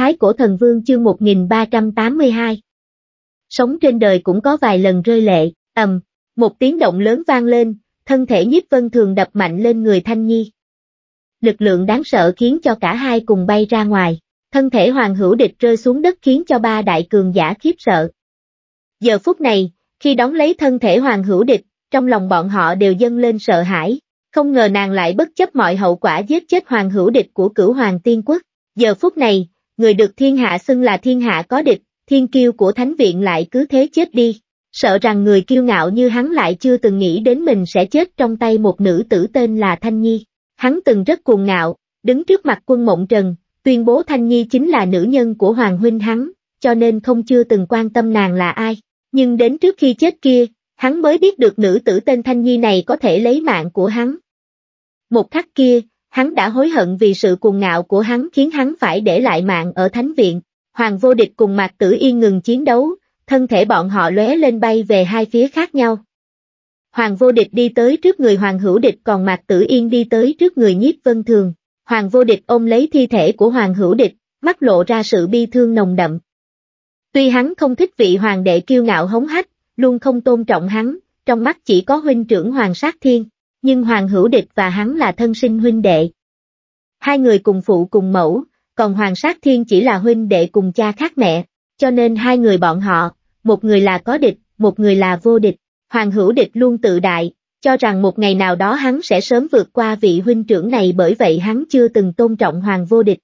Thái Cổ Thần Vương chương 1382 Sống trên đời cũng có vài lần rơi lệ, ầm, một tiếng động lớn vang lên, thân thể nhiếp vân thường đập mạnh lên người Thanh Nhi. Lực lượng đáng sợ khiến cho cả hai cùng bay ra ngoài, thân thể hoàng hữu địch rơi xuống đất khiến cho ba đại cường giả khiếp sợ. Giờ phút này, khi đóng lấy thân thể hoàng hữu địch, trong lòng bọn họ đều dâng lên sợ hãi, không ngờ nàng lại bất chấp mọi hậu quả giết chết hoàng hữu địch của cửu hoàng tiên quốc. Giờ phút này, người được thiên hạ xưng là thiên hạ có địch, thiên kiêu của thánh viện lại cứ thế chết đi. Sợ rằng người kiêu ngạo như hắn lại chưa từng nghĩ đến mình sẽ chết trong tay một nữ tử tên là Thanh Nhi. Hắn từng rất cuồng ngạo, đứng trước mặt quân mộng trần, tuyên bố Thanh Nhi chính là nữ nhân của Hoàng Huynh hắn, cho nên không chưa từng quan tâm nàng là ai. Nhưng đến trước khi chết kia, hắn mới biết được nữ tử tên Thanh Nhi này có thể lấy mạng của hắn. Một khắc kia, hắn đã hối hận vì sự cuồng ngạo của hắn khiến hắn phải để lại mạng ở Thánh Viện. Hoàng vô địch cùng Mạc Tử Yên ngừng chiến đấu, thân thể bọn họ lóe lên bay về hai phía khác nhau. Hoàng vô địch đi tới trước người Hoàng hữu địch còn Mạc Tử Yên đi tới trước người nhiếp vân thường. Hoàng vô địch ôm lấy thi thể của Hoàng hữu địch, mắt lộ ra sự bi thương nồng đậm. Tuy hắn không thích vị hoàng đệ kiêu ngạo hống hách, luôn không tôn trọng hắn, trong mắt chỉ có huynh trưởng Hoàng sát thiên, nhưng Hoàng Hữu Địch và hắn là thân sinh huynh đệ. Hai người cùng phụ cùng mẫu, còn Hoàng Sát Thiên chỉ là huynh đệ cùng cha khác mẹ, cho nên hai người bọn họ, một người là có địch, một người là vô địch. Hoàng Hữu Địch luôn tự đại, cho rằng một ngày nào đó hắn sẽ sớm vượt qua vị huynh trưởng này bởi vậy hắn chưa từng tôn trọng Hoàng Vô Địch.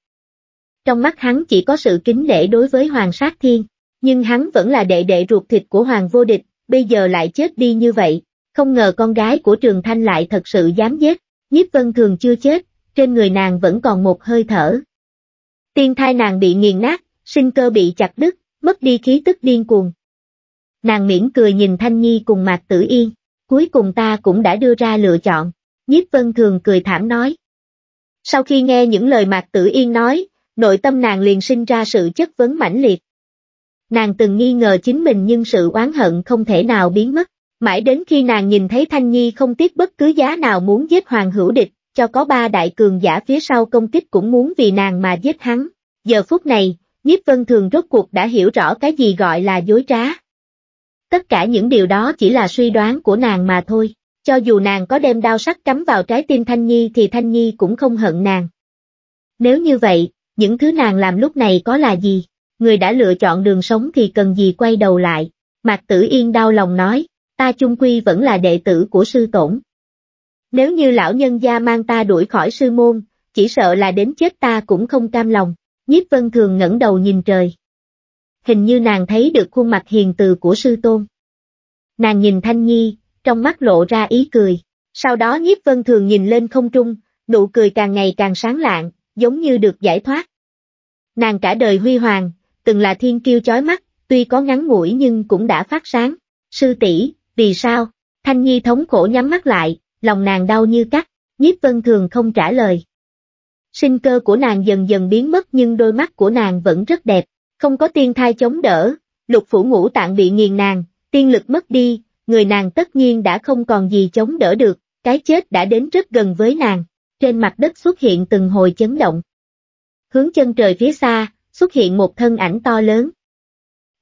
Trong mắt hắn chỉ có sự kính lễ đối với Hoàng Sát Thiên, nhưng hắn vẫn là đệ đệ ruột thịt của Hoàng Vô Địch, bây giờ lại chết đi như vậy, không ngờ con gái của Trường Thanh lại thật sự dám giết, nhiếp vân thường chưa chết, trên người nàng vẫn còn một hơi thở. Tiên thai nàng bị nghiền nát, sinh cơ bị chặt đứt, mất đi khí tức điên cuồng. Nàng miễn cười nhìn Thanh Nhi cùng Mạc Tử Yên, cuối cùng ta cũng đã đưa ra lựa chọn, nhiếp vân thường cười thảm nói. Sau khi nghe những lời Mạc Tử Yên nói, nội tâm nàng liền sinh ra sự chất vấn mãnh liệt. Nàng từng nghi ngờ chính mình nhưng sự oán hận không thể nào biến mất. Mãi đến khi nàng nhìn thấy Thanh Nhi không tiếc bất cứ giá nào muốn giết Hoàng Hữu Địch, cho có ba đại cường giả phía sau công kích cũng muốn vì nàng mà giết hắn. Giờ phút này, Nhiếp Vân Thường rốt cuộc đã hiểu rõ cái gì gọi là dối trá. Tất cả những điều đó chỉ là suy đoán của nàng mà thôi, cho dù nàng có đem đao sắc cắm vào trái tim Thanh Nhi thì Thanh Nhi cũng không hận nàng. Nếu như vậy, những thứ nàng làm lúc này có là gì? Người đã lựa chọn đường sống thì cần gì quay đầu lại? Mạc Tử Yên đau lòng nói ta chung quy vẫn là đệ tử của sư tổn. Nếu như lão nhân gia mang ta đuổi khỏi sư môn, chỉ sợ là đến chết ta cũng không cam lòng, nhiếp vân thường ngẩng đầu nhìn trời. Hình như nàng thấy được khuôn mặt hiền từ của sư tôn. Nàng nhìn Thanh Nhi, trong mắt lộ ra ý cười, sau đó nhiếp vân thường nhìn lên không trung, nụ cười càng ngày càng sáng lạng, giống như được giải thoát. Nàng cả đời huy hoàng, từng là thiên kiêu chói mắt, tuy có ngắn ngủi nhưng cũng đã phát sáng, sư tỷ vì sao? Thanh Nhi thống khổ nhắm mắt lại, lòng nàng đau như cắt, nhiếp vân thường không trả lời. Sinh cơ của nàng dần dần biến mất nhưng đôi mắt của nàng vẫn rất đẹp, không có tiên thai chống đỡ, lục phủ ngũ tạng bị nghiền nàng, tiên lực mất đi, người nàng tất nhiên đã không còn gì chống đỡ được, cái chết đã đến rất gần với nàng, trên mặt đất xuất hiện từng hồi chấn động. Hướng chân trời phía xa, xuất hiện một thân ảnh to lớn.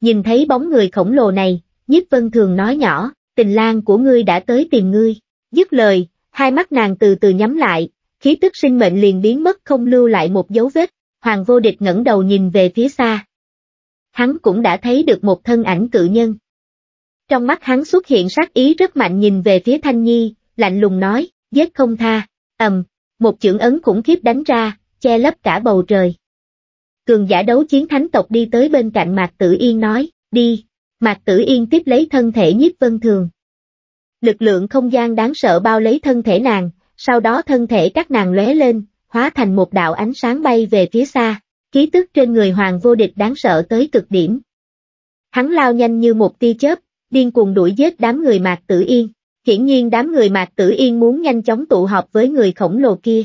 Nhìn thấy bóng người khổng lồ này, nhiếp vân thường nói nhỏ, tình lang của ngươi đã tới tìm ngươi. Dứt lời, hai mắt nàng từ từ nhắm lại, khí tức sinh mệnh liền biến mất không lưu lại một dấu vết, hoàng vô địch ngẩng đầu nhìn về phía xa. Hắn cũng đã thấy được một thân ảnh cự nhân. Trong mắt hắn xuất hiện sát ý rất mạnh nhìn về phía Thanh Nhi, lạnh lùng nói, giết không tha, ầm, một chưởng ấn khủng khiếp đánh ra, che lấp cả bầu trời. Cường giả đấu chiến thánh tộc đi tới bên cạnh Mạc Tử Yên nói, đi, Mạc Tử Yên tiếp lấy thân thể nhiếp vân thường, lực lượng không gian đáng sợ bao lấy thân thể nàng, sau đó thân thể các nàng lóe lên, hóa thành một đạo ánh sáng bay về phía xa, Ký tức trên người hoàng vô địch đáng sợ tới cực điểm. Hắn lao nhanh như một tia chớp, điên cuồng đuổi giết đám người mạc tử yên, hiển nhiên đám người mạc tử yên muốn nhanh chóng tụ họp với người khổng lồ kia.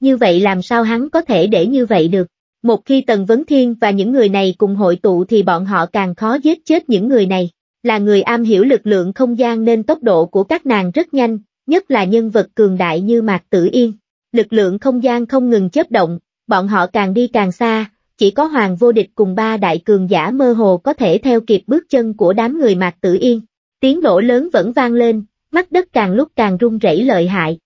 Như vậy làm sao hắn có thể để như vậy được? Một khi Tần Vấn Thiên và những người này cùng hội tụ thì bọn họ càng khó giết chết những người này là người am hiểu lực lượng không gian nên tốc độ của các nàng rất nhanh, nhất là nhân vật cường đại như Mạc Tử Yên. Lực lượng không gian không ngừng chớp động, bọn họ càng đi càng xa, chỉ có Hoàng Vô Địch cùng ba đại cường giả mơ hồ có thể theo kịp bước chân của đám người Mạc Tử Yên. Tiếng nổ lớn vẫn vang lên, mắt đất càng lúc càng rung rẩy lợi hại.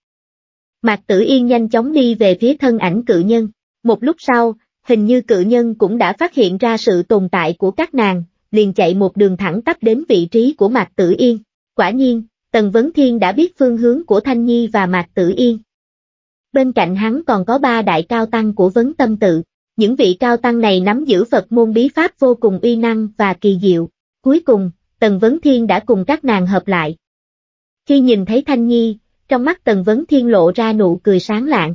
Mạc Tử Yên nhanh chóng đi về phía thân ảnh cự nhân. Một lúc sau, hình như cự nhân cũng đã phát hiện ra sự tồn tại của các nàng, liền chạy một đường thẳng tắp đến vị trí của Mạc Tử Yên. Quả nhiên, Tần Vấn Thiên đã biết phương hướng của Thanh Nhi và Mạc Tử Yên. Bên cạnh hắn còn có ba đại cao tăng của Vấn Tâm Tự. Những vị cao tăng này nắm giữ Phật môn bí pháp vô cùng uy năng và kỳ diệu. Cuối cùng, Tần Vấn Thiên đã cùng các nàng hợp lại. Khi nhìn thấy Thanh Nhi, trong mắt Tần Vấn Thiên lộ ra nụ cười sáng lạng.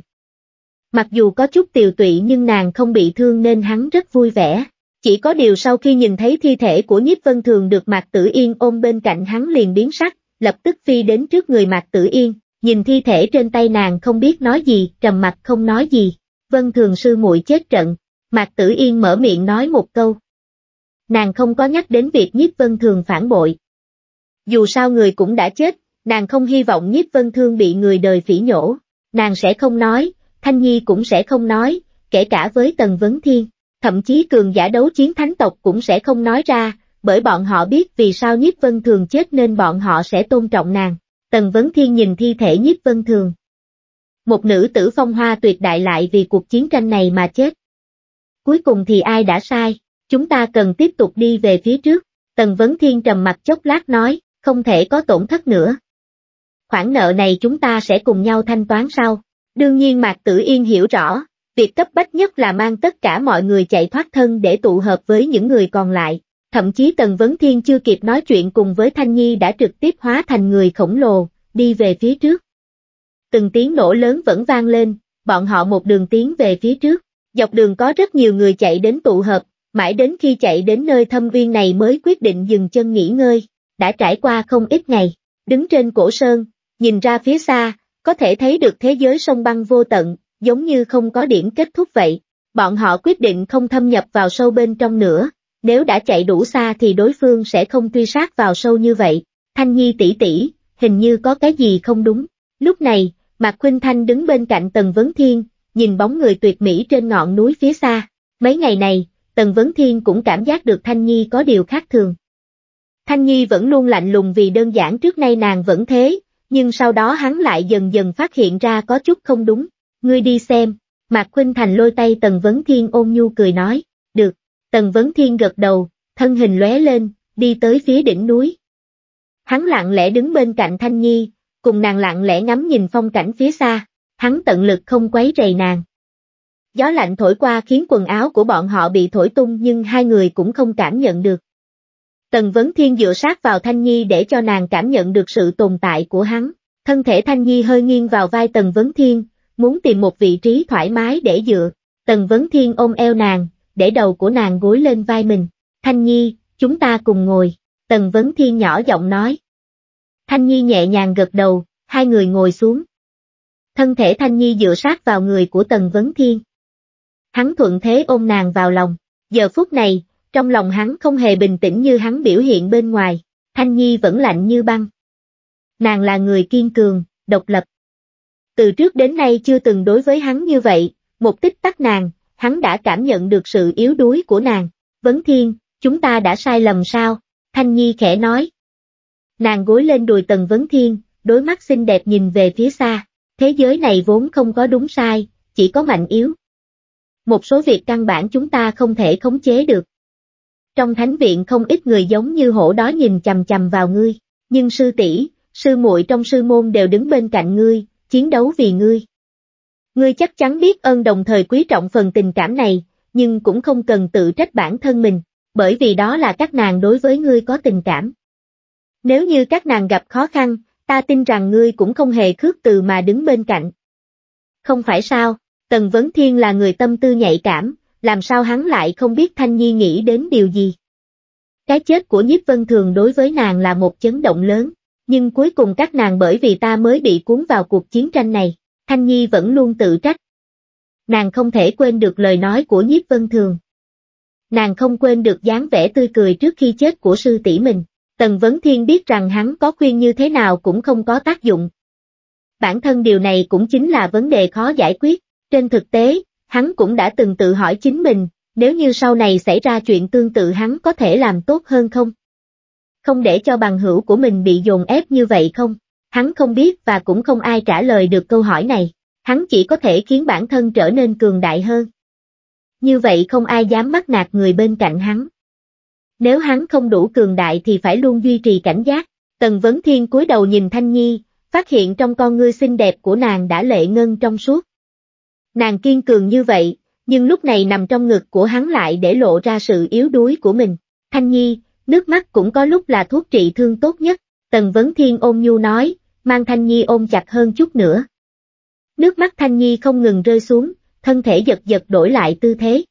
Mặc dù có chút tiều tụy nhưng nàng không bị thương nên hắn rất vui vẻ. Chỉ có điều sau khi nhìn thấy thi thể của nhiếp vân thường được Mạc Tử Yên ôm bên cạnh hắn liền biến sắc, lập tức phi đến trước người Mạc Tử Yên, nhìn thi thể trên tay nàng không biết nói gì, trầm mặt không nói gì. Vân thường sư muội chết trận, Mạc Tử Yên mở miệng nói một câu. Nàng không có nhắc đến việc nhiếp vân thường phản bội. Dù sao người cũng đã chết, nàng không hy vọng nhiếp vân thương bị người đời phỉ nhổ. Nàng sẽ không nói, Thanh Nhi cũng sẽ không nói, kể cả với Tần Vấn Thiên thậm chí cường giả đấu chiến thánh tộc cũng sẽ không nói ra, bởi bọn họ biết vì sao Nhiếp Vân Thường chết nên bọn họ sẽ tôn trọng nàng. Tần Vấn Thiên nhìn thi thể Nhiếp Vân Thường. Một nữ tử phong hoa tuyệt đại lại vì cuộc chiến tranh này mà chết. Cuối cùng thì ai đã sai, chúng ta cần tiếp tục đi về phía trước. Tần Vấn Thiên trầm mặt chốc lát nói, không thể có tổn thất nữa. Khoản nợ này chúng ta sẽ cùng nhau thanh toán sau. Đương nhiên Mạc Tử Yên hiểu rõ, Việc cấp bách nhất là mang tất cả mọi người chạy thoát thân để tụ hợp với những người còn lại. Thậm chí Tần Vấn Thiên chưa kịp nói chuyện cùng với Thanh Nhi đã trực tiếp hóa thành người khổng lồ, đi về phía trước. Từng tiếng nổ lớn vẫn vang lên, bọn họ một đường tiến về phía trước. Dọc đường có rất nhiều người chạy đến tụ hợp, mãi đến khi chạy đến nơi thâm viên này mới quyết định dừng chân nghỉ ngơi. Đã trải qua không ít ngày, đứng trên cổ sơn, nhìn ra phía xa, có thể thấy được thế giới sông băng vô tận, giống như không có điểm kết thúc vậy. Bọn họ quyết định không thâm nhập vào sâu bên trong nữa, nếu đã chạy đủ xa thì đối phương sẽ không truy sát vào sâu như vậy. Thanh Nhi tỷ tỷ, hình như có cái gì không đúng. Lúc này, Mạc Khuynh Thanh đứng bên cạnh Tần Vấn Thiên, nhìn bóng người tuyệt mỹ trên ngọn núi phía xa. Mấy ngày này, Tần Vấn Thiên cũng cảm giác được Thanh Nhi có điều khác thường. Thanh Nhi vẫn luôn lạnh lùng vì đơn giản trước nay nàng vẫn thế, nhưng sau đó hắn lại dần dần phát hiện ra có chút không đúng ngươi đi xem, Mạc Khuynh Thành lôi tay Tần Vấn Thiên ôn nhu cười nói, được, Tần Vấn Thiên gật đầu, thân hình lóe lên, đi tới phía đỉnh núi. Hắn lặng lẽ đứng bên cạnh Thanh Nhi, cùng nàng lặng lẽ ngắm nhìn phong cảnh phía xa, hắn tận lực không quấy rầy nàng. Gió lạnh thổi qua khiến quần áo của bọn họ bị thổi tung nhưng hai người cũng không cảm nhận được. Tần Vấn Thiên dựa sát vào Thanh Nhi để cho nàng cảm nhận được sự tồn tại của hắn. Thân thể Thanh Nhi hơi nghiêng vào vai Tần Vấn Thiên, muốn tìm một vị trí thoải mái để dựa. Tần Vấn Thiên ôm eo nàng, để đầu của nàng gối lên vai mình. Thanh Nhi, chúng ta cùng ngồi. Tần Vấn Thiên nhỏ giọng nói. Thanh Nhi nhẹ nhàng gật đầu, hai người ngồi xuống. Thân thể Thanh Nhi dựa sát vào người của Tần Vấn Thiên. Hắn thuận thế ôm nàng vào lòng. Giờ phút này, trong lòng hắn không hề bình tĩnh như hắn biểu hiện bên ngoài. Thanh Nhi vẫn lạnh như băng. Nàng là người kiên cường, độc lập từ trước đến nay chưa từng đối với hắn như vậy, một tích tắc nàng, hắn đã cảm nhận được sự yếu đuối của nàng. Vấn Thiên, chúng ta đã sai lầm sao? Thanh Nhi khẽ nói. Nàng gối lên đùi Tần Vấn Thiên, đôi mắt xinh đẹp nhìn về phía xa. Thế giới này vốn không có đúng sai, chỉ có mạnh yếu. Một số việc căn bản chúng ta không thể khống chế được. Trong thánh viện không ít người giống như hổ đó nhìn chầm chầm vào ngươi, nhưng sư tỷ, sư muội trong sư môn đều đứng bên cạnh ngươi, chiến đấu vì ngươi. Ngươi chắc chắn biết ơn đồng thời quý trọng phần tình cảm này, nhưng cũng không cần tự trách bản thân mình, bởi vì đó là các nàng đối với ngươi có tình cảm. Nếu như các nàng gặp khó khăn, ta tin rằng ngươi cũng không hề khước từ mà đứng bên cạnh. Không phải sao, Tần Vấn Thiên là người tâm tư nhạy cảm, làm sao hắn lại không biết Thanh Nhi nghĩ đến điều gì. Cái chết của Nhiếp Vân Thường đối với nàng là một chấn động lớn nhưng cuối cùng các nàng bởi vì ta mới bị cuốn vào cuộc chiến tranh này, Thanh Nhi vẫn luôn tự trách. Nàng không thể quên được lời nói của nhiếp vân thường. Nàng không quên được dáng vẻ tươi cười trước khi chết của sư tỷ mình. Tần Vấn Thiên biết rằng hắn có khuyên như thế nào cũng không có tác dụng. Bản thân điều này cũng chính là vấn đề khó giải quyết. Trên thực tế, hắn cũng đã từng tự hỏi chính mình, nếu như sau này xảy ra chuyện tương tự hắn có thể làm tốt hơn không? không để cho bằng hữu của mình bị dồn ép như vậy không? Hắn không biết và cũng không ai trả lời được câu hỏi này. Hắn chỉ có thể khiến bản thân trở nên cường đại hơn. Như vậy không ai dám bắt nạt người bên cạnh hắn. Nếu hắn không đủ cường đại thì phải luôn duy trì cảnh giác. Tần Vấn Thiên cúi đầu nhìn Thanh Nhi, phát hiện trong con ngươi xinh đẹp của nàng đã lệ ngân trong suốt. Nàng kiên cường như vậy, nhưng lúc này nằm trong ngực của hắn lại để lộ ra sự yếu đuối của mình. Thanh Nhi, nước mắt cũng có lúc là thuốc trị thương tốt nhất, Tần Vấn Thiên ôm nhu nói, mang Thanh Nhi ôm chặt hơn chút nữa. Nước mắt Thanh Nhi không ngừng rơi xuống, thân thể giật giật đổi lại tư thế.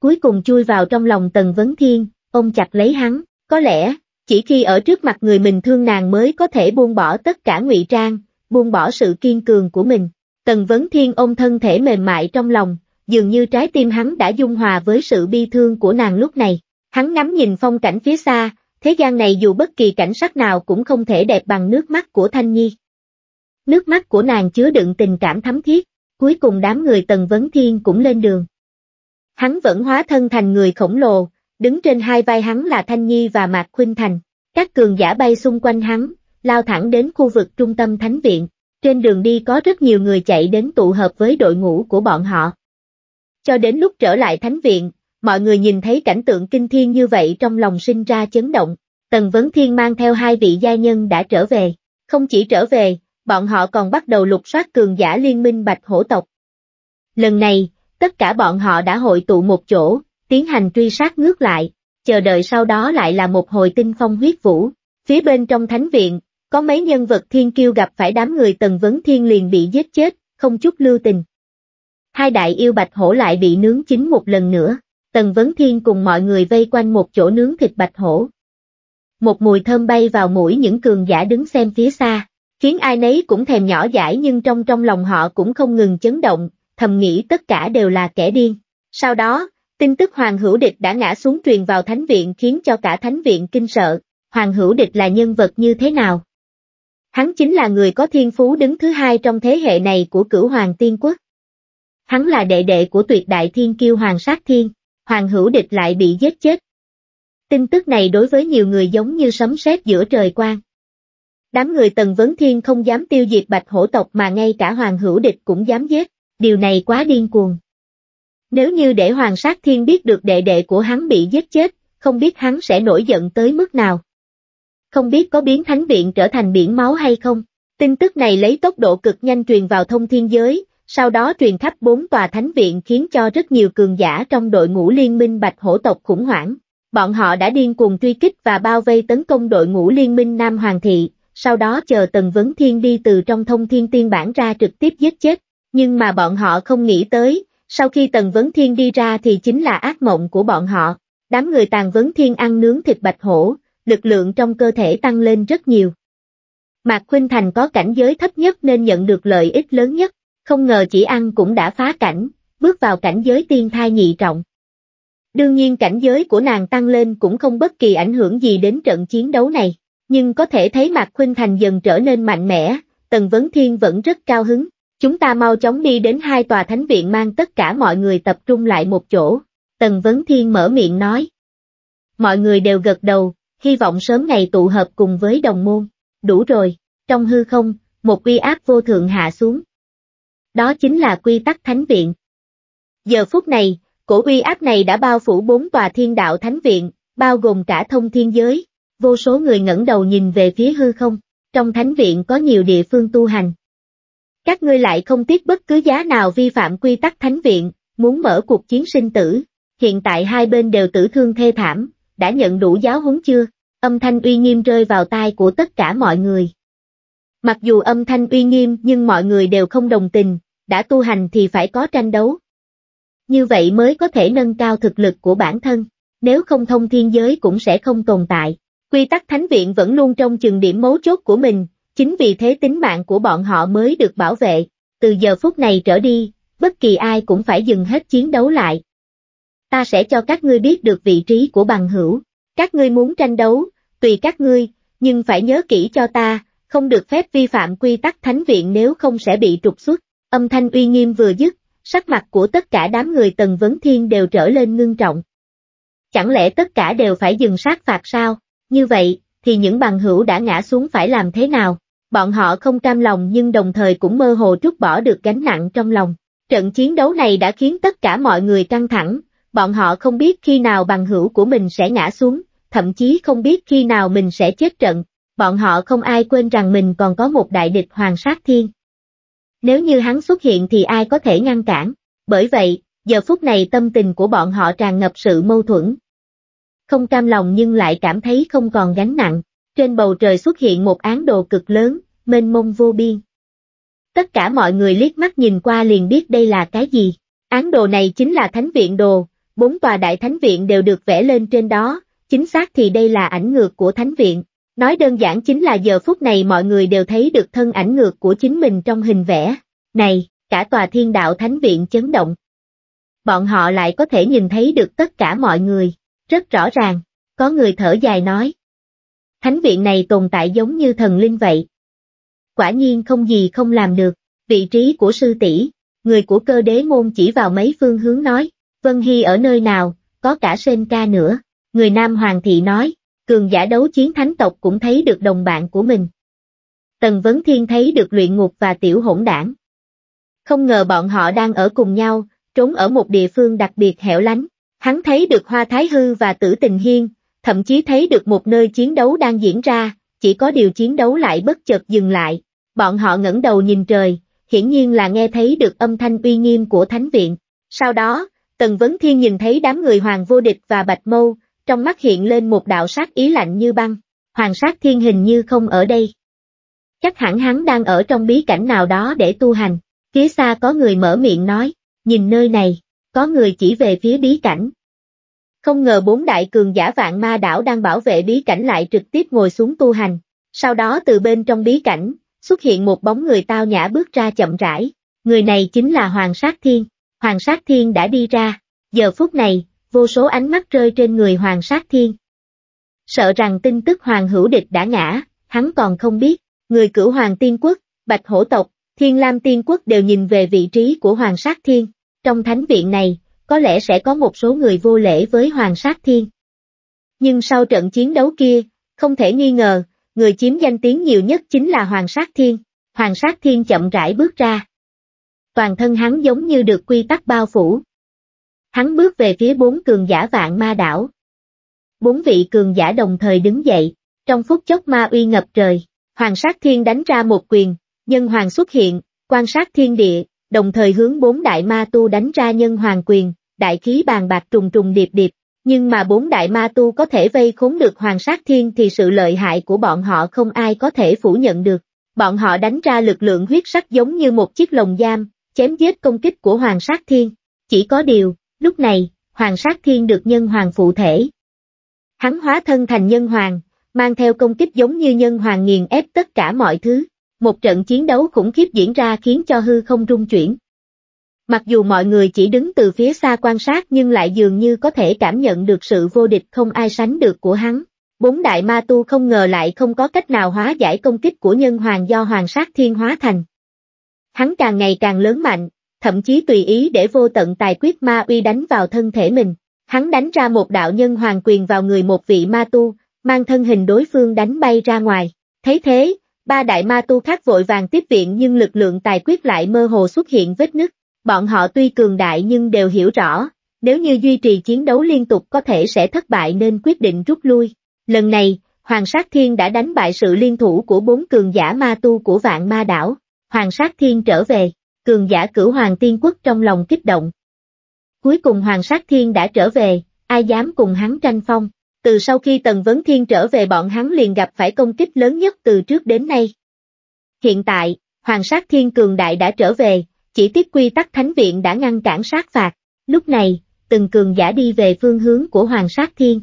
Cuối cùng chui vào trong lòng Tần Vấn Thiên, ôm chặt lấy hắn, có lẽ, chỉ khi ở trước mặt người mình thương nàng mới có thể buông bỏ tất cả ngụy trang, buông bỏ sự kiên cường của mình. Tần Vấn Thiên ôm thân thể mềm mại trong lòng, dường như trái tim hắn đã dung hòa với sự bi thương của nàng lúc này. Hắn ngắm nhìn phong cảnh phía xa, thế gian này dù bất kỳ cảnh sắc nào cũng không thể đẹp bằng nước mắt của Thanh Nhi. Nước mắt của nàng chứa đựng tình cảm thắm thiết, cuối cùng đám người Tần Vấn Thiên cũng lên đường. Hắn vẫn hóa thân thành người khổng lồ, đứng trên hai vai hắn là Thanh Nhi và Mạc Khuynh Thành. Các cường giả bay xung quanh hắn, lao thẳng đến khu vực trung tâm thánh viện. Trên đường đi có rất nhiều người chạy đến tụ hợp với đội ngũ của bọn họ. Cho đến lúc trở lại thánh viện, mọi người nhìn thấy cảnh tượng kinh thiên như vậy trong lòng sinh ra chấn động, Tần Vấn Thiên mang theo hai vị gia nhân đã trở về, không chỉ trở về, bọn họ còn bắt đầu lục soát cường giả liên minh bạch hổ tộc. Lần này, tất cả bọn họ đã hội tụ một chỗ, tiến hành truy sát ngước lại, chờ đợi sau đó lại là một hồi tinh phong huyết vũ. Phía bên trong thánh viện, có mấy nhân vật thiên kiêu gặp phải đám người tần vấn thiên liền bị giết chết, không chút lưu tình. Hai đại yêu bạch hổ lại bị nướng chín một lần nữa. Tần Vấn Thiên cùng mọi người vây quanh một chỗ nướng thịt bạch hổ. Một mùi thơm bay vào mũi những cường giả đứng xem phía xa, khiến ai nấy cũng thèm nhỏ dãi nhưng trong trong lòng họ cũng không ngừng chấn động, thầm nghĩ tất cả đều là kẻ điên. Sau đó, tin tức Hoàng Hữu Địch đã ngã xuống truyền vào Thánh Viện khiến cho cả Thánh Viện kinh sợ, Hoàng Hữu Địch là nhân vật như thế nào? Hắn chính là người có thiên phú đứng thứ hai trong thế hệ này của cửu Hoàng Tiên Quốc. Hắn là đệ đệ của tuyệt đại thiên kiêu Hoàng Sát Thiên. Hoàng Hữu Địch lại bị giết chết. Tin tức này đối với nhiều người giống như sấm sét giữa trời quang. Đám người Tần Vấn Thiên không dám tiêu diệt bạch hổ tộc mà ngay cả Hoàng Hữu Địch cũng dám giết, điều này quá điên cuồng. Nếu như để Hoàng Sát Thiên biết được đệ đệ của hắn bị giết chết, không biết hắn sẽ nổi giận tới mức nào. Không biết có biến thánh viện trở thành biển máu hay không. Tin tức này lấy tốc độ cực nhanh truyền vào thông thiên giới, sau đó truyền khắp bốn tòa thánh viện khiến cho rất nhiều cường giả trong đội ngũ liên minh bạch hổ tộc khủng hoảng. Bọn họ đã điên cuồng truy kích và bao vây tấn công đội ngũ liên minh Nam Hoàng Thị, sau đó chờ Tần Vấn Thiên đi từ trong thông thiên tiên bản ra trực tiếp giết chết, nhưng mà bọn họ không nghĩ tới, sau khi Tần Vấn Thiên đi ra thì chính là ác mộng của bọn họ, đám người Tàn Vấn Thiên ăn nướng thịt bạch hổ, lực lượng trong cơ thể tăng lên rất nhiều. Mạc Khuynh Thành có cảnh giới thấp nhất nên nhận được lợi ích lớn nhất không ngờ chỉ ăn cũng đã phá cảnh, bước vào cảnh giới tiên thai nhị trọng. Đương nhiên cảnh giới của nàng tăng lên cũng không bất kỳ ảnh hưởng gì đến trận chiến đấu này, nhưng có thể thấy mặt Khuynh Thành dần trở nên mạnh mẽ, Tần Vấn Thiên vẫn rất cao hứng. Chúng ta mau chóng đi đến hai tòa thánh viện mang tất cả mọi người tập trung lại một chỗ. Tần Vấn Thiên mở miệng nói. Mọi người đều gật đầu, hy vọng sớm ngày tụ hợp cùng với đồng môn. Đủ rồi, trong hư không, một uy áp vô thượng hạ xuống đó chính là quy tắc thánh viện. Giờ phút này, cổ uy áp này đã bao phủ bốn tòa thiên đạo thánh viện, bao gồm cả thông thiên giới, vô số người ngẩng đầu nhìn về phía hư không, trong thánh viện có nhiều địa phương tu hành. Các ngươi lại không tiếc bất cứ giá nào vi phạm quy tắc thánh viện, muốn mở cuộc chiến sinh tử, hiện tại hai bên đều tử thương thê thảm, đã nhận đủ giáo huấn chưa? Âm thanh uy nghiêm rơi vào tai của tất cả mọi người. Mặc dù âm thanh uy nghiêm nhưng mọi người đều không đồng tình, đã tu hành thì phải có tranh đấu. Như vậy mới có thể nâng cao thực lực của bản thân, nếu không thông thiên giới cũng sẽ không tồn tại. Quy tắc Thánh Viện vẫn luôn trong chừng điểm mấu chốt của mình, chính vì thế tính mạng của bọn họ mới được bảo vệ. Từ giờ phút này trở đi, bất kỳ ai cũng phải dừng hết chiến đấu lại. Ta sẽ cho các ngươi biết được vị trí của bằng hữu. Các ngươi muốn tranh đấu, tùy các ngươi, nhưng phải nhớ kỹ cho ta, không được phép vi phạm quy tắc thánh viện nếu không sẽ bị trục xuất. Âm thanh uy nghiêm vừa dứt, sắc mặt của tất cả đám người Tần Vấn Thiên đều trở lên ngưng trọng. Chẳng lẽ tất cả đều phải dừng sát phạt sao? Như vậy, thì những bằng hữu đã ngã xuống phải làm thế nào? Bọn họ không cam lòng nhưng đồng thời cũng mơ hồ trút bỏ được gánh nặng trong lòng. Trận chiến đấu này đã khiến tất cả mọi người căng thẳng, bọn họ không biết khi nào bằng hữu của mình sẽ ngã xuống, thậm chí không biết khi nào mình sẽ chết trận bọn họ không ai quên rằng mình còn có một đại địch Hoàng Sát Thiên. Nếu như hắn xuất hiện thì ai có thể ngăn cản, bởi vậy, giờ phút này tâm tình của bọn họ tràn ngập sự mâu thuẫn. Không cam lòng nhưng lại cảm thấy không còn gánh nặng, trên bầu trời xuất hiện một án đồ cực lớn, mênh mông vô biên. Tất cả mọi người liếc mắt nhìn qua liền biết đây là cái gì. Án đồ này chính là Thánh Viện Đồ, bốn tòa Đại Thánh Viện đều được vẽ lên trên đó, chính xác thì đây là ảnh ngược của Thánh Viện. Nói đơn giản chính là giờ phút này mọi người đều thấy được thân ảnh ngược của chính mình trong hình vẽ. Này, cả tòa thiên đạo thánh viện chấn động. Bọn họ lại có thể nhìn thấy được tất cả mọi người, rất rõ ràng, có người thở dài nói. Thánh viện này tồn tại giống như thần linh vậy. Quả nhiên không gì không làm được, vị trí của sư tỷ, người của cơ đế môn chỉ vào mấy phương hướng nói, Vân Hy ở nơi nào, có cả Sên ca nữa, người nam hoàng thị nói, cường giả đấu chiến thánh tộc cũng thấy được đồng bạn của mình. Tần Vấn Thiên thấy được luyện ngục và tiểu hỗn đảng. Không ngờ bọn họ đang ở cùng nhau, trốn ở một địa phương đặc biệt hẻo lánh. Hắn thấy được Hoa Thái Hư và Tử Tình Hiên, thậm chí thấy được một nơi chiến đấu đang diễn ra, chỉ có điều chiến đấu lại bất chợt dừng lại. Bọn họ ngẩng đầu nhìn trời, hiển nhiên là nghe thấy được âm thanh uy nghiêm của Thánh Viện. Sau đó, Tần Vấn Thiên nhìn thấy đám người Hoàng Vô Địch và Bạch Mâu, trong mắt hiện lên một đạo sát ý lạnh như băng. Hoàng sát thiên hình như không ở đây. Chắc hẳn hắn đang ở trong bí cảnh nào đó để tu hành. Phía xa có người mở miệng nói, nhìn nơi này, có người chỉ về phía bí cảnh. Không ngờ bốn đại cường giả vạn ma đảo đang bảo vệ bí cảnh lại trực tiếp ngồi xuống tu hành. Sau đó từ bên trong bí cảnh, xuất hiện một bóng người tao nhã bước ra chậm rãi. Người này chính là Hoàng Sát Thiên. Hoàng Sát Thiên đã đi ra. Giờ phút này, vô số ánh mắt rơi trên người Hoàng Sát Thiên. Sợ rằng tin tức Hoàng Hữu Địch đã ngã, hắn còn không biết, người cửu Hoàng Tiên Quốc, Bạch Hổ Tộc, Thiên Lam Tiên Quốc đều nhìn về vị trí của Hoàng Sát Thiên. Trong thánh viện này, có lẽ sẽ có một số người vô lễ với Hoàng Sát Thiên. Nhưng sau trận chiến đấu kia, không thể nghi ngờ, người chiếm danh tiếng nhiều nhất chính là Hoàng Sát Thiên. Hoàng Sát Thiên chậm rãi bước ra. Toàn thân hắn giống như được quy tắc bao phủ, Hắn bước về phía bốn cường giả vạn ma đảo. Bốn vị cường giả đồng thời đứng dậy, trong phút chốc ma uy ngập trời, Hoàng Sát Thiên đánh ra một quyền, Nhân Hoàng xuất hiện, quan sát thiên địa, đồng thời hướng bốn đại ma tu đánh ra Nhân Hoàng quyền, đại khí bàn bạc trùng trùng điệp điệp, nhưng mà bốn đại ma tu có thể vây khốn được Hoàng Sát Thiên thì sự lợi hại của bọn họ không ai có thể phủ nhận được. Bọn họ đánh ra lực lượng huyết sắc giống như một chiếc lồng giam, chém giết công kích của Hoàng Sát Thiên. Chỉ có điều, Lúc này, Hoàng Sát Thiên được nhân hoàng phụ thể. Hắn hóa thân thành nhân hoàng, mang theo công kích giống như nhân hoàng nghiền ép tất cả mọi thứ. Một trận chiến đấu khủng khiếp diễn ra khiến cho hư không rung chuyển. Mặc dù mọi người chỉ đứng từ phía xa quan sát nhưng lại dường như có thể cảm nhận được sự vô địch không ai sánh được của hắn. Bốn đại ma tu không ngờ lại không có cách nào hóa giải công kích của nhân hoàng do hoàng sát thiên hóa thành. Hắn càng ngày càng lớn mạnh, thậm chí tùy ý để vô tận tài quyết ma uy đánh vào thân thể mình. Hắn đánh ra một đạo nhân hoàng quyền vào người một vị ma tu, mang thân hình đối phương đánh bay ra ngoài. Thấy thế, ba đại ma tu khác vội vàng tiếp viện nhưng lực lượng tài quyết lại mơ hồ xuất hiện vết nứt. Bọn họ tuy cường đại nhưng đều hiểu rõ, nếu như duy trì chiến đấu liên tục có thể sẽ thất bại nên quyết định rút lui. Lần này, Hoàng Sát Thiên đã đánh bại sự liên thủ của bốn cường giả ma tu của vạn ma đảo. Hoàng Sát Thiên trở về, cường giả cửu hoàng tiên quốc trong lòng kích động. Cuối cùng Hoàng Sát Thiên đã trở về, ai dám cùng hắn tranh phong. Từ sau khi Tần Vấn Thiên trở về bọn hắn liền gặp phải công kích lớn nhất từ trước đến nay. Hiện tại, Hoàng Sát Thiên cường đại đã trở về, chỉ tiết quy tắc Thánh Viện đã ngăn cản sát phạt. Lúc này, từng cường giả đi về phương hướng của Hoàng Sát Thiên.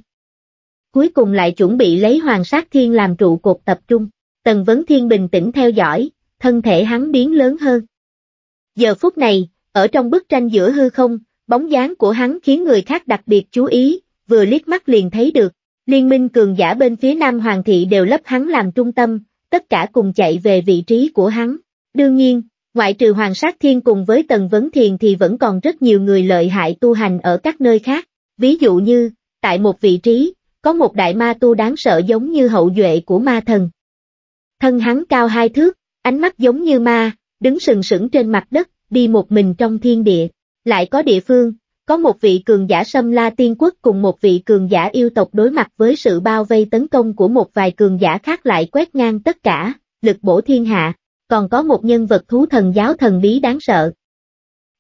Cuối cùng lại chuẩn bị lấy Hoàng Sát Thiên làm trụ cột tập trung. Tần Vấn Thiên bình tĩnh theo dõi, thân thể hắn biến lớn hơn. Giờ phút này, ở trong bức tranh giữa hư không, bóng dáng của hắn khiến người khác đặc biệt chú ý, vừa liếc mắt liền thấy được. Liên minh cường giả bên phía Nam Hoàng thị đều lấp hắn làm trung tâm, tất cả cùng chạy về vị trí của hắn. Đương nhiên, ngoại trừ Hoàng Sát Thiên cùng với Tần Vấn Thiền thì vẫn còn rất nhiều người lợi hại tu hành ở các nơi khác. Ví dụ như, tại một vị trí, có một đại ma tu đáng sợ giống như hậu duệ của ma thần. Thân hắn cao hai thước, ánh mắt giống như ma, đứng sừng sững trên mặt đất, đi một mình trong thiên địa. Lại có địa phương, có một vị cường giả xâm la tiên quốc cùng một vị cường giả yêu tộc đối mặt với sự bao vây tấn công của một vài cường giả khác lại quét ngang tất cả, lực bổ thiên hạ, còn có một nhân vật thú thần giáo thần bí đáng sợ.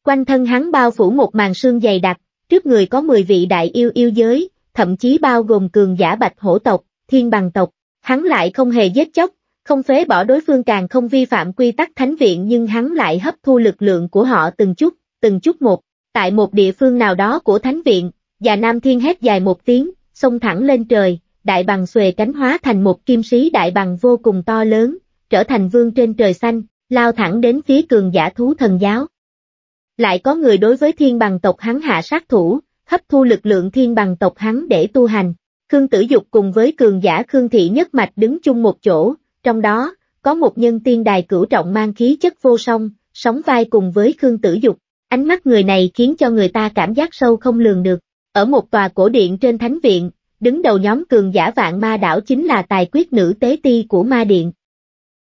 Quanh thân hắn bao phủ một màn sương dày đặc, trước người có 10 vị đại yêu yêu giới, thậm chí bao gồm cường giả bạch hổ tộc, thiên bằng tộc, hắn lại không hề giết chóc, không phế bỏ đối phương càng không vi phạm quy tắc thánh viện nhưng hắn lại hấp thu lực lượng của họ từng chút, từng chút một, tại một địa phương nào đó của thánh viện, già Nam Thiên hét dài một tiếng, xông thẳng lên trời, đại bằng xuề cánh hóa thành một kim sĩ đại bằng vô cùng to lớn, trở thành vương trên trời xanh, lao thẳng đến phía cường giả thú thần giáo. Lại có người đối với thiên bằng tộc hắn hạ sát thủ, hấp thu lực lượng thiên bằng tộc hắn để tu hành. Khương Tử Dục cùng với cường giả Khương Thị Nhất Mạch đứng chung một chỗ, trong đó, có một nhân tiên đài cửu trọng mang khí chất vô song, sống vai cùng với Khương Tử Dục. Ánh mắt người này khiến cho người ta cảm giác sâu không lường được. Ở một tòa cổ điện trên thánh viện, đứng đầu nhóm cường giả vạn ma đảo chính là tài quyết nữ tế ti của ma điện.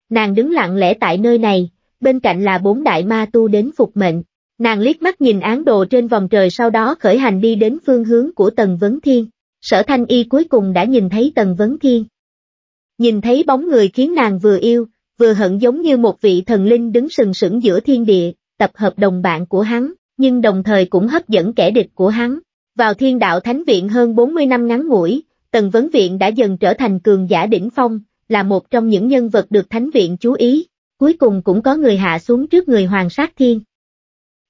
Nàng đứng lặng lẽ tại nơi này, bên cạnh là bốn đại ma tu đến phục mệnh. Nàng liếc mắt nhìn án đồ trên vòng trời sau đó khởi hành đi đến phương hướng của Tần Vấn Thiên. Sở Thanh Y cuối cùng đã nhìn thấy Tần Vấn Thiên nhìn thấy bóng người khiến nàng vừa yêu, vừa hận giống như một vị thần linh đứng sừng sững giữa thiên địa, tập hợp đồng bạn của hắn, nhưng đồng thời cũng hấp dẫn kẻ địch của hắn. Vào thiên đạo thánh viện hơn 40 năm ngắn ngủi, Tần Vấn Viện đã dần trở thành cường giả đỉnh phong, là một trong những nhân vật được thánh viện chú ý, cuối cùng cũng có người hạ xuống trước người Hoàng Sát Thiên.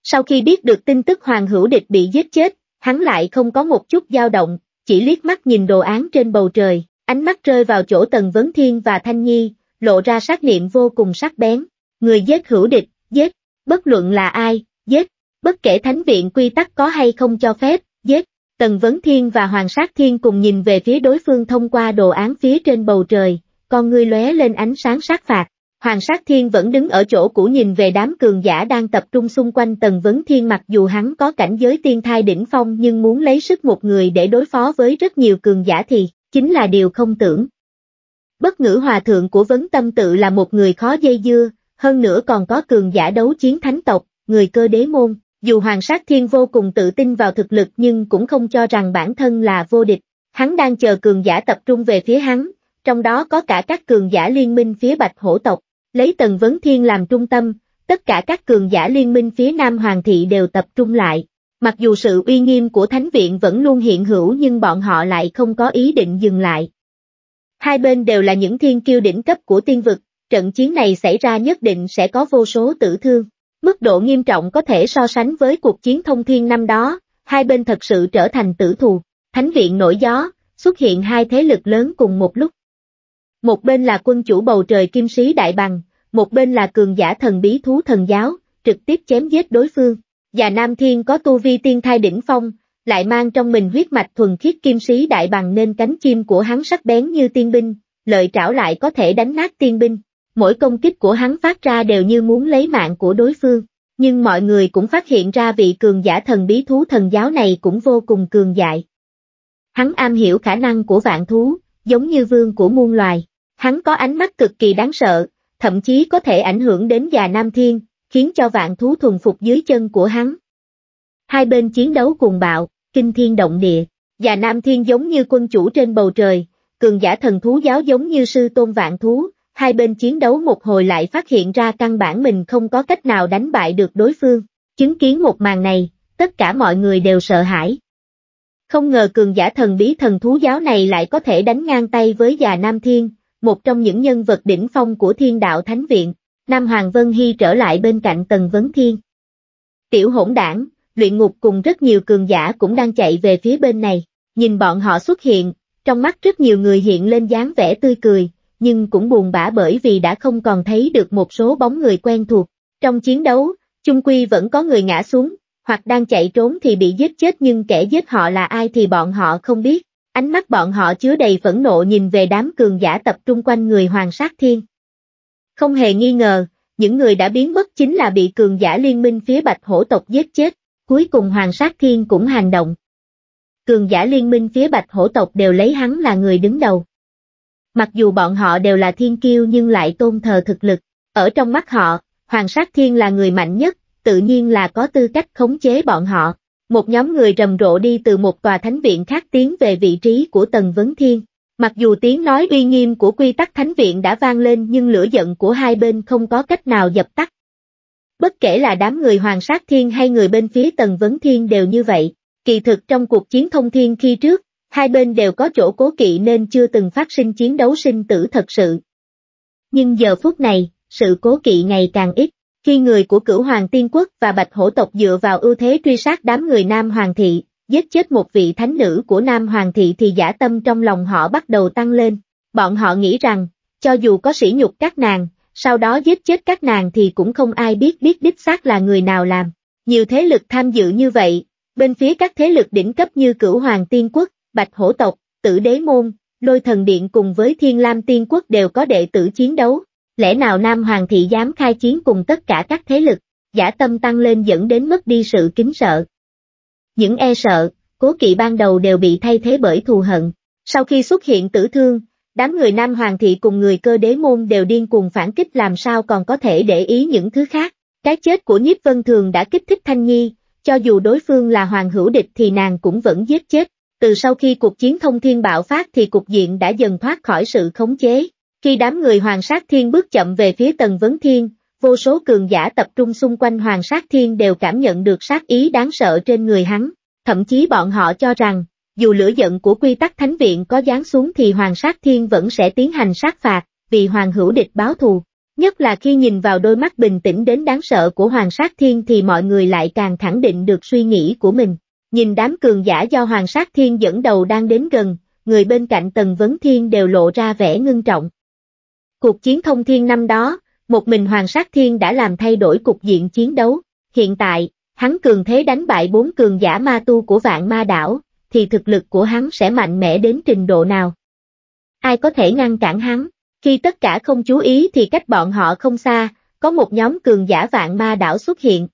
Sau khi biết được tin tức Hoàng Hữu Địch bị giết chết, hắn lại không có một chút dao động, chỉ liếc mắt nhìn đồ án trên bầu trời, Ánh mắt rơi vào chỗ Tần Vấn Thiên và Thanh Nhi, lộ ra sát niệm vô cùng sắc bén. Người giết hữu địch, giết, bất luận là ai, giết, bất kể thánh viện quy tắc có hay không cho phép, giết. Tần Vấn Thiên và Hoàng Sát Thiên cùng nhìn về phía đối phương thông qua đồ án phía trên bầu trời, con ngươi lóe lên ánh sáng sát phạt. Hoàng Sát Thiên vẫn đứng ở chỗ cũ nhìn về đám cường giả đang tập trung xung quanh Tần Vấn Thiên mặc dù hắn có cảnh giới tiên thai đỉnh phong nhưng muốn lấy sức một người để đối phó với rất nhiều cường giả thì chính là điều không tưởng. Bất ngữ hòa thượng của Vấn Tâm tự là một người khó dây dưa, hơn nữa còn có cường giả đấu chiến thánh tộc, người cơ đế môn, dù Hoàng Sát Thiên vô cùng tự tin vào thực lực nhưng cũng không cho rằng bản thân là vô địch, hắn đang chờ cường giả tập trung về phía hắn, trong đó có cả các cường giả liên minh phía Bạch Hổ tộc, lấy Tần Vấn Thiên làm trung tâm, tất cả các cường giả liên minh phía Nam Hoàng thị đều tập trung lại, Mặc dù sự uy nghiêm của Thánh viện vẫn luôn hiện hữu nhưng bọn họ lại không có ý định dừng lại. Hai bên đều là những thiên kiêu đỉnh cấp của tiên vực, trận chiến này xảy ra nhất định sẽ có vô số tử thương. Mức độ nghiêm trọng có thể so sánh với cuộc chiến thông thiên năm đó, hai bên thật sự trở thành tử thù. Thánh viện nổi gió, xuất hiện hai thế lực lớn cùng một lúc. Một bên là quân chủ bầu trời kim sĩ đại bằng, một bên là cường giả thần bí thú thần giáo, trực tiếp chém giết đối phương và Nam Thiên có tu vi tiên thai đỉnh phong, lại mang trong mình huyết mạch thuần khiết kim sĩ đại bằng nên cánh chim của hắn sắc bén như tiên binh, lợi trảo lại có thể đánh nát tiên binh. Mỗi công kích của hắn phát ra đều như muốn lấy mạng của đối phương, nhưng mọi người cũng phát hiện ra vị cường giả thần bí thú thần giáo này cũng vô cùng cường dại. Hắn am hiểu khả năng của vạn thú, giống như vương của muôn loài, hắn có ánh mắt cực kỳ đáng sợ, thậm chí có thể ảnh hưởng đến già Nam Thiên, khiến cho vạn thú thuần phục dưới chân của hắn. Hai bên chiến đấu cuồng bạo, kinh thiên động địa, và nam thiên giống như quân chủ trên bầu trời, cường giả thần thú giáo giống như sư tôn vạn thú, hai bên chiến đấu một hồi lại phát hiện ra căn bản mình không có cách nào đánh bại được đối phương. Chứng kiến một màn này, tất cả mọi người đều sợ hãi. Không ngờ cường giả thần bí thần thú giáo này lại có thể đánh ngang tay với già Nam Thiên, một trong những nhân vật đỉnh phong của thiên đạo Thánh Viện. Nam Hoàng Vân Hy trở lại bên cạnh Tần Vấn Thiên. Tiểu hỗn đảng, luyện ngục cùng rất nhiều cường giả cũng đang chạy về phía bên này, nhìn bọn họ xuất hiện, trong mắt rất nhiều người hiện lên dáng vẻ tươi cười, nhưng cũng buồn bã bởi vì đã không còn thấy được một số bóng người quen thuộc. Trong chiến đấu, chung quy vẫn có người ngã xuống, hoặc đang chạy trốn thì bị giết chết nhưng kẻ giết họ là ai thì bọn họ không biết. Ánh mắt bọn họ chứa đầy phẫn nộ nhìn về đám cường giả tập trung quanh người Hoàng Sát Thiên. Không hề nghi ngờ, những người đã biến mất chính là bị cường giả liên minh phía bạch hổ tộc giết chết, cuối cùng Hoàng Sát Thiên cũng hành động. Cường giả liên minh phía bạch hổ tộc đều lấy hắn là người đứng đầu. Mặc dù bọn họ đều là thiên kiêu nhưng lại tôn thờ thực lực, ở trong mắt họ, Hoàng Sát Thiên là người mạnh nhất, tự nhiên là có tư cách khống chế bọn họ. Một nhóm người rầm rộ đi từ một tòa thánh viện khác tiến về vị trí của Tần Vấn Thiên. Mặc dù tiếng nói uy nghiêm của quy tắc thánh viện đã vang lên nhưng lửa giận của hai bên không có cách nào dập tắt. Bất kể là đám người hoàng sát thiên hay người bên phía tần vấn thiên đều như vậy, kỳ thực trong cuộc chiến thông thiên khi trước, hai bên đều có chỗ cố kỵ nên chưa từng phát sinh chiến đấu sinh tử thật sự. Nhưng giờ phút này, sự cố kỵ ngày càng ít, khi người của cửu hoàng tiên quốc và bạch hổ tộc dựa vào ưu thế truy sát đám người nam hoàng thị, giết chết một vị thánh nữ của Nam Hoàng thị thì giả tâm trong lòng họ bắt đầu tăng lên. Bọn họ nghĩ rằng, cho dù có sỉ nhục các nàng, sau đó giết chết các nàng thì cũng không ai biết biết đích xác là người nào làm. Nhiều thế lực tham dự như vậy, bên phía các thế lực đỉnh cấp như Cửu Hoàng Tiên Quốc, Bạch Hổ Tộc, Tử Đế Môn, Lôi Thần Điện cùng với Thiên Lam Tiên Quốc đều có đệ tử chiến đấu. Lẽ nào Nam Hoàng thị dám khai chiến cùng tất cả các thế lực, giả tâm tăng lên dẫn đến mất đi sự kính sợ. Những e sợ, cố kỵ ban đầu đều bị thay thế bởi thù hận. Sau khi xuất hiện tử thương, đám người Nam Hoàng thị cùng người cơ đế môn đều điên cuồng phản kích làm sao còn có thể để ý những thứ khác. Cái chết của Nhiếp Vân Thường đã kích thích Thanh Nhi, cho dù đối phương là hoàng hữu địch thì nàng cũng vẫn giết chết. Từ sau khi cuộc chiến thông thiên bạo phát thì cục diện đã dần thoát khỏi sự khống chế. Khi đám người hoàng sát thiên bước chậm về phía tầng vấn thiên, vô số cường giả tập trung xung quanh Hoàng Sát Thiên đều cảm nhận được sát ý đáng sợ trên người hắn, thậm chí bọn họ cho rằng, dù lửa giận của quy tắc thánh viện có giáng xuống thì Hoàng Sát Thiên vẫn sẽ tiến hành sát phạt, vì Hoàng Hữu Địch báo thù. Nhất là khi nhìn vào đôi mắt bình tĩnh đến đáng sợ của Hoàng Sát Thiên thì mọi người lại càng khẳng định được suy nghĩ của mình. Nhìn đám cường giả do Hoàng Sát Thiên dẫn đầu đang đến gần, người bên cạnh Tần Vấn Thiên đều lộ ra vẻ ngưng trọng. Cuộc chiến thông thiên năm đó, một mình Hoàng Sát Thiên đã làm thay đổi cục diện chiến đấu. Hiện tại, hắn cường thế đánh bại bốn cường giả ma tu của vạn ma đảo, thì thực lực của hắn sẽ mạnh mẽ đến trình độ nào? Ai có thể ngăn cản hắn? Khi tất cả không chú ý thì cách bọn họ không xa, có một nhóm cường giả vạn ma đảo xuất hiện.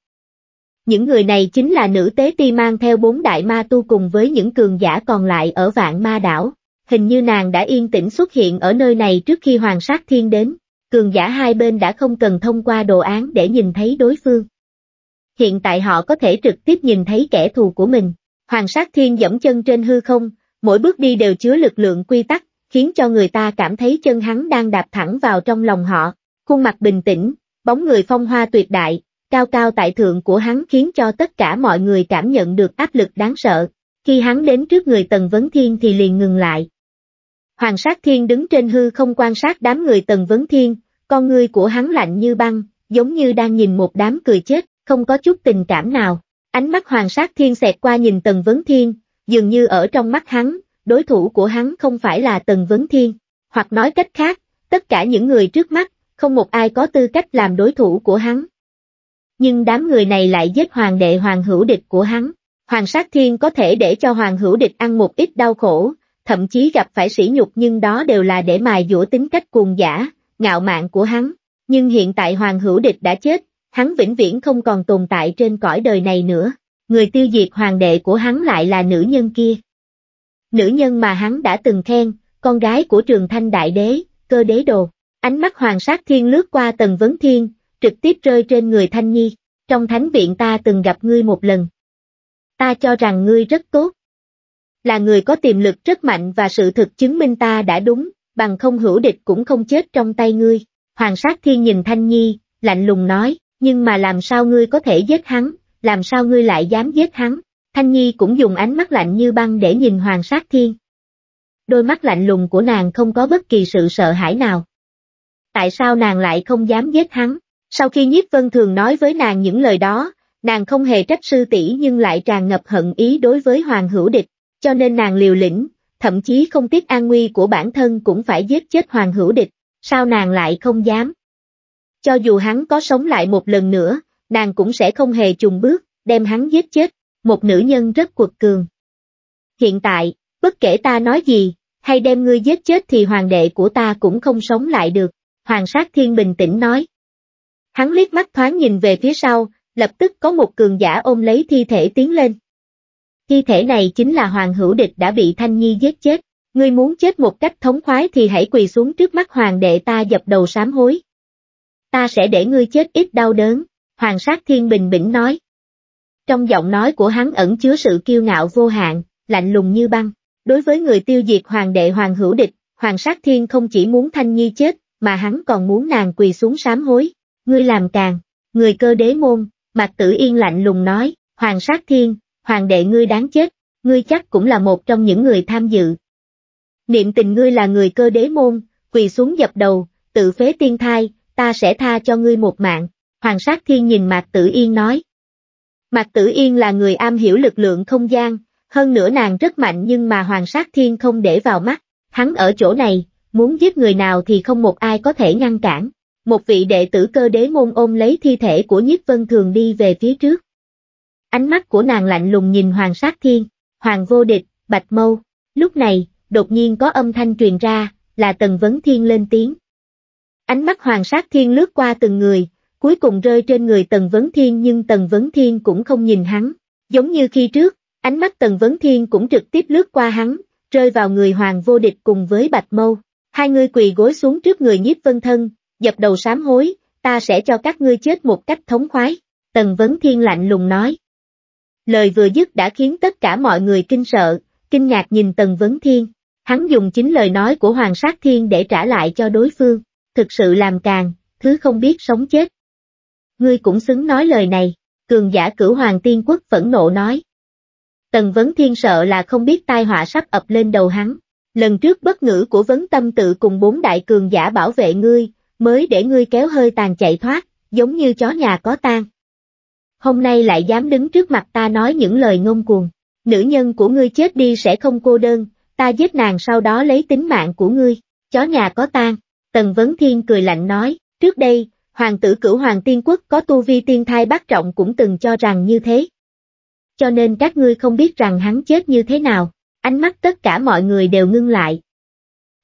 Những người này chính là nữ tế ti mang theo bốn đại ma tu cùng với những cường giả còn lại ở vạn ma đảo. Hình như nàng đã yên tĩnh xuất hiện ở nơi này trước khi hoàng sát thiên đến cường giả hai bên đã không cần thông qua đồ án để nhìn thấy đối phương. Hiện tại họ có thể trực tiếp nhìn thấy kẻ thù của mình. Hoàng sát thiên dẫm chân trên hư không, mỗi bước đi đều chứa lực lượng quy tắc, khiến cho người ta cảm thấy chân hắn đang đạp thẳng vào trong lòng họ. Khuôn mặt bình tĩnh, bóng người phong hoa tuyệt đại, cao cao tại thượng của hắn khiến cho tất cả mọi người cảm nhận được áp lực đáng sợ. Khi hắn đến trước người Tần Vấn Thiên thì liền ngừng lại, Hoàng sát thiên đứng trên hư không quan sát đám người tần vấn thiên, con ngươi của hắn lạnh như băng, giống như đang nhìn một đám cười chết, không có chút tình cảm nào. Ánh mắt hoàng sát thiên xẹt qua nhìn tần vấn thiên, dường như ở trong mắt hắn, đối thủ của hắn không phải là tần vấn thiên. Hoặc nói cách khác, tất cả những người trước mắt, không một ai có tư cách làm đối thủ của hắn. Nhưng đám người này lại giết hoàng đệ hoàng hữu địch của hắn. Hoàng sát thiên có thể để cho hoàng hữu địch ăn một ít đau khổ, thậm chí gặp phải sỉ nhục nhưng đó đều là để mài dũa tính cách cuồng giả, ngạo mạn của hắn. Nhưng hiện tại Hoàng Hữu Địch đã chết, hắn vĩnh viễn không còn tồn tại trên cõi đời này nữa. Người tiêu diệt hoàng đệ của hắn lại là nữ nhân kia. Nữ nhân mà hắn đã từng khen, con gái của trường thanh đại đế, cơ đế đồ. Ánh mắt hoàng sát thiên lướt qua tầng vấn thiên, trực tiếp rơi trên người thanh nhi. Trong thánh viện ta từng gặp ngươi một lần. Ta cho rằng ngươi rất tốt là người có tiềm lực rất mạnh và sự thực chứng minh ta đã đúng, bằng không hữu địch cũng không chết trong tay ngươi. Hoàng sát thiên nhìn Thanh Nhi, lạnh lùng nói, nhưng mà làm sao ngươi có thể giết hắn, làm sao ngươi lại dám giết hắn. Thanh Nhi cũng dùng ánh mắt lạnh như băng để nhìn Hoàng sát thiên. Đôi mắt lạnh lùng của nàng không có bất kỳ sự sợ hãi nào. Tại sao nàng lại không dám giết hắn? Sau khi Nhiếp Vân Thường nói với nàng những lời đó, nàng không hề trách sư tỷ nhưng lại tràn ngập hận ý đối với Hoàng Hữu Địch, cho nên nàng liều lĩnh, thậm chí không tiếc an nguy của bản thân cũng phải giết chết hoàng hữu địch, sao nàng lại không dám. Cho dù hắn có sống lại một lần nữa, nàng cũng sẽ không hề trùng bước, đem hắn giết chết, một nữ nhân rất quật cường. Hiện tại, bất kể ta nói gì, hay đem ngươi giết chết thì hoàng đệ của ta cũng không sống lại được, hoàng sát thiên bình tĩnh nói. Hắn liếc mắt thoáng nhìn về phía sau, lập tức có một cường giả ôm lấy thi thể tiến lên. Thi thể này chính là Hoàng Hữu Địch đã bị Thanh Nhi giết chết. Ngươi muốn chết một cách thống khoái thì hãy quỳ xuống trước mắt Hoàng đệ ta dập đầu sám hối. Ta sẽ để ngươi chết ít đau đớn, Hoàng sát thiên bình bĩnh nói. Trong giọng nói của hắn ẩn chứa sự kiêu ngạo vô hạn, lạnh lùng như băng. Đối với người tiêu diệt Hoàng đệ Hoàng Hữu Địch, Hoàng sát thiên không chỉ muốn Thanh Nhi chết, mà hắn còn muốn nàng quỳ xuống sám hối. Ngươi làm càng, người cơ đế môn, Mạc Tử Yên lạnh lùng nói, Hoàng sát thiên, hoàng đệ ngươi đáng chết, ngươi chắc cũng là một trong những người tham dự. Niệm tình ngươi là người cơ đế môn, quỳ xuống dập đầu, tự phế tiên thai, ta sẽ tha cho ngươi một mạng, hoàng sát thiên nhìn Mạc Tử Yên nói. Mạc Tử Yên là người am hiểu lực lượng không gian, hơn nữa nàng rất mạnh nhưng mà hoàng sát thiên không để vào mắt, hắn ở chỗ này, muốn giết người nào thì không một ai có thể ngăn cản. Một vị đệ tử cơ đế môn ôm lấy thi thể của nhiếp vân thường đi về phía trước. Ánh mắt của nàng lạnh lùng nhìn Hoàng Sát Thiên, Hoàng Vô Địch, Bạch Mâu. Lúc này, đột nhiên có âm thanh truyền ra, là Tần Vấn Thiên lên tiếng. Ánh mắt Hoàng Sát Thiên lướt qua từng người, cuối cùng rơi trên người Tần Vấn Thiên nhưng Tần Vấn Thiên cũng không nhìn hắn. Giống như khi trước, ánh mắt Tần Vấn Thiên cũng trực tiếp lướt qua hắn, rơi vào người Hoàng Vô Địch cùng với Bạch Mâu. Hai người quỳ gối xuống trước người nhiếp vân thân, dập đầu sám hối, ta sẽ cho các ngươi chết một cách thống khoái. Tần Vấn Thiên lạnh lùng nói, Lời vừa dứt đã khiến tất cả mọi người kinh sợ, kinh ngạc nhìn Tần Vấn Thiên. Hắn dùng chính lời nói của Hoàng Sát Thiên để trả lại cho đối phương, thực sự làm càng, thứ không biết sống chết. Ngươi cũng xứng nói lời này, cường giả cửu Hoàng Tiên Quốc phẫn nộ nói. Tần Vấn Thiên sợ là không biết tai họa sắp ập lên đầu hắn. Lần trước bất ngữ của Vấn Tâm tự cùng bốn đại cường giả bảo vệ ngươi, mới để ngươi kéo hơi tàn chạy thoát, giống như chó nhà có tang hôm nay lại dám đứng trước mặt ta nói những lời ngông cuồng. Nữ nhân của ngươi chết đi sẽ không cô đơn, ta giết nàng sau đó lấy tính mạng của ngươi, chó nhà có tan. Tần Vấn Thiên cười lạnh nói, trước đây, hoàng tử cửu hoàng tiên quốc có tu vi tiên thai bác trọng cũng từng cho rằng như thế. Cho nên các ngươi không biết rằng hắn chết như thế nào, ánh mắt tất cả mọi người đều ngưng lại.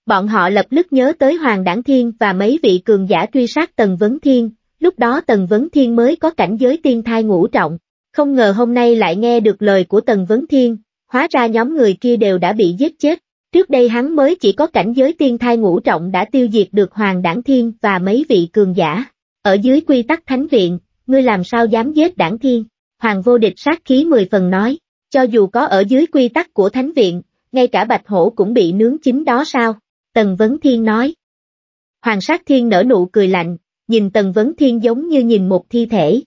Bọn họ lập tức nhớ tới Hoàng Đảng Thiên và mấy vị cường giả truy sát Tần Vấn Thiên, lúc đó Tần Vấn Thiên mới có cảnh giới tiên thai ngũ trọng, không ngờ hôm nay lại nghe được lời của Tần Vấn Thiên, hóa ra nhóm người kia đều đã bị giết chết, trước đây hắn mới chỉ có cảnh giới tiên thai ngũ trọng đã tiêu diệt được Hoàng Đảng Thiên và mấy vị cường giả, ở dưới quy tắc thánh viện, ngươi làm sao dám giết Đảng Thiên, Hoàng vô địch sát khí mười phần nói, cho dù có ở dưới quy tắc của thánh viện, ngay cả bạch hổ cũng bị nướng chính đó sao, Tần Vấn Thiên nói. Hoàng sát thiên nở nụ cười lạnh, nhìn Tần Vấn Thiên giống như nhìn một thi thể.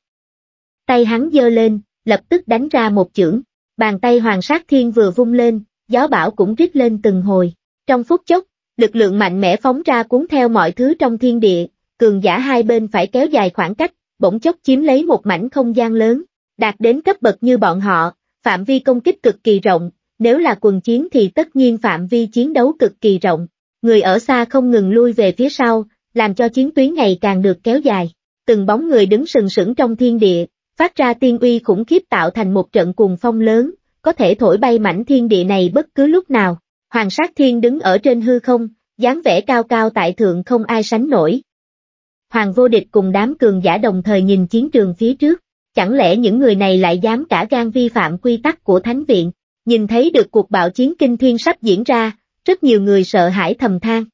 Tay hắn giơ lên, lập tức đánh ra một chưởng, bàn tay Hoàng Sát Thiên vừa vung lên, gió bão cũng rít lên từng hồi. Trong phút chốc, lực lượng mạnh mẽ phóng ra cuốn theo mọi thứ trong thiên địa, cường giả hai bên phải kéo dài khoảng cách, bỗng chốc chiếm lấy một mảnh không gian lớn, đạt đến cấp bậc như bọn họ, phạm vi công kích cực kỳ rộng, nếu là quần chiến thì tất nhiên phạm vi chiến đấu cực kỳ rộng. Người ở xa không ngừng lui về phía sau, làm cho chiến tuyến ngày càng được kéo dài. Từng bóng người đứng sừng sững trong thiên địa, phát ra tiên uy khủng khiếp tạo thành một trận cuồng phong lớn, có thể thổi bay mảnh thiên địa này bất cứ lúc nào. Hoàng sát thiên đứng ở trên hư không, dáng vẻ cao cao tại thượng không ai sánh nổi. Hoàng vô địch cùng đám cường giả đồng thời nhìn chiến trường phía trước, chẳng lẽ những người này lại dám cả gan vi phạm quy tắc của Thánh viện, nhìn thấy được cuộc bạo chiến kinh thiên sắp diễn ra, rất nhiều người sợ hãi thầm than,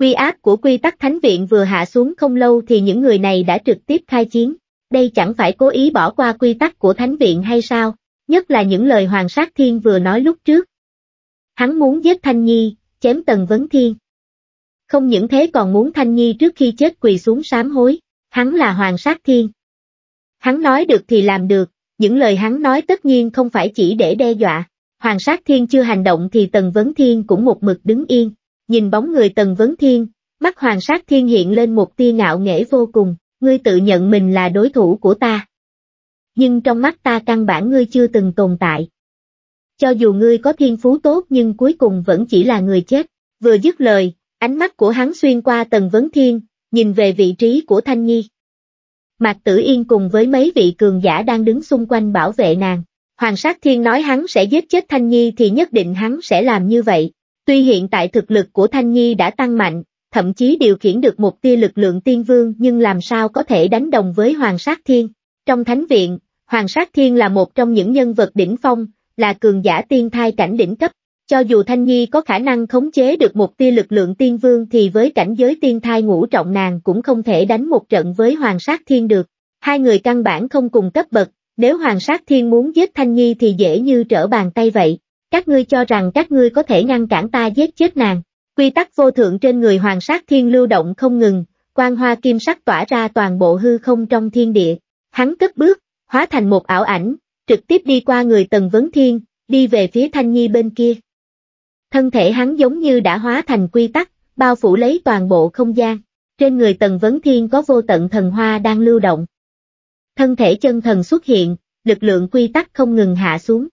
Quy áp của quy tắc thánh viện vừa hạ xuống không lâu thì những người này đã trực tiếp khai chiến. Đây chẳng phải cố ý bỏ qua quy tắc của thánh viện hay sao, nhất là những lời Hoàng Sát Thiên vừa nói lúc trước. Hắn muốn giết Thanh Nhi, chém Tần Vấn Thiên. Không những thế còn muốn Thanh Nhi trước khi chết quỳ xuống sám hối, hắn là Hoàng Sát Thiên. Hắn nói được thì làm được, những lời hắn nói tất nhiên không phải chỉ để đe dọa, Hoàng Sát Thiên chưa hành động thì Tần Vấn Thiên cũng một mực đứng yên nhìn bóng người Tần Vấn Thiên, mắt hoàng sát thiên hiện lên một tia ngạo nghễ vô cùng, ngươi tự nhận mình là đối thủ của ta. Nhưng trong mắt ta căn bản ngươi chưa từng tồn tại. Cho dù ngươi có thiên phú tốt nhưng cuối cùng vẫn chỉ là người chết. Vừa dứt lời, ánh mắt của hắn xuyên qua Tần Vấn Thiên, nhìn về vị trí của Thanh Nhi. Mạc Tử Yên cùng với mấy vị cường giả đang đứng xung quanh bảo vệ nàng. Hoàng sát thiên nói hắn sẽ giết chết Thanh Nhi thì nhất định hắn sẽ làm như vậy. Tuy hiện tại thực lực của Thanh Nhi đã tăng mạnh, thậm chí điều khiển được một tia lực lượng tiên vương nhưng làm sao có thể đánh đồng với Hoàng Sát Thiên. Trong Thánh Viện, Hoàng Sát Thiên là một trong những nhân vật đỉnh phong, là cường giả tiên thai cảnh đỉnh cấp. Cho dù Thanh Nhi có khả năng khống chế được một tia lực lượng tiên vương thì với cảnh giới tiên thai ngũ trọng nàng cũng không thể đánh một trận với Hoàng Sát Thiên được. Hai người căn bản không cùng cấp bậc, nếu Hoàng Sát Thiên muốn giết Thanh Nhi thì dễ như trở bàn tay vậy các ngươi cho rằng các ngươi có thể ngăn cản ta giết chết nàng. Quy tắc vô thượng trên người hoàng sát thiên lưu động không ngừng, quan hoa kim sắc tỏa ra toàn bộ hư không trong thiên địa. Hắn cất bước, hóa thành một ảo ảnh, trực tiếp đi qua người tần vấn thiên, đi về phía thanh nhi bên kia. Thân thể hắn giống như đã hóa thành quy tắc, bao phủ lấy toàn bộ không gian. Trên người tần vấn thiên có vô tận thần hoa đang lưu động. Thân thể chân thần xuất hiện, lực lượng quy tắc không ngừng hạ xuống.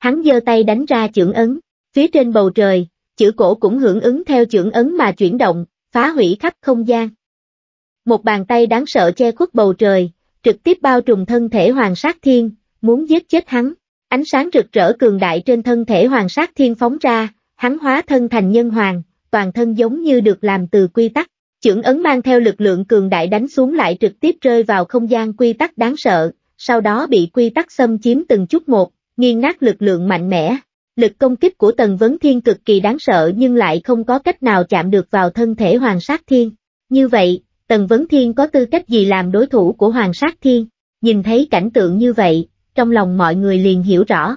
Hắn giơ tay đánh ra chưởng ấn, phía trên bầu trời, chữ cổ cũng hưởng ứng theo chưởng ấn mà chuyển động, phá hủy khắp không gian. Một bàn tay đáng sợ che khuất bầu trời, trực tiếp bao trùm thân thể Hoàng Sát Thiên, muốn giết chết hắn. Ánh sáng rực rỡ cường đại trên thân thể Hoàng Sát Thiên phóng ra, hắn hóa thân thành nhân hoàng, toàn thân giống như được làm từ quy tắc. Chưởng ấn mang theo lực lượng cường đại đánh xuống lại trực tiếp rơi vào không gian quy tắc đáng sợ, sau đó bị quy tắc xâm chiếm từng chút một, nghiền nát lực lượng mạnh mẽ. Lực công kích của Tần Vấn Thiên cực kỳ đáng sợ nhưng lại không có cách nào chạm được vào thân thể Hoàng Sát Thiên. Như vậy, Tần Vấn Thiên có tư cách gì làm đối thủ của Hoàng Sát Thiên? Nhìn thấy cảnh tượng như vậy, trong lòng mọi người liền hiểu rõ.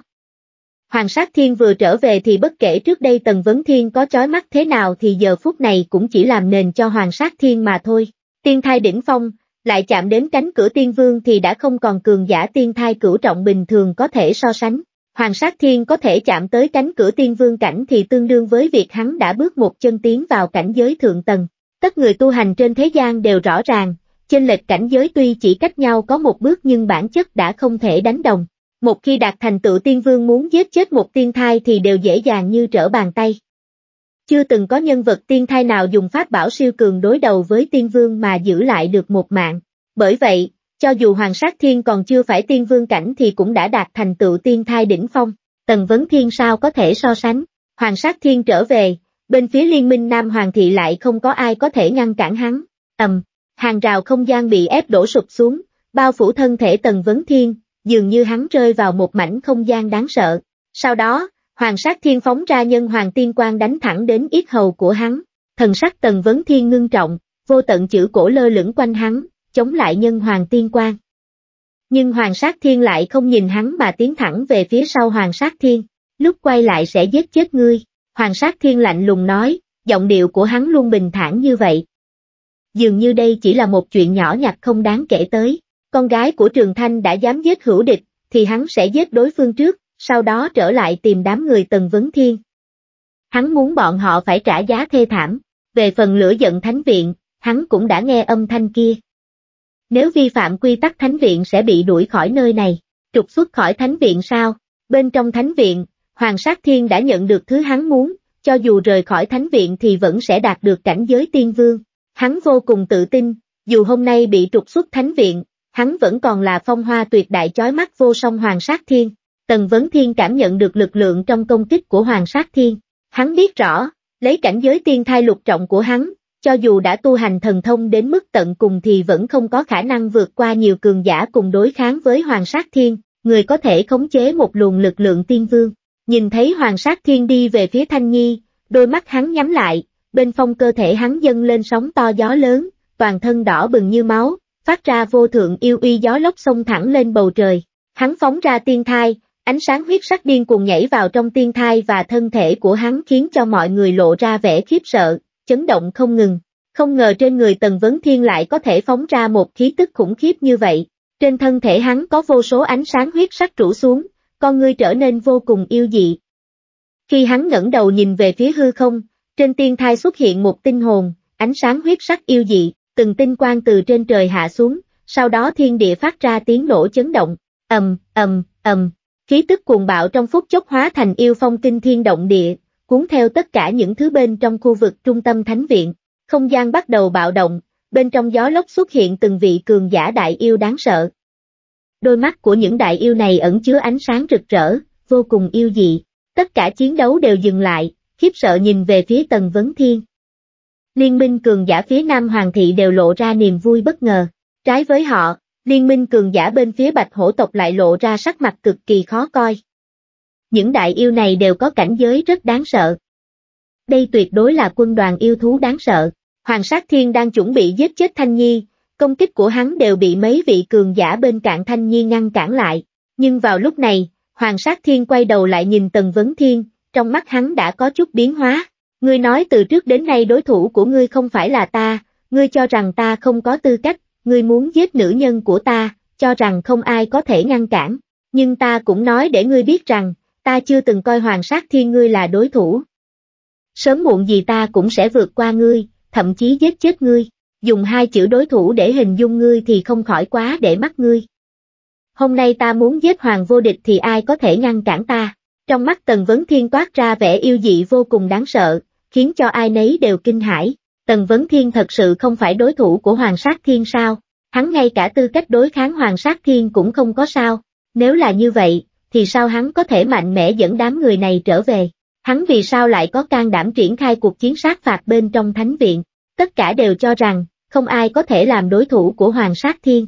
Hoàng Sát Thiên vừa trở về thì bất kể trước đây Tần Vấn Thiên có chói mắt thế nào thì giờ phút này cũng chỉ làm nền cho Hoàng Sát Thiên mà thôi. Tiên thai đỉnh phong, lại chạm đến cánh cửa tiên vương thì đã không còn cường giả tiên thai cửu trọng bình thường có thể so sánh. Hoàng sát thiên có thể chạm tới cánh cửa tiên vương cảnh thì tương đương với việc hắn đã bước một chân tiến vào cảnh giới thượng tầng. Tất người tu hành trên thế gian đều rõ ràng, trên lệch cảnh giới tuy chỉ cách nhau có một bước nhưng bản chất đã không thể đánh đồng. Một khi đạt thành tựu tiên vương muốn giết chết một tiên thai thì đều dễ dàng như trở bàn tay. Chưa từng có nhân vật tiên thai nào dùng pháp bảo siêu cường đối đầu với tiên vương mà giữ lại được một mạng. Bởi vậy, cho dù Hoàng Sát Thiên còn chưa phải tiên vương cảnh thì cũng đã đạt thành tựu tiên thai đỉnh phong, Tần Vấn Thiên sao có thể so sánh. Hoàng Sát Thiên trở về, bên phía liên minh Nam Hoàng thị lại không có ai có thể ngăn cản hắn. ầm, hàng rào không gian bị ép đổ sụp xuống, bao phủ thân thể Tần Vấn Thiên, dường như hắn rơi vào một mảnh không gian đáng sợ. Sau đó, Hoàng sát thiên phóng ra nhân hoàng tiên quan đánh thẳng đến yết hầu của hắn, thần sắc tần vấn thiên ngưng trọng, vô tận chữ cổ lơ lửng quanh hắn, chống lại nhân hoàng tiên quan. Nhưng hoàng sát thiên lại không nhìn hắn mà tiến thẳng về phía sau hoàng sát thiên, lúc quay lại sẽ giết chết ngươi, hoàng sát thiên lạnh lùng nói, giọng điệu của hắn luôn bình thản như vậy. Dường như đây chỉ là một chuyện nhỏ nhặt không đáng kể tới, con gái của Trường Thanh đã dám giết hữu địch, thì hắn sẽ giết đối phương trước, sau đó trở lại tìm đám người Tần Vấn Thiên. Hắn muốn bọn họ phải trả giá thê thảm, về phần lửa giận Thánh Viện, hắn cũng đã nghe âm thanh kia. Nếu vi phạm quy tắc Thánh Viện sẽ bị đuổi khỏi nơi này, trục xuất khỏi Thánh Viện sao? Bên trong Thánh Viện, Hoàng Sát Thiên đã nhận được thứ hắn muốn, cho dù rời khỏi Thánh Viện thì vẫn sẽ đạt được cảnh giới tiên vương. Hắn vô cùng tự tin, dù hôm nay bị trục xuất Thánh Viện, hắn vẫn còn là phong hoa tuyệt đại chói mắt vô song Hoàng Sát Thiên. Tần Vấn Thiên cảm nhận được lực lượng trong công kích của Hoàng Sát Thiên. Hắn biết rõ, lấy cảnh giới tiên thai lục trọng của hắn, cho dù đã tu hành thần thông đến mức tận cùng thì vẫn không có khả năng vượt qua nhiều cường giả cùng đối kháng với Hoàng Sát Thiên, người có thể khống chế một luồng lực lượng tiên vương. Nhìn thấy Hoàng Sát Thiên đi về phía Thanh Nhi, đôi mắt hắn nhắm lại, bên phong cơ thể hắn dâng lên sóng to gió lớn, toàn thân đỏ bừng như máu, phát ra vô thượng yêu uy gió lốc sông thẳng lên bầu trời. Hắn phóng ra tiên thai, Ánh sáng huyết sắc điên cuồng nhảy vào trong tiên thai và thân thể của hắn khiến cho mọi người lộ ra vẻ khiếp sợ, chấn động không ngừng. Không ngờ trên người Tần Vấn Thiên lại có thể phóng ra một khí tức khủng khiếp như vậy. Trên thân thể hắn có vô số ánh sáng huyết sắc rủ xuống, con người trở nên vô cùng yêu dị. Khi hắn ngẩng đầu nhìn về phía hư không, trên tiên thai xuất hiện một tinh hồn, ánh sáng huyết sắc yêu dị, từng tinh quang từ trên trời hạ xuống, sau đó thiên địa phát ra tiếng nổ chấn động, ầm, ầm, ầm. Khí tức cuồng bạo trong phút chốc hóa thành yêu phong kinh thiên động địa, cuốn theo tất cả những thứ bên trong khu vực trung tâm thánh viện. Không gian bắt đầu bạo động, bên trong gió lốc xuất hiện từng vị cường giả đại yêu đáng sợ. Đôi mắt của những đại yêu này ẩn chứa ánh sáng rực rỡ, vô cùng yêu dị. Tất cả chiến đấu đều dừng lại, khiếp sợ nhìn về phía tầng vấn thiên. Liên minh cường giả phía Nam Hoàng thị đều lộ ra niềm vui bất ngờ. Trái với họ, liên minh cường giả bên phía bạch hổ tộc lại lộ ra sắc mặt cực kỳ khó coi. Những đại yêu này đều có cảnh giới rất đáng sợ. Đây tuyệt đối là quân đoàn yêu thú đáng sợ. Hoàng sát thiên đang chuẩn bị giết chết Thanh Nhi, công kích của hắn đều bị mấy vị cường giả bên cạnh Thanh Nhi ngăn cản lại. Nhưng vào lúc này, Hoàng sát thiên quay đầu lại nhìn Tần Vấn Thiên, trong mắt hắn đã có chút biến hóa. Ngươi nói từ trước đến nay đối thủ của ngươi không phải là ta, ngươi cho rằng ta không có tư cách, ngươi muốn giết nữ nhân của ta, cho rằng không ai có thể ngăn cản, nhưng ta cũng nói để ngươi biết rằng, ta chưa từng coi hoàng sát thiên ngươi là đối thủ. Sớm muộn gì ta cũng sẽ vượt qua ngươi, thậm chí giết chết ngươi, dùng hai chữ đối thủ để hình dung ngươi thì không khỏi quá để mắt ngươi. Hôm nay ta muốn giết hoàng vô địch thì ai có thể ngăn cản ta, trong mắt tần vấn thiên toát ra vẻ yêu dị vô cùng đáng sợ, khiến cho ai nấy đều kinh hãi. Tần Vấn Thiên thật sự không phải đối thủ của Hoàng Sát Thiên sao, hắn ngay cả tư cách đối kháng Hoàng Sát Thiên cũng không có sao, nếu là như vậy, thì sao hắn có thể mạnh mẽ dẫn đám người này trở về, hắn vì sao lại có can đảm triển khai cuộc chiến sát phạt bên trong Thánh Viện, tất cả đều cho rằng, không ai có thể làm đối thủ của Hoàng Sát Thiên.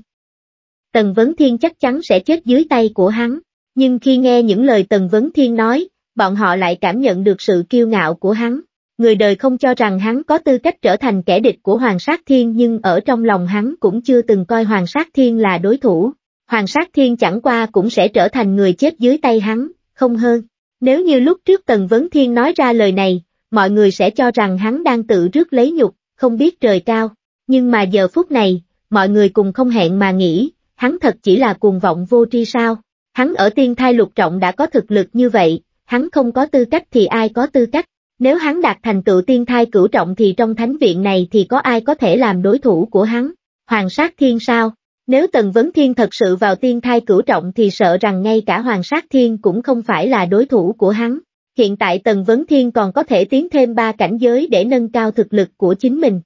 Tần Vấn Thiên chắc chắn sẽ chết dưới tay của hắn, nhưng khi nghe những lời Tần Vấn Thiên nói, bọn họ lại cảm nhận được sự kiêu ngạo của hắn, người đời không cho rằng hắn có tư cách trở thành kẻ địch của Hoàng Sát Thiên nhưng ở trong lòng hắn cũng chưa từng coi Hoàng Sát Thiên là đối thủ. Hoàng Sát Thiên chẳng qua cũng sẽ trở thành người chết dưới tay hắn, không hơn. Nếu như lúc trước Tần Vấn Thiên nói ra lời này, mọi người sẽ cho rằng hắn đang tự rước lấy nhục, không biết trời cao. Nhưng mà giờ phút này, mọi người cùng không hẹn mà nghĩ, hắn thật chỉ là cuồng vọng vô tri sao. Hắn ở tiên thai lục trọng đã có thực lực như vậy, hắn không có tư cách thì ai có tư cách. Nếu hắn đạt thành tựu tiên thai cửu trọng thì trong thánh viện này thì có ai có thể làm đối thủ của hắn? Hoàng sát thiên sao? Nếu Tần Vấn Thiên thật sự vào tiên thai cửu trọng thì sợ rằng ngay cả Hoàng sát thiên cũng không phải là đối thủ của hắn. Hiện tại Tần Vấn Thiên còn có thể tiến thêm ba cảnh giới để nâng cao thực lực của chính mình.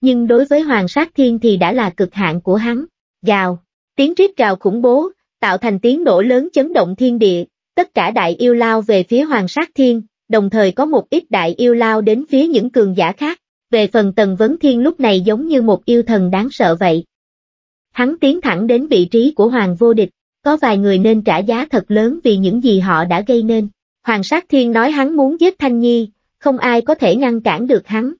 Nhưng đối với Hoàng sát thiên thì đã là cực hạn của hắn. Gào, tiếng rít gào khủng bố, tạo thành tiếng nổ lớn chấn động thiên địa, tất cả đại yêu lao về phía Hoàng sát thiên, đồng thời có một ít đại yêu lao đến phía những cường giả khác. Về phần Tần Vấn Thiên lúc này giống như một yêu thần đáng sợ vậy. Hắn tiến thẳng đến vị trí của Hoàng Vô Địch, có vài người nên trả giá thật lớn vì những gì họ đã gây nên. Hoàng Sát Thiên nói hắn muốn giết Thanh Nhi, không ai có thể ngăn cản được hắn.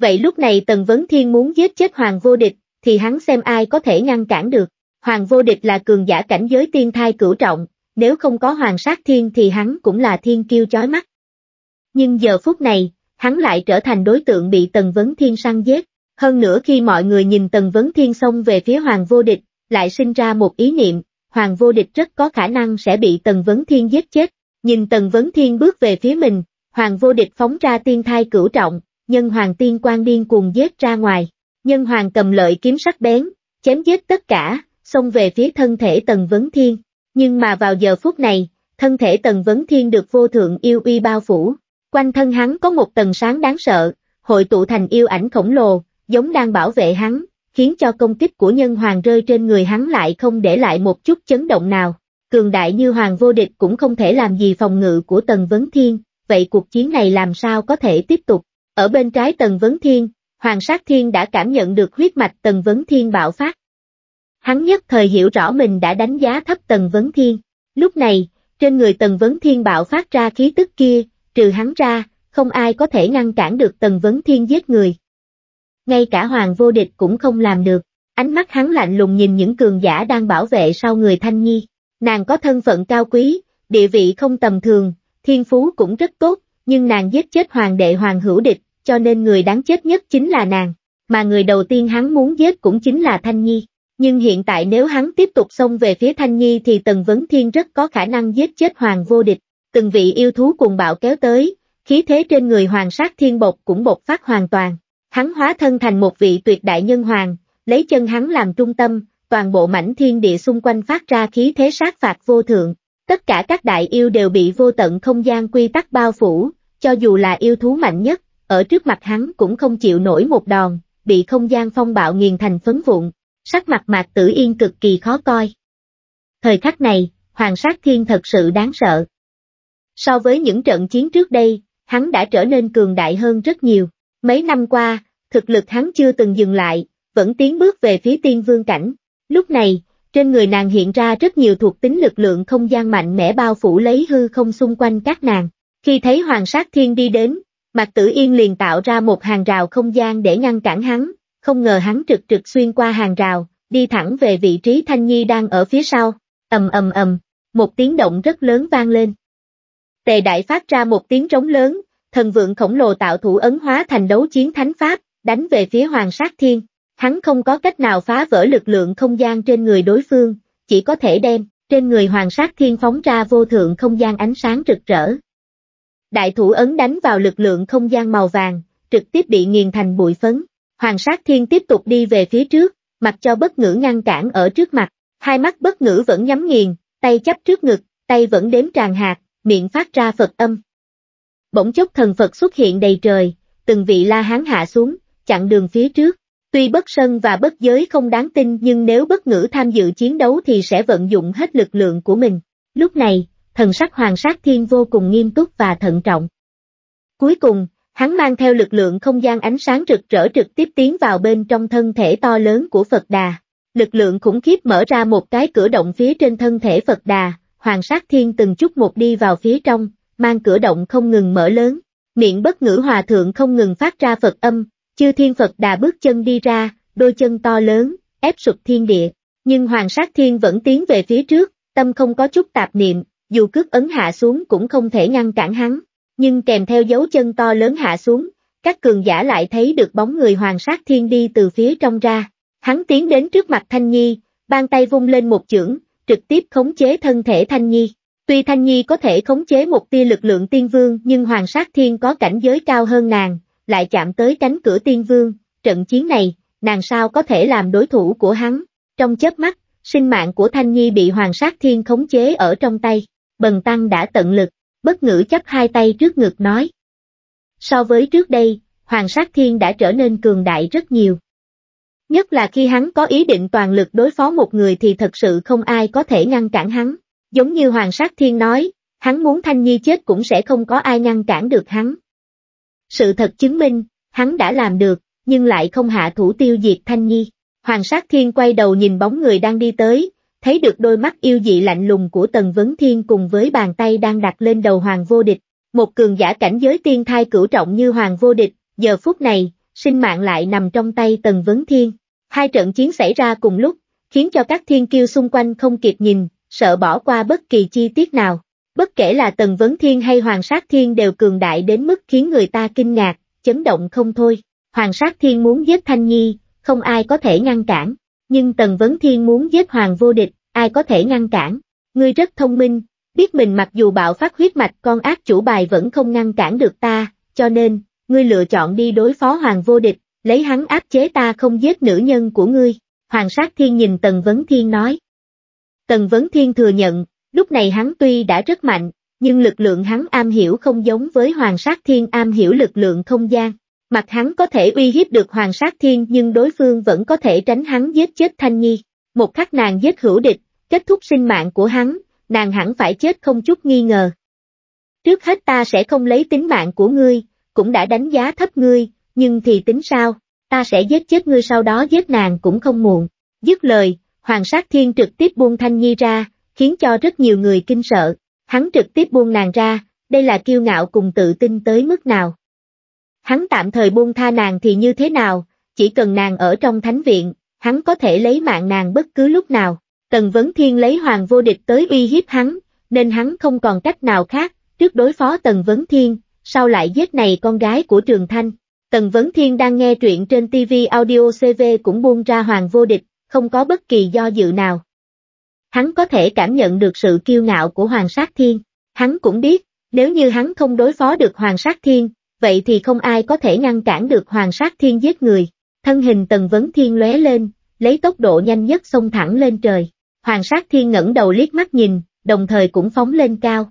Vậy lúc này Tần Vấn Thiên muốn giết chết Hoàng Vô Địch, thì hắn xem ai có thể ngăn cản được. Hoàng Vô Địch là cường giả cảnh giới tiên thai cửu trọng, nếu không có hoàng sát thiên thì hắn cũng là thiên kiêu chói mắt. Nhưng giờ phút này, hắn lại trở thành đối tượng bị Tần Vấn Thiên săn giết. Hơn nữa khi mọi người nhìn Tần Vấn Thiên xông về phía Hoàng Vô Địch, lại sinh ra một ý niệm, Hoàng Vô Địch rất có khả năng sẽ bị Tần Vấn Thiên giết chết. Nhìn Tần Vấn Thiên bước về phía mình, Hoàng Vô Địch phóng ra tiên thai cửu trọng, nhân Hoàng Tiên quan điên cuồng giết ra ngoài. Nhân Hoàng cầm lợi kiếm sắc bén, chém giết tất cả, xông về phía thân thể Tần Vấn Thiên. Nhưng mà vào giờ phút này, thân thể Tần Vấn Thiên được vô thượng yêu uy bao phủ. Quanh thân hắn có một tầng sáng đáng sợ, hội tụ thành yêu ảnh khổng lồ, giống đang bảo vệ hắn, khiến cho công kích của nhân hoàng rơi trên người hắn lại không để lại một chút chấn động nào. Cường đại như hoàng vô địch cũng không thể làm gì phòng ngự của Tần Vấn Thiên, vậy cuộc chiến này làm sao có thể tiếp tục. Ở bên trái Tần Vấn Thiên, Hoàng Sát Thiên đã cảm nhận được huyết mạch Tần Vấn Thiên bạo phát, Hắn nhất thời hiểu rõ mình đã đánh giá thấp Tần Vấn Thiên. Lúc này, trên người Tần Vấn Thiên bạo phát ra khí tức kia, trừ hắn ra, không ai có thể ngăn cản được Tần Vấn Thiên giết người. Ngay cả Hoàng Vô Địch cũng không làm được. Ánh mắt hắn lạnh lùng nhìn những cường giả đang bảo vệ sau người Thanh Nhi. Nàng có thân phận cao quý, địa vị không tầm thường, thiên phú cũng rất tốt, nhưng nàng giết chết hoàng đệ hoàng hữu địch, cho nên người đáng chết nhất chính là nàng, mà người đầu tiên hắn muốn giết cũng chính là Thanh Nhi. Nhưng hiện tại nếu hắn tiếp tục xông về phía Thanh Nhi thì Tần Vấn Thiên rất có khả năng giết chết Hoàng vô địch, từng vị yêu thú cùng bạo kéo tới, khí thế trên người Hoàng sát thiên bột cũng bộc phát hoàn toàn. Hắn hóa thân thành một vị tuyệt đại nhân hoàng, lấy chân hắn làm trung tâm, toàn bộ mảnh thiên địa xung quanh phát ra khí thế sát phạt vô thượng. Tất cả các đại yêu đều bị vô tận không gian quy tắc bao phủ, cho dù là yêu thú mạnh nhất, ở trước mặt hắn cũng không chịu nổi một đòn, bị không gian phong bạo nghiền thành phấn vụn sắc mặt Mạc Tử Yên cực kỳ khó coi. Thời khắc này, Hoàng Sát Thiên thật sự đáng sợ. So với những trận chiến trước đây, hắn đã trở nên cường đại hơn rất nhiều. Mấy năm qua, thực lực hắn chưa từng dừng lại, vẫn tiến bước về phía tiên vương cảnh. Lúc này, trên người nàng hiện ra rất nhiều thuộc tính lực lượng không gian mạnh mẽ bao phủ lấy hư không xung quanh các nàng. Khi thấy Hoàng Sát Thiên đi đến, Mạc Tử Yên liền tạo ra một hàng rào không gian để ngăn cản hắn, không ngờ hắn trực trực xuyên qua hàng rào, đi thẳng về vị trí Thanh Nhi đang ở phía sau, ầm ầm ầm, một tiếng động rất lớn vang lên. Tề đại phát ra một tiếng trống lớn, thần vượng khổng lồ tạo thủ ấn hóa thành đấu chiến thánh pháp, đánh về phía hoàng sát thiên, hắn không có cách nào phá vỡ lực lượng không gian trên người đối phương, chỉ có thể đem, trên người hoàng sát thiên phóng ra vô thượng không gian ánh sáng rực rỡ. Đại thủ ấn đánh vào lực lượng không gian màu vàng, trực tiếp bị nghiền thành bụi phấn. Hoàng sát thiên tiếp tục đi về phía trước, mặc cho bất ngữ ngăn cản ở trước mặt, hai mắt bất ngữ vẫn nhắm nghiền, tay chấp trước ngực, tay vẫn đếm tràn hạt, miệng phát ra Phật âm. Bỗng chốc thần Phật xuất hiện đầy trời, từng vị la hán hạ xuống, chặn đường phía trước. Tuy bất sân và bất giới không đáng tin nhưng nếu bất ngữ tham dự chiến đấu thì sẽ vận dụng hết lực lượng của mình. Lúc này, thần sắc hoàng sát thiên vô cùng nghiêm túc và thận trọng. Cuối cùng, Hắn mang theo lực lượng không gian ánh sáng rực rỡ trực tiếp tiến vào bên trong thân thể to lớn của Phật Đà. Lực lượng khủng khiếp mở ra một cái cửa động phía trên thân thể Phật Đà, Hoàng Sát Thiên từng chút một đi vào phía trong, mang cửa động không ngừng mở lớn. Miệng bất ngữ hòa thượng không ngừng phát ra Phật âm, chư thiên Phật Đà bước chân đi ra, đôi chân to lớn, ép sụp thiên địa. Nhưng Hoàng Sát Thiên vẫn tiến về phía trước, tâm không có chút tạp niệm, dù cước ấn hạ xuống cũng không thể ngăn cản hắn nhưng kèm theo dấu chân to lớn hạ xuống, các cường giả lại thấy được bóng người hoàng sát thiên đi từ phía trong ra. Hắn tiến đến trước mặt Thanh Nhi, bàn tay vung lên một chưởng, trực tiếp khống chế thân thể Thanh Nhi. Tuy Thanh Nhi có thể khống chế một tia lực lượng tiên vương nhưng hoàng sát thiên có cảnh giới cao hơn nàng, lại chạm tới cánh cửa tiên vương, trận chiến này, nàng sao có thể làm đối thủ của hắn. Trong chớp mắt, sinh mạng của Thanh Nhi bị hoàng sát thiên khống chế ở trong tay, bần tăng đã tận lực bất ngữ chắp hai tay trước ngực nói. So với trước đây, Hoàng Sát Thiên đã trở nên cường đại rất nhiều. Nhất là khi hắn có ý định toàn lực đối phó một người thì thật sự không ai có thể ngăn cản hắn. Giống như Hoàng Sát Thiên nói, hắn muốn Thanh Nhi chết cũng sẽ không có ai ngăn cản được hắn. Sự thật chứng minh, hắn đã làm được, nhưng lại không hạ thủ tiêu diệt Thanh Nhi. Hoàng Sát Thiên quay đầu nhìn bóng người đang đi tới, thấy được đôi mắt yêu dị lạnh lùng của Tần Vấn Thiên cùng với bàn tay đang đặt lên đầu Hoàng Vô Địch, một cường giả cảnh giới tiên thai cửu trọng như Hoàng Vô Địch, giờ phút này, sinh mạng lại nằm trong tay Tần Vấn Thiên. Hai trận chiến xảy ra cùng lúc, khiến cho các thiên kiêu xung quanh không kịp nhìn, sợ bỏ qua bất kỳ chi tiết nào. Bất kể là Tần Vấn Thiên hay Hoàng Sát Thiên đều cường đại đến mức khiến người ta kinh ngạc, chấn động không thôi. Hoàng Sát Thiên muốn giết Thanh Nhi, không ai có thể ngăn cản. Nhưng Tần Vấn Thiên muốn giết Hoàng vô địch, ai có thể ngăn cản? Ngươi rất thông minh, biết mình mặc dù bạo phát huyết mạch con ác chủ bài vẫn không ngăn cản được ta, cho nên, ngươi lựa chọn đi đối phó Hoàng vô địch, lấy hắn áp chế ta không giết nữ nhân của ngươi. Hoàng sát thiên nhìn Tần Vấn Thiên nói. Tần Vấn Thiên thừa nhận, lúc này hắn tuy đã rất mạnh, nhưng lực lượng hắn am hiểu không giống với Hoàng sát thiên am hiểu lực lượng không gian. Mặt hắn có thể uy hiếp được Hoàng Sát Thiên nhưng đối phương vẫn có thể tránh hắn giết chết Thanh Nhi. Một khắc nàng giết hữu địch, kết thúc sinh mạng của hắn, nàng hẳn phải chết không chút nghi ngờ. Trước hết ta sẽ không lấy tính mạng của ngươi, cũng đã đánh giá thấp ngươi, nhưng thì tính sao, ta sẽ giết chết ngươi sau đó giết nàng cũng không muộn. Dứt lời, Hoàng Sát Thiên trực tiếp buông Thanh Nhi ra, khiến cho rất nhiều người kinh sợ. Hắn trực tiếp buông nàng ra, đây là kiêu ngạo cùng tự tin tới mức nào. Hắn tạm thời buông tha nàng thì như thế nào, chỉ cần nàng ở trong thánh viện, hắn có thể lấy mạng nàng bất cứ lúc nào. Tần Vấn Thiên lấy hoàng vô địch tới uy hiếp hắn, nên hắn không còn cách nào khác, trước đối phó Tần Vấn Thiên, sau lại giết này con gái của Trường Thanh. Tần Vấn Thiên đang nghe truyện trên TV Audio CV cũng buông ra hoàng vô địch, không có bất kỳ do dự nào. Hắn có thể cảm nhận được sự kiêu ngạo của Hoàng Sát Thiên. Hắn cũng biết, nếu như hắn không đối phó được Hoàng Sát Thiên, vậy thì không ai có thể ngăn cản được Hoàng Sát Thiên giết người. Thân hình Tần Vấn Thiên lóe lên, lấy tốc độ nhanh nhất xông thẳng lên trời. Hoàng Sát Thiên ngẩng đầu liếc mắt nhìn, đồng thời cũng phóng lên cao.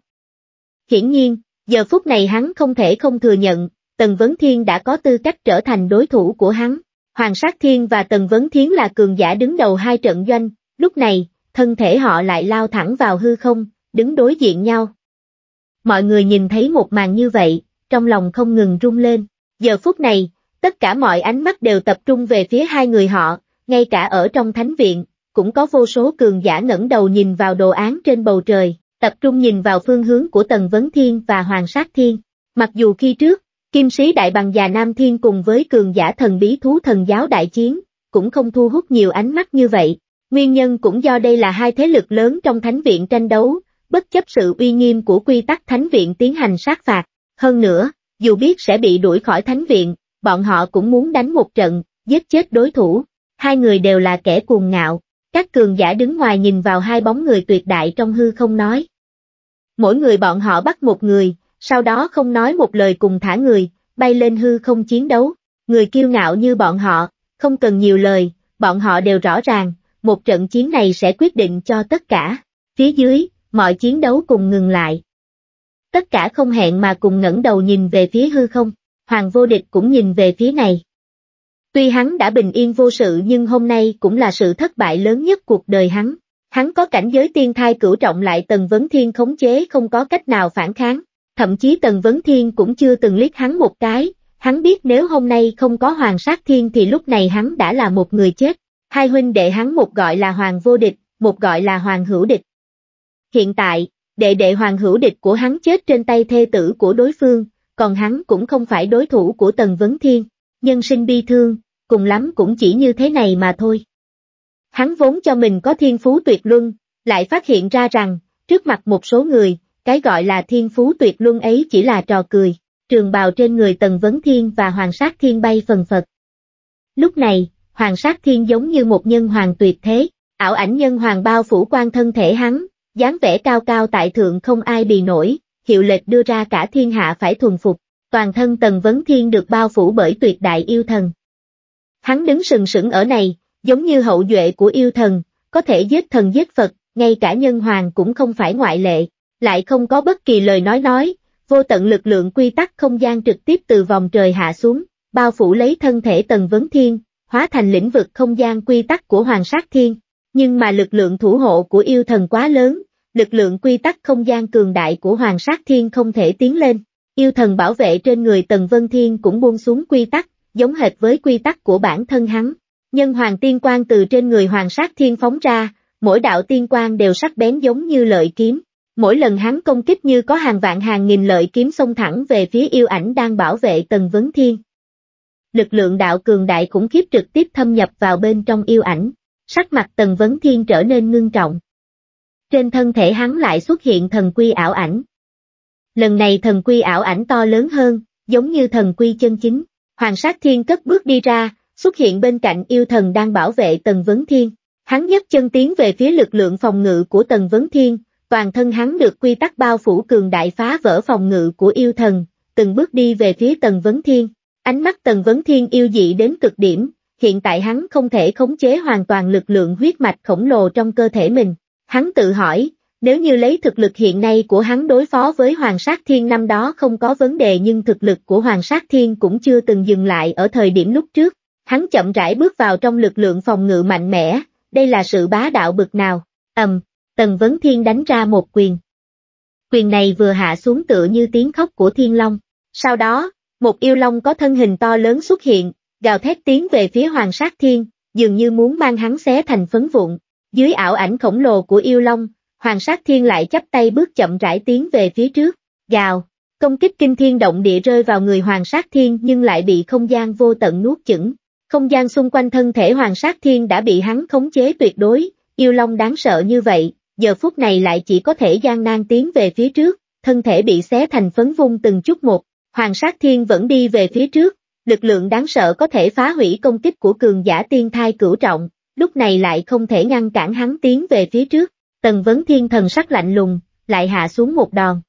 Hiển nhiên, giờ phút này hắn không thể không thừa nhận, Tần Vấn Thiên đã có tư cách trở thành đối thủ của hắn. Hoàng Sát Thiên và Tần Vấn Thiên là cường giả đứng đầu hai trận doanh, lúc này, thân thể họ lại lao thẳng vào hư không, đứng đối diện nhau. Mọi người nhìn thấy một màn như vậy, trong lòng không ngừng rung lên. Giờ phút này, tất cả mọi ánh mắt đều tập trung về phía hai người họ, ngay cả ở trong thánh viện, cũng có vô số cường giả ngẩng đầu nhìn vào đồ án trên bầu trời, tập trung nhìn vào phương hướng của Tần Vấn Thiên và Hoàng Sát Thiên. Mặc dù khi trước, Kim sĩ đại bằng già Nam Thiên cùng với cường giả thần bí thú thần giáo đại chiến, cũng không thu hút nhiều ánh mắt như vậy. Nguyên nhân cũng do đây là hai thế lực lớn trong thánh viện tranh đấu, bất chấp sự uy nghiêm của quy tắc thánh viện tiến hành sát phạt. Hơn nữa, dù biết sẽ bị đuổi khỏi thánh viện, bọn họ cũng muốn đánh một trận, giết chết đối thủ. Hai người đều là kẻ cuồng ngạo, các cường giả đứng ngoài nhìn vào hai bóng người tuyệt đại trong hư không nói. Mỗi người bọn họ bắt một người, sau đó không nói một lời cùng thả người, bay lên hư không chiến đấu. Người kiêu ngạo như bọn họ, không cần nhiều lời, bọn họ đều rõ ràng, một trận chiến này sẽ quyết định cho tất cả. Phía dưới, mọi chiến đấu cùng ngừng lại tất cả không hẹn mà cùng ngẩng đầu nhìn về phía hư không, Hoàng Vô Địch cũng nhìn về phía này. Tuy hắn đã bình yên vô sự nhưng hôm nay cũng là sự thất bại lớn nhất cuộc đời hắn. Hắn có cảnh giới tiên thai cửu trọng lại Tần Vấn Thiên khống chế không có cách nào phản kháng, thậm chí Tần Vấn Thiên cũng chưa từng liếc hắn một cái, hắn biết nếu hôm nay không có Hoàng Sát Thiên thì lúc này hắn đã là một người chết. Hai huynh đệ hắn một gọi là Hoàng Vô Địch, một gọi là Hoàng Hữu Địch. Hiện tại, Đệ đệ hoàng hữu địch của hắn chết trên tay thê tử của đối phương, còn hắn cũng không phải đối thủ của Tần Vấn Thiên, nhân sinh bi thương, cùng lắm cũng chỉ như thế này mà thôi. Hắn vốn cho mình có thiên phú tuyệt luân, lại phát hiện ra rằng, trước mặt một số người, cái gọi là thiên phú tuyệt luân ấy chỉ là trò cười, trường bào trên người Tần Vấn Thiên và Hoàng Sát Thiên bay phần phật. Lúc này, Hoàng Sát Thiên giống như một nhân hoàng tuyệt thế, ảo ảnh nhân hoàng bao phủ quan thân thể hắn, dáng vẻ cao cao tại thượng không ai bì nổi, hiệu lệch đưa ra cả thiên hạ phải thuần phục, toàn thân Tần Vấn Thiên được bao phủ bởi tuyệt đại yêu thần. Hắn đứng sừng sững ở này, giống như hậu duệ của yêu thần, có thể giết thần giết Phật, ngay cả nhân hoàng cũng không phải ngoại lệ, lại không có bất kỳ lời nói nói, vô tận lực lượng quy tắc không gian trực tiếp từ vòng trời hạ xuống, bao phủ lấy thân thể Tần Vấn Thiên, hóa thành lĩnh vực không gian quy tắc của Hoàng Sát Thiên. Nhưng mà lực lượng thủ hộ của yêu thần quá lớn, lực lượng quy tắc không gian cường đại của Hoàng Sát Thiên không thể tiến lên. Yêu thần bảo vệ trên người Tần Vân Thiên cũng buông xuống quy tắc, giống hệt với quy tắc của bản thân hắn. Nhân hoàng tiên quang từ trên người Hoàng Sát Thiên phóng ra, mỗi đạo tiên quang đều sắc bén giống như lợi kiếm. Mỗi lần hắn công kích như có hàng vạn hàng nghìn lợi kiếm xông thẳng về phía yêu ảnh đang bảo vệ Tần Vấn Thiên. Lực lượng đạo cường đại khủng khiếp trực tiếp thâm nhập vào bên trong yêu ảnh, Sắc mặt Tần Vấn Thiên trở nên ngưng trọng. Trên thân thể hắn lại xuất hiện thần quy ảo ảnh. Lần này thần quy ảo ảnh to lớn hơn, giống như thần quy chân chính. Hoàng sát thiên cất bước đi ra, xuất hiện bên cạnh yêu thần đang bảo vệ Tần Vấn Thiên. Hắn nhấc chân tiến về phía lực lượng phòng ngự của Tần Vấn Thiên, toàn thân hắn được quy tắc bao phủ cường đại phá vỡ phòng ngự của yêu thần, từng bước đi về phía Tần Vấn Thiên. Ánh mắt Tần Vấn Thiên yêu dị đến cực điểm, hiện tại hắn không thể khống chế hoàn toàn lực lượng huyết mạch khổng lồ trong cơ thể mình. Hắn tự hỏi, nếu như lấy thực lực hiện nay của hắn đối phó với Hoàng Sát Thiên năm đó không có vấn đề nhưng thực lực của Hoàng Sát Thiên cũng chưa từng dừng lại ở thời điểm lúc trước. Hắn chậm rãi bước vào trong lực lượng phòng ngự mạnh mẽ, đây là sự bá đạo bực nào. ầm, Tần Vấn Thiên đánh ra một quyền. Quyền này vừa hạ xuống tựa như tiếng khóc của Thiên Long. Sau đó, một yêu long có thân hình to lớn xuất hiện, gào thét tiến về phía Hoàng Sát Thiên, dường như muốn mang hắn xé thành phấn vụn. Dưới ảo ảnh khổng lồ của yêu long, Hoàng Sát Thiên lại chấp tay bước chậm rãi tiến về phía trước, gào. Công kích kinh thiên động địa rơi vào người Hoàng Sát Thiên nhưng lại bị không gian vô tận nuốt chửng. Không gian xung quanh thân thể Hoàng Sát Thiên đã bị hắn khống chế tuyệt đối, yêu long đáng sợ như vậy, giờ phút này lại chỉ có thể gian nan tiến về phía trước, thân thể bị xé thành phấn vung từng chút một. Hoàng Sát Thiên vẫn đi về phía trước, lực lượng đáng sợ có thể phá hủy công kích của cường giả tiên thai cửu trọng, lúc này lại không thể ngăn cản hắn tiến về phía trước, tần vấn thiên thần sắc lạnh lùng, lại hạ xuống một đòn.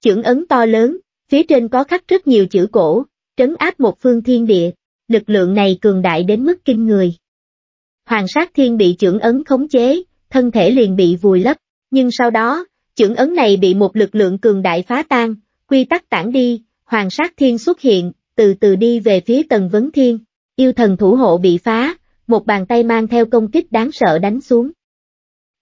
Chưởng ấn to lớn, phía trên có khắc rất nhiều chữ cổ, trấn áp một phương thiên địa, lực lượng này cường đại đến mức kinh người. Hoàng sát thiên bị chưởng ấn khống chế, thân thể liền bị vùi lấp, nhưng sau đó, chưởng ấn này bị một lực lượng cường đại phá tan, quy tắc tản đi, hoàng sát thiên xuất hiện, từ từ đi về phía Tần Vấn Thiên, yêu thần thủ hộ bị phá, một bàn tay mang theo công kích đáng sợ đánh xuống.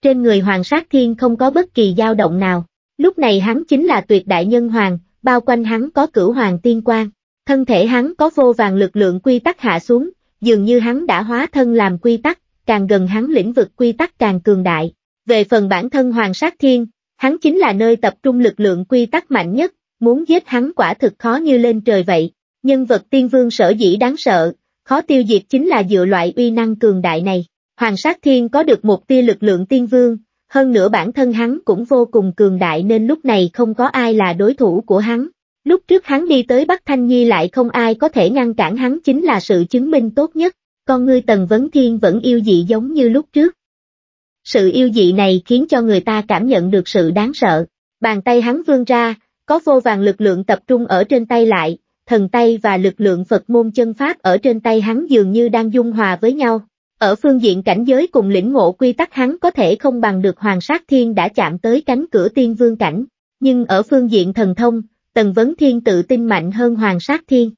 Trên người Hoàng Sát Thiên không có bất kỳ dao động nào, lúc này hắn chính là tuyệt đại nhân hoàng, bao quanh hắn có cửu hoàng tiên quan, thân thể hắn có vô vàng lực lượng quy tắc hạ xuống, dường như hắn đã hóa thân làm quy tắc, càng gần hắn lĩnh vực quy tắc càng cường đại. Về phần bản thân Hoàng Sát Thiên, hắn chính là nơi tập trung lực lượng quy tắc mạnh nhất, muốn giết hắn quả thực khó như lên trời vậy. Nhân vật tiên vương sở dĩ đáng sợ, khó tiêu diệt chính là dựa loại uy năng cường đại này. Hoàng sát thiên có được một tia lực lượng tiên vương, hơn nữa bản thân hắn cũng vô cùng cường đại nên lúc này không có ai là đối thủ của hắn. Lúc trước hắn đi tới Bắc Thanh Nhi lại không ai có thể ngăn cản hắn chính là sự chứng minh tốt nhất, con ngươi Tần Vấn Thiên vẫn yêu dị giống như lúc trước. Sự yêu dị này khiến cho người ta cảm nhận được sự đáng sợ, bàn tay hắn vươn ra, có vô vàng lực lượng tập trung ở trên tay lại, thần tay và lực lượng Phật môn chân Pháp ở trên tay hắn dường như đang dung hòa với nhau. Ở phương diện cảnh giới cùng lĩnh ngộ quy tắc hắn có thể không bằng được Hoàng Sát Thiên đã chạm tới cánh cửa tiên vương cảnh, nhưng ở phương diện thần thông, Tần Vấn Thiên tự tin mạnh hơn Hoàng Sát Thiên.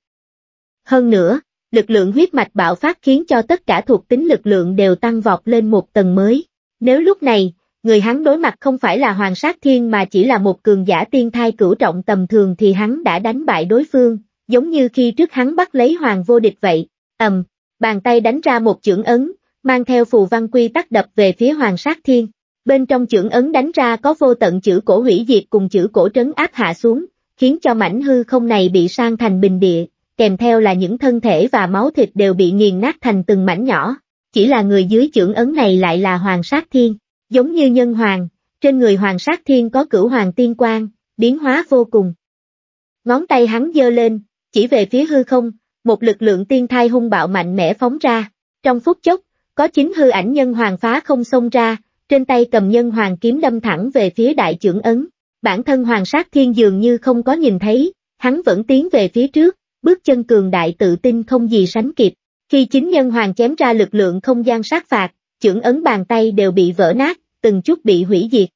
Hơn nữa, lực lượng huyết mạch bạo phát khiến cho tất cả thuộc tính lực lượng đều tăng vọt lên một tầng mới. Nếu lúc này, người hắn đối mặt không phải là Hoàng Sát Thiên mà chỉ là một cường giả tiên thai cửu trọng tầm thường thì hắn đã đánh bại đối phương, giống như khi trước hắn bắt lấy hoàng vô địch vậy, ầm, bàn tay đánh ra một chưởng ấn, mang theo phù văn quy tắc đập về phía hoàng sát thiên. Bên trong chưởng ấn đánh ra có vô tận chữ cổ hủy diệt cùng chữ cổ trấn áp hạ xuống, khiến cho mảnh hư không này bị sang thành bình địa, kèm theo là những thân thể và máu thịt đều bị nghiền nát thành từng mảnh nhỏ. Chỉ là người dưới chưởng ấn này lại là hoàng sát thiên, giống như nhân hoàng, trên người hoàng sát thiên có cửu hoàng tiên quang, biến hóa vô cùng. Ngón tay hắn giơ lên, chỉ về phía hư không, một lực lượng tiên thai hung bạo mạnh mẽ phóng ra, trong phút chốc, có chính hư ảnh nhân hoàng phá không xông ra, trên tay cầm nhân hoàng kiếm đâm thẳng về phía đại trưởng ấn, bản thân hoàng sát thiên dường như không có nhìn thấy, hắn vẫn tiến về phía trước, bước chân cường đại tự tin không gì sánh kịp, khi chính nhân hoàng chém ra lực lượng không gian sát phạt, trưởng ấn bàn tay đều bị vỡ nát, từng chút bị hủy diệt.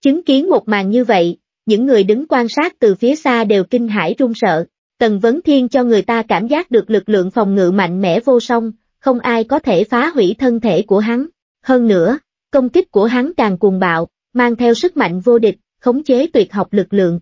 Chứng kiến một màn như vậy, những người đứng quan sát từ phía xa đều kinh hãi run sợ, Tần Vấn Thiên cho người ta cảm giác được lực lượng phòng ngự mạnh mẽ vô song, không ai có thể phá hủy thân thể của hắn. Hơn nữa, công kích của hắn càng cuồng bạo, mang theo sức mạnh vô địch, khống chế tuyệt học lực lượng.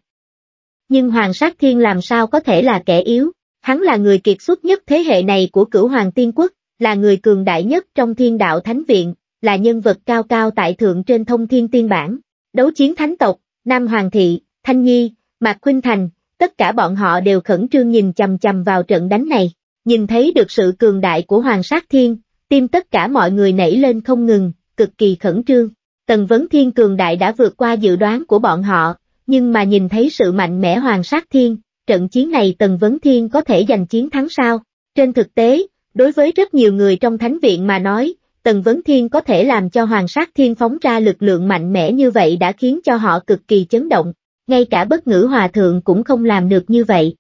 Nhưng Hoàng Sát Thiên làm sao có thể là kẻ yếu, hắn là người kiệt xuất nhất thế hệ này của cửu Hoàng Tiên Quốc, là người cường đại nhất trong thiên đạo Thánh Viện, là nhân vật cao cao tại thượng trên thông thiên tiên bản. Đấu chiến thánh tộc, Nam Hoàng Thị, Thanh Nhi, Mạc Khuynh Thành, tất cả bọn họ đều khẩn trương nhìn chầm chầm vào trận đánh này, nhìn thấy được sự cường đại của Hoàng Sát Thiên, tim tất cả mọi người nảy lên không ngừng, cực kỳ khẩn trương. Tần Vấn Thiên cường đại đã vượt qua dự đoán của bọn họ, nhưng mà nhìn thấy sự mạnh mẽ Hoàng Sát Thiên, trận chiến này Tần Vấn Thiên có thể giành chiến thắng sao? Trên thực tế, đối với rất nhiều người trong Thánh Viện mà nói, Tần Vấn Thiên có thể làm cho Hoàng Sát Thiên phóng ra lực lượng mạnh mẽ như vậy đã khiến cho họ cực kỳ chấn động ngay cả bất ngữ hòa thượng cũng không làm được như vậy.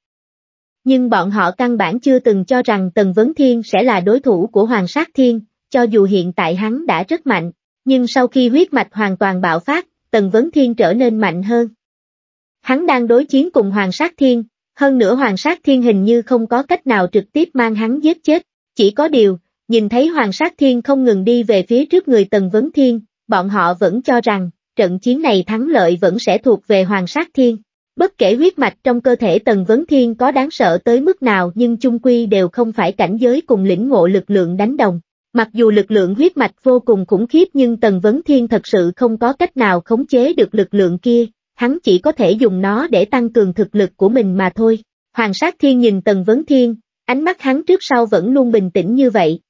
Nhưng bọn họ căn bản chưa từng cho rằng Tần Vấn Thiên sẽ là đối thủ của Hoàng Sát Thiên, cho dù hiện tại hắn đã rất mạnh, nhưng sau khi huyết mạch hoàn toàn bạo phát, Tần Vấn Thiên trở nên mạnh hơn. Hắn đang đối chiến cùng Hoàng Sát Thiên, hơn nữa Hoàng Sát Thiên hình như không có cách nào trực tiếp mang hắn giết chết, chỉ có điều, nhìn thấy Hoàng Sát Thiên không ngừng đi về phía trước người Tần Vấn Thiên, bọn họ vẫn cho rằng trận chiến này thắng lợi vẫn sẽ thuộc về Hoàng Sát Thiên. Bất kể huyết mạch trong cơ thể Tần Vấn Thiên có đáng sợ tới mức nào nhưng chung quy đều không phải cảnh giới cùng lĩnh ngộ lực lượng đánh đồng. Mặc dù lực lượng huyết mạch vô cùng khủng khiếp nhưng Tần Vấn Thiên thật sự không có cách nào khống chế được lực lượng kia, hắn chỉ có thể dùng nó để tăng cường thực lực của mình mà thôi. Hoàng sát thiên nhìn Tần Vấn Thiên, ánh mắt hắn trước sau vẫn luôn bình tĩnh như vậy.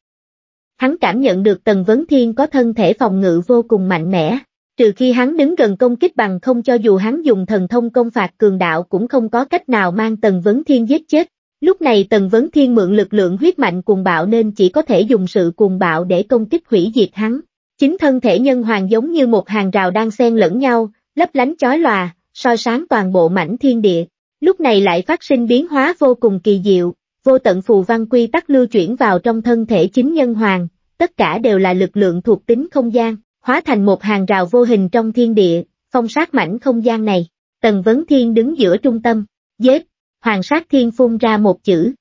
Hắn cảm nhận được Tần Vấn Thiên có thân thể phòng ngự vô cùng mạnh mẽ, trừ khi hắn đứng gần công kích bằng không cho dù hắn dùng thần thông công phạt cường đạo cũng không có cách nào mang Tần Vấn Thiên giết chết. Lúc này Tần Vấn Thiên mượn lực lượng huyết mạnh cuồng bạo nên chỉ có thể dùng sự cuồng bạo để công kích hủy diệt hắn. Chính thân thể nhân hoàng giống như một hàng rào đang xen lẫn nhau, lấp lánh chói lòa, soi sáng toàn bộ mảnh thiên địa. Lúc này lại phát sinh biến hóa vô cùng kỳ diệu, vô tận phù văn quy tắc lưu chuyển vào trong thân thể chính nhân hoàng, tất cả đều là lực lượng thuộc tính không gian hóa thành một hàng rào vô hình trong thiên địa, phong sát mảnh không gian này. Tần Vấn Thiên đứng giữa trung tâm, giết, Hoàng Sát Thiên phun ra một chữ.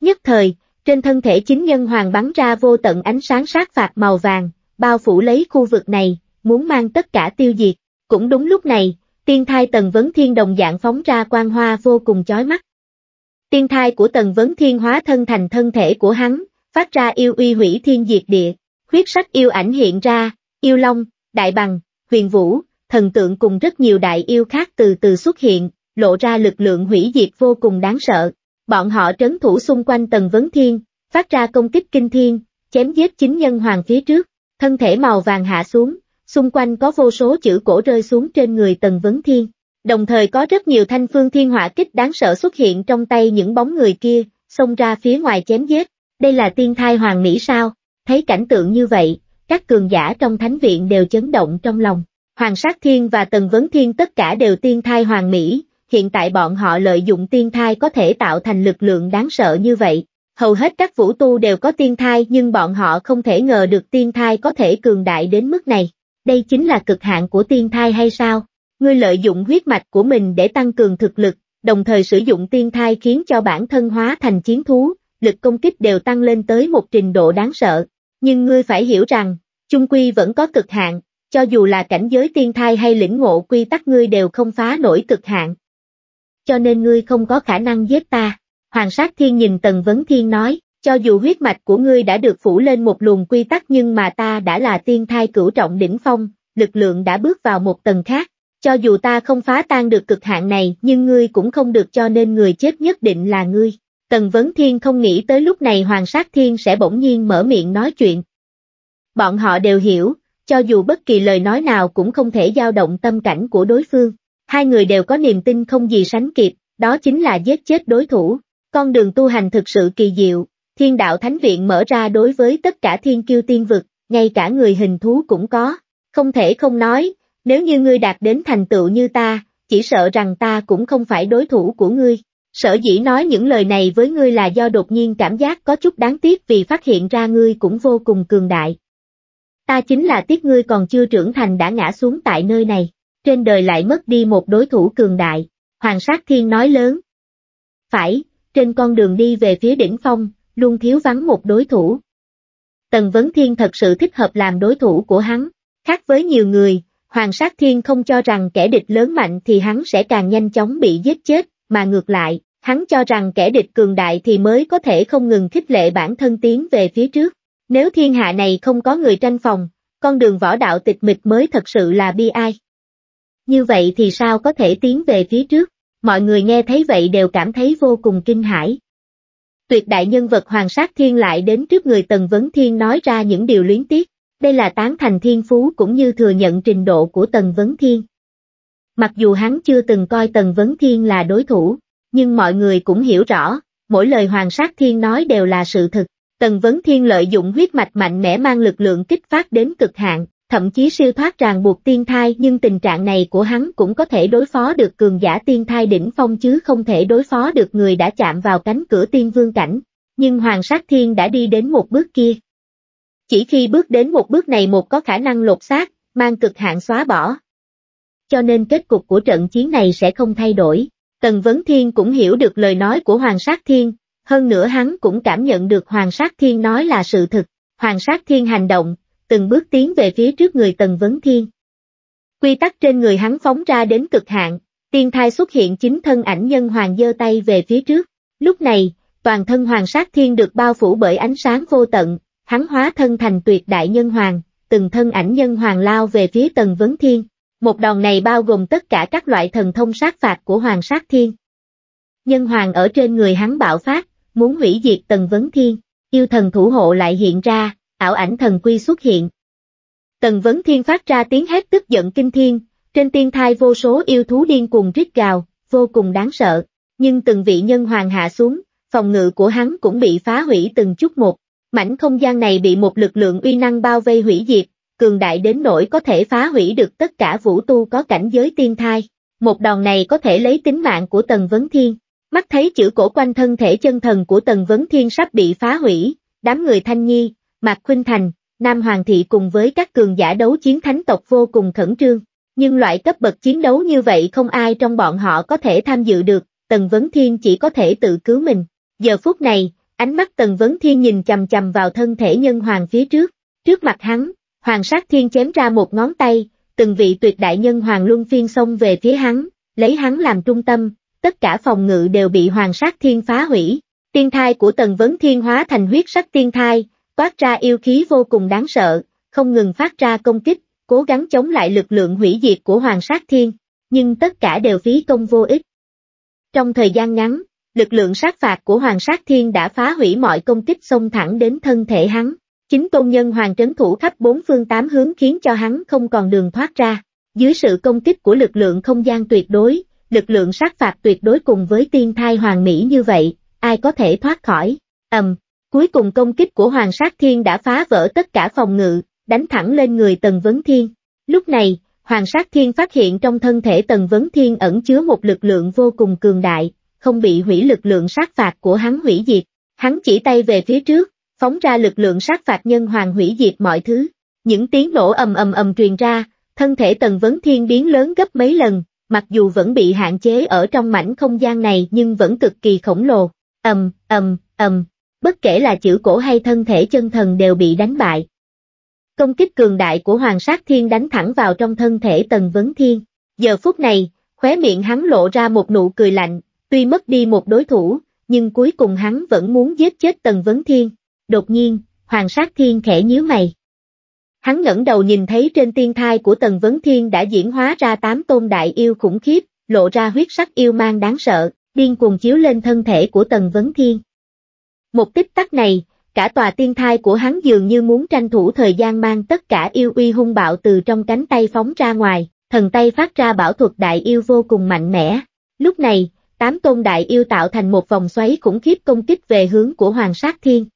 Nhất thời, trên thân thể chính nhân hoàng bắn ra vô tận ánh sáng sát phạt màu vàng, bao phủ lấy khu vực này, muốn mang tất cả tiêu diệt. Cũng đúng lúc này, tiên thai Tần Vấn Thiên đồng dạng phóng ra quang hoa vô cùng chói mắt. Tiên thai của Tần Vấn Thiên hóa thân thành thân thể của hắn, phát ra yêu uy hủy thiên diệt địa, huyết sắc yêu ảnh hiện ra, yêu long, đại bằng, huyền vũ, thần tượng cùng rất nhiều đại yêu khác từ từ xuất hiện, lộ ra lực lượng hủy diệt vô cùng đáng sợ. Bọn họ trấn thủ xung quanh tầng vấn thiên, phát ra công kích kinh thiên, chém giết chính nhân hoàng phía trước, thân thể màu vàng hạ xuống, xung quanh có vô số chữ cổ rơi xuống trên người tần vấn thiên. Đồng thời có rất nhiều thanh phương thiên hỏa kích đáng sợ xuất hiện trong tay những bóng người kia, xông ra phía ngoài chém giết. Đây là tiên thai hoàng mỹ sao? Thấy cảnh tượng như vậy, các cường giả trong thánh viện đều chấn động trong lòng. Hoàng Sát Thiên và Tần Vấn Thiên tất cả đều tiên thai hoàng mỹ, hiện tại bọn họ lợi dụng tiên thai có thể tạo thành lực lượng đáng sợ như vậy. Hầu hết các vũ tu đều có tiên thai nhưng bọn họ không thể ngờ được tiên thai có thể cường đại đến mức này. Đây chính là cực hạn của tiên thai hay sao? Ngươi lợi dụng huyết mạch của mình để tăng cường thực lực, đồng thời sử dụng tiên thai khiến cho bản thân hóa thành chiến thú, lực công kích đều tăng lên tới một trình độ đáng sợ. Nhưng ngươi phải hiểu rằng, chung quy vẫn có cực hạn, cho dù là cảnh giới tiên thai hay lĩnh ngộ quy tắc ngươi đều không phá nổi cực hạn. Cho nên ngươi không có khả năng giết ta. Hoàng sát thiên nhìn Tần Vấn Thiên nói, cho dù huyết mạch của ngươi đã được phủ lên một luồng quy tắc nhưng mà ta đã là tiên thai cửu trọng đỉnh phong, lực lượng đã bước vào một tầng khác. Cho dù ta không phá tan được cực hạn này nhưng ngươi cũng không được cho nên người chết nhất định là ngươi. Tần Vấn Thiên không nghĩ tới lúc này Hoàng Sát Thiên sẽ bỗng nhiên mở miệng nói chuyện, Bọn họ đều hiểu, cho dù bất kỳ lời nói nào cũng không thể dao động tâm cảnh của đối phương. Hai người đều có niềm tin không gì sánh kịp, đó chính là giết chết đối thủ. Con đường tu hành thực sự kỳ diệu, thiên đạo thánh viện mở ra đối với tất cả thiên kiêu tiên vực, ngay cả người hình thú cũng có. Không thể không nói, nếu như ngươi đạt đến thành tựu như ta, chỉ sợ rằng ta cũng không phải đối thủ của ngươi. Sở dĩ nói những lời này với ngươi là do đột nhiên cảm giác có chút đáng tiếc vì phát hiện ra ngươi cũng vô cùng cường đại. Ta chính là tiếc ngươi còn chưa trưởng thành đã ngã xuống tại nơi này, trên đời lại mất đi một đối thủ cường đại, Hoàng Sát Thiên nói lớn. Phải, trên con đường đi về phía đỉnh phong, luôn thiếu vắng một đối thủ. Tần Vấn Thiên thật sự thích hợp làm đối thủ của hắn, khác với nhiều người, Hoàng Sát Thiên không cho rằng kẻ địch lớn mạnh thì hắn sẽ càng nhanh chóng bị giết chết, mà ngược lại, hắn cho rằng kẻ địch cường đại thì mới có thể không ngừng khích lệ bản thân tiến về phía trước. Nếu thiên hạ này không có người tranh phòng, con đường võ đạo tịch mịch mới thật sự là bi ai. Như vậy thì sao có thể tiến về phía trước, mọi người nghe thấy vậy đều cảm thấy vô cùng kinh hãi. Tuyệt đại nhân vật Hoàng Sát Thiên lại đến trước người Tần Vấn Thiên nói ra những điều luyến tiếc, đây là tán thành thiên phú cũng như thừa nhận trình độ của Tần Vấn Thiên. Mặc dù hắn chưa từng coi Tần Vấn Thiên là đối thủ, nhưng mọi người cũng hiểu rõ, mỗi lời Hoàng Sát Thiên nói đều là sự thật. Tần Vấn Thiên lợi dụng huyết mạch mạnh mẽ mang lực lượng kích phát đến cực hạn, thậm chí siêu thoát ràng buộc tiên thai nhưng tình trạng này của hắn cũng có thể đối phó được cường giả tiên thai đỉnh phong chứ không thể đối phó được người đã chạm vào cánh cửa tiên vương cảnh. Nhưng Hoàng Sát Thiên đã đi đến một bước kia. Chỉ khi bước đến một bước này một có khả năng lột xác, mang cực hạn xóa bỏ. Cho nên kết cục của trận chiến này sẽ không thay đổi. Tần Vấn Thiên cũng hiểu được lời nói của Hoàng Sát Thiên, hơn nữa hắn cũng cảm nhận được Hoàng Sát Thiên nói là sự thực, Hoàng Sát Thiên hành động, từng bước tiến về phía trước người Tần Vấn Thiên. Quy tắc trên người hắn phóng ra đến cực hạn, tiên thai xuất hiện chính thân ảnh nhân hoàng giơ tay về phía trước. Lúc này, toàn thân Hoàng Sát Thiên được bao phủ bởi ánh sáng vô tận, hắn hóa thân thành tuyệt đại nhân hoàng, từng thân ảnh nhân hoàng lao về phía Tần Vấn Thiên. Một đòn này bao gồm tất cả các loại thần thông sát phạt của Hoàng Sát Thiên. Nhân hoàng ở trên người hắn bạo phát, muốn hủy diệt Tần Vấn Thiên, yêu thần thủ hộ lại hiện ra, ảo ảnh thần quy xuất hiện. Tần Vấn Thiên phát ra tiếng hét tức giận kinh thiên, trên tiên thai vô số yêu thú điên cuồng rít gào, vô cùng đáng sợ, nhưng từng vị nhân hoàng hạ xuống, phòng ngự của hắn cũng bị phá hủy từng chút một. Mảnh không gian này bị một lực lượng uy năng bao vây hủy diệt, cường đại đến nỗi có thể phá hủy được tất cả vũ tu có cảnh giới tiên thai. Một đòn này có thể lấy tính mạng của Tần Vấn Thiên. Mắt thấy chữ cổ quanh thân thể chân thần của Tần Vấn Thiên sắp bị phá hủy, đám người Thanh Nhi, Mạc Khuynh Thành, Nam Hoàng Thị cùng với các cường giả đấu chiến thánh tộc vô cùng khẩn trương. Nhưng loại cấp bậc chiến đấu như vậy không ai trong bọn họ có thể tham dự được, Tần Vấn Thiên chỉ có thể tự cứu mình. Giờ phút này, ánh mắt Tần Vấn Thiên nhìn chầm chầm vào thân thể nhân hoàng phía trước. Trước mặt hắn, Hoàng sát thiên chém ra một ngón tay, từng vị tuyệt đại nhân hoàng luân phiên xông về phía hắn, lấy hắn làm trung tâm, tất cả phòng ngự đều bị hoàng sát thiên phá hủy. Tiên thai của tần vấn thiên hóa thành huyết sắc tiên thai, toát ra yêu khí vô cùng đáng sợ, không ngừng phát ra công kích, cố gắng chống lại lực lượng hủy diệt của hoàng sát thiên, nhưng tất cả đều phí công vô ích. Trong thời gian ngắn, lực lượng sát phạt của hoàng sát thiên đã phá hủy mọi công kích xông thẳng đến thân thể hắn. Chính tôn nhân hoàng trấn thủ khắp bốn phương tám hướng khiến cho hắn không còn đường thoát ra. Dưới sự công kích của lực lượng không gian tuyệt đối, lực lượng sát phạt tuyệt đối cùng với tiên thai hoàng mỹ như vậy, ai có thể thoát khỏi, ầm, um, cuối cùng công kích của Hoàng Sát Thiên đã phá vỡ tất cả phòng ngự, đánh thẳng lên người Tần Vấn Thiên. Lúc này, Hoàng Sát Thiên phát hiện trong thân thể Tần Vấn Thiên ẩn chứa một lực lượng vô cùng cường đại, không bị hủy lực lượng sát phạt của hắn hủy diệt, hắn chỉ tay về phía trước, phóng ra lực lượng sát phạt nhân hoàng hủy diệt mọi thứ. Những tiếng nổ ầm ầm ầm truyền ra, thân thể Tần Vấn Thiên biến lớn gấp mấy lần, mặc dù vẫn bị hạn chế ở trong mảnh không gian này nhưng vẫn cực kỳ khổng lồ. ầm, ầm, ầm, bất kể là chữ cổ hay thân thể chân thần đều bị đánh bại. Công kích cường đại của Hoàng Sát Thiên đánh thẳng vào trong thân thể Tần Vấn Thiên. Giờ phút này, khóe miệng hắn lộ ra một nụ cười lạnh, tuy mất đi một đối thủ, nhưng cuối cùng hắn vẫn muốn giết chết Tần Vấn Thiên. Đột nhiên, Hoàng Sát Thiên khẽ nhíu mày. Hắn ngẩng đầu nhìn thấy trên tiên thai của Tần Vấn Thiên đã diễn hóa ra tám tôn đại yêu khủng khiếp, lộ ra huyết sắc yêu mang đáng sợ, điên cuồng chiếu lên thân thể của Tần Vấn Thiên. Một tích tắc này, cả tòa tiên thai của hắn dường như muốn tranh thủ thời gian mang tất cả yêu uy hung bạo từ trong cánh tay phóng ra ngoài, thần tay phát ra bảo thuật đại yêu vô cùng mạnh mẽ. Lúc này, tám tôn đại yêu tạo thành một vòng xoáy khủng khiếp công kích về hướng của Hoàng Sát Thiên.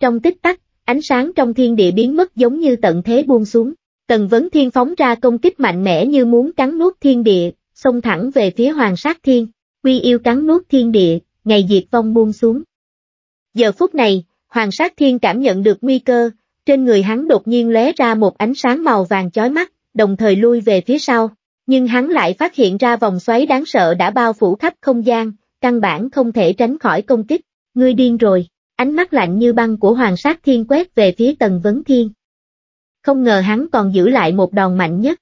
Trong tích tắc, ánh sáng trong thiên địa biến mất giống như tận thế buông xuống. Tần Vấn Thiên phóng ra công kích mạnh mẽ như muốn cắn nuốt thiên địa, xông thẳng về phía Hoàng Sát Thiên, quy yêu cắn nuốt thiên địa, ngày diệt vong buông xuống. Giờ phút này, Hoàng Sát Thiên cảm nhận được nguy cơ, trên người hắn đột nhiên lóe ra một ánh sáng màu vàng chói mắt, đồng thời lui về phía sau, nhưng hắn lại phát hiện ra vòng xoáy đáng sợ đã bao phủ khắp không gian, căn bản không thể tránh khỏi công kích, ngươi điên rồi ánh mắt lạnh như băng của Hoàng Sát Thiên quét về phía Tần Vấn Thiên. Không ngờ hắn còn giữ lại một đòn mạnh nhất.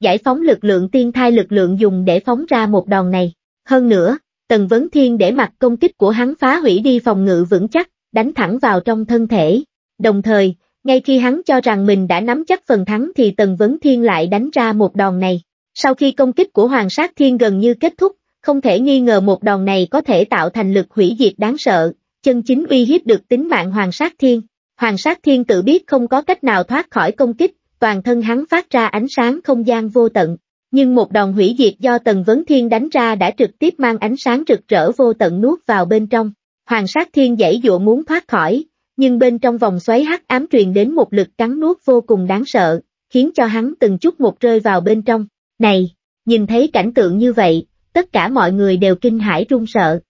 Giải phóng lực lượng tiên thai lực lượng dùng để phóng ra một đòn này. Hơn nữa, Tần Vấn Thiên để mặt công kích của hắn phá hủy đi phòng ngự vững chắc, đánh thẳng vào trong thân thể. Đồng thời, ngay khi hắn cho rằng mình đã nắm chắc phần thắng thì Tần Vấn Thiên lại đánh ra một đòn này. Sau khi công kích của Hoàng Sát Thiên gần như kết thúc, không thể nghi ngờ một đòn này có thể tạo thành lực hủy diệt đáng sợ, chân chính uy hiếp được tính mạng Hoàng Sát Thiên. Hoàng Sát Thiên tự biết không có cách nào thoát khỏi công kích, toàn thân hắn phát ra ánh sáng không gian vô tận, nhưng một đòn hủy diệt do Tần Vấn Thiên đánh ra đã trực tiếp mang ánh sáng rực rỡ vô tận nuốt vào bên trong. Hoàng Sát Thiên dãy dụa muốn thoát khỏi, nhưng bên trong vòng xoáy hắc ám truyền đến một lực cắn nuốt vô cùng đáng sợ, khiến cho hắn từng chút một rơi vào bên trong. Này, nhìn thấy cảnh tượng như vậy, tất cả mọi người đều kinh hãi run sợ.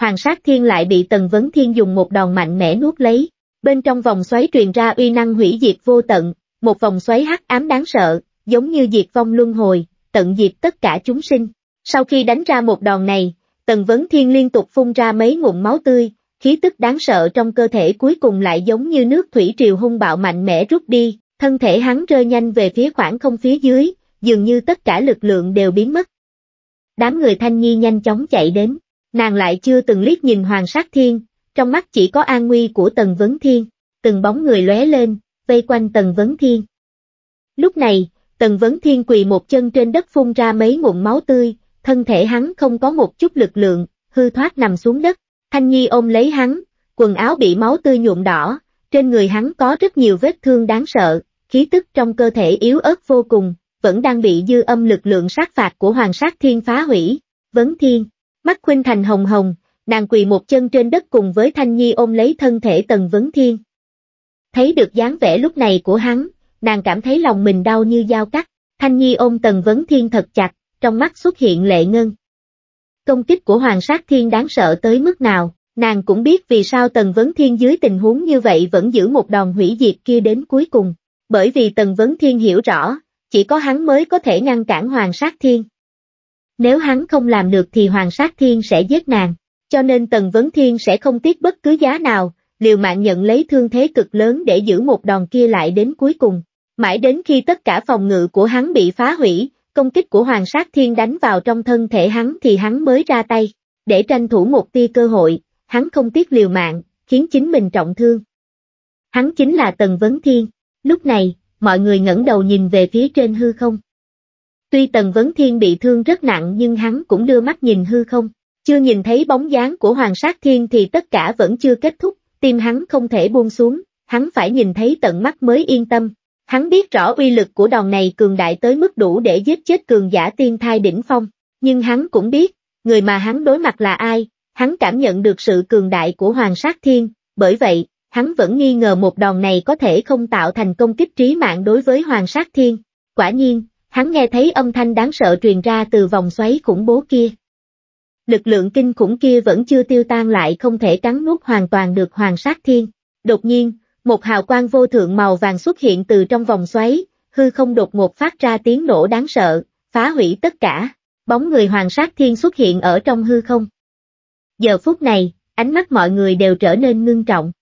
Hoàng sát thiên lại bị Tần Vấn Thiên dùng một đòn mạnh mẽ nuốt lấy. Bên trong vòng xoáy truyền ra uy năng hủy diệt vô tận, một vòng xoáy hắc ám đáng sợ, giống như diệt vong luân hồi, tận diệt tất cả chúng sinh. Sau khi đánh ra một đòn này, Tần Vấn Thiên liên tục phun ra mấy ngụm máu tươi, khí tức đáng sợ trong cơ thể cuối cùng lại giống như nước thủy triều hung bạo mạnh mẽ rút đi, thân thể hắn rơi nhanh về phía khoảng không phía dưới, dường như tất cả lực lượng đều biến mất. Đám người thanh nhi nhanh chóng chạy đến, nàng lại chưa từng liếc nhìn Hoàng Sát Thiên, trong mắt chỉ có an nguy của Tần Vấn Thiên, từng bóng người lóe lên, vây quanh Tần Vấn Thiên. Lúc này, Tần Vấn Thiên quỳ một chân trên đất phun ra mấy ngụm máu tươi, thân thể hắn không có một chút lực lượng, hư thoát nằm xuống đất, Thanh Nhi ôm lấy hắn, quần áo bị máu tươi nhuộm đỏ, trên người hắn có rất nhiều vết thương đáng sợ, khí tức trong cơ thể yếu ớt vô cùng, vẫn đang bị dư âm lực lượng sát phạt của Hoàng Sát Thiên phá hủy, Vấn Thiên. Mắt Khuynh Thành hồng hồng, nàng quỳ một chân trên đất cùng với Thanh Nhi ôm lấy thân thể Tần Vấn Thiên. Thấy được dáng vẻ lúc này của hắn, nàng cảm thấy lòng mình đau như dao cắt, Thanh Nhi ôm Tần Vấn Thiên thật chặt, trong mắt xuất hiện lệ ngân. Công kích của Hoàng Sát Thiên đáng sợ tới mức nào, nàng cũng biết vì sao Tần Vấn Thiên dưới tình huống như vậy vẫn giữ một đòn hủy diệt kia đến cuối cùng, bởi vì Tần Vấn Thiên hiểu rõ, chỉ có hắn mới có thể ngăn cản Hoàng Sát Thiên, nếu hắn không làm được thì Hoàng Sát Thiên sẽ giết nàng, cho nên Tần Vấn Thiên sẽ không tiếc bất cứ giá nào, liều mạng nhận lấy thương thế cực lớn để giữ một đòn kia lại đến cuối cùng. Mãi đến khi tất cả phòng ngự của hắn bị phá hủy, công kích của Hoàng Sát Thiên đánh vào trong thân thể hắn thì hắn mới ra tay, để tranh thủ một tia cơ hội, hắn không tiếc liều mạng, khiến chính mình trọng thương. Hắn chính là Tần Vấn Thiên, lúc này, mọi người ngẩng đầu nhìn về phía trên hư không, Tuy Tần Vấn Thiên bị thương rất nặng nhưng hắn cũng đưa mắt nhìn hư không, chưa nhìn thấy bóng dáng của Hoàng Sát Thiên thì tất cả vẫn chưa kết thúc, tim hắn không thể buông xuống, hắn phải nhìn thấy tận mắt mới yên tâm. Hắn biết rõ uy lực của đòn này cường đại tới mức đủ để giết chết cường giả tiên thai đỉnh phong, nhưng hắn cũng biết, người mà hắn đối mặt là ai, hắn cảm nhận được sự cường đại của Hoàng Sát Thiên, bởi vậy, hắn vẫn nghi ngờ một đòn này có thể không tạo thành công kích trí mạng đối với Hoàng Sát Thiên. Quả nhiên, hắn nghe thấy âm thanh đáng sợ truyền ra từ vòng xoáy khủng bố kia. Lực lượng kinh khủng kia vẫn chưa tiêu tan lại không thể cắn nuốt hoàn toàn được hoàng sát thiên. Đột nhiên, một hào quang vô thượng màu vàng xuất hiện từ trong vòng xoáy, hư không đột ngột phát ra tiếng nổ đáng sợ, phá hủy tất cả. Bóng người hoàng sát thiên xuất hiện ở trong hư không. Giờ phút này, ánh mắt mọi người đều trở nên ngưng trọng.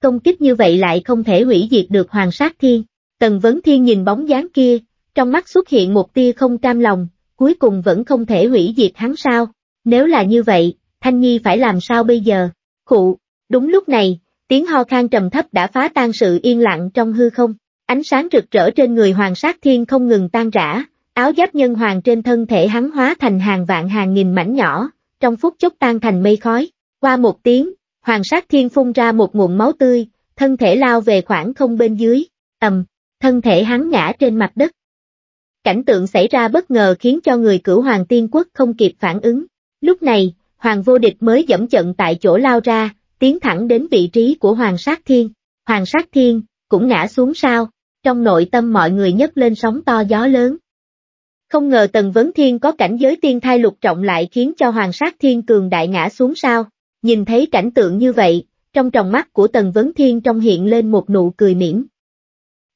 Công kích như vậy lại không thể hủy diệt được hoàng sát thiên. Tần Vấn Thiên nhìn bóng dáng kia, trong mắt xuất hiện một tia không cam lòng, cuối cùng vẫn không thể hủy diệt hắn sao. Nếu là như vậy, Thanh Nhi phải làm sao bây giờ? Khụ, đúng lúc này, tiếng ho khan trầm thấp đã phá tan sự yên lặng trong hư không. Ánh sáng rực rỡ trên người hoàng sát thiên không ngừng tan rã, áo giáp nhân hoàng trên thân thể hắn hóa thành hàng vạn hàng nghìn mảnh nhỏ, trong phút chốc tan thành mây khói. Qua một tiếng, hoàng sát thiên phun ra một nguồn máu tươi, thân thể lao về khoảng không bên dưới, ầm, thân thể hắn ngã trên mặt đất. Cảnh tượng xảy ra bất ngờ khiến cho người cửu hoàng tiên quốc không kịp phản ứng. Lúc này, hoàng vô địch mới dẫm trận tại chỗ lao ra, tiến thẳng đến vị trí của hoàng sát thiên. Hoàng sát thiên, cũng ngã xuống sao, trong nội tâm mọi người nhấc lên sóng to gió lớn. Không ngờ Tần Vấn Thiên có cảnh giới tiên thai lục trọng lại khiến cho hoàng sát thiên cường đại ngã xuống sao. Nhìn thấy cảnh tượng như vậy, trong tròng mắt của Tần Vấn Thiên trong hiện lên một nụ cười mỉm.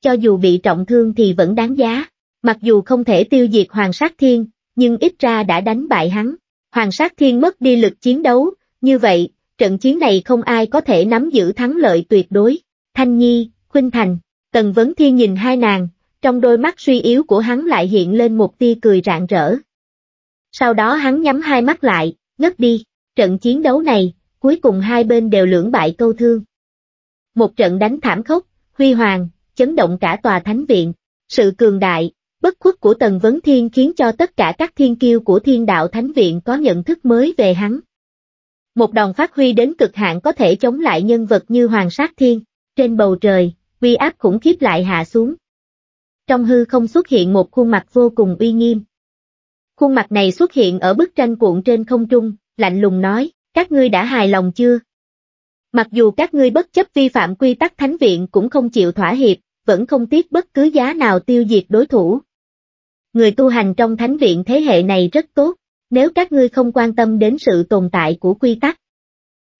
Cho dù bị trọng thương thì vẫn đáng giá. Mặc dù không thể tiêu diệt Hoàng Sát Thiên, nhưng ít ra đã đánh bại hắn. Hoàng Sát Thiên mất đi lực chiến đấu, như vậy, trận chiến này không ai có thể nắm giữ thắng lợi tuyệt đối. Thanh Nhi, Khuynh Thành, Tần Vấn Thiên nhìn hai nàng, trong đôi mắt suy yếu của hắn lại hiện lên một tia cười rạng rỡ. Sau đó hắn nhắm hai mắt lại, ngất đi, trận chiến đấu này, cuối cùng hai bên đều lưỡng bại câu thương. Một trận đánh thảm khốc, huy hoàng, chấn động cả tòa thánh viện, sự cường đại, Bất khuất của Tần Vấn Thiên khiến cho tất cả các thiên kiêu của thiên đạo thánh viện có nhận thức mới về hắn. Một đòn phát huy đến cực hạn có thể chống lại nhân vật như Hoàng Sát Thiên, trên bầu trời, uy áp khủng khiếp lại hạ xuống. Trong hư không xuất hiện một khuôn mặt vô cùng uy nghiêm. Khuôn mặt này xuất hiện ở bức tranh cuộn trên không trung, lạnh lùng nói, các ngươi đã hài lòng chưa? Mặc dù các ngươi bất chấp vi phạm quy tắc thánh viện cũng không chịu thỏa hiệp, vẫn không tiếc bất cứ giá nào tiêu diệt đối thủ, người tu hành trong thánh viện thế hệ này rất tốt, nếu các ngươi không quan tâm đến sự tồn tại của quy tắc.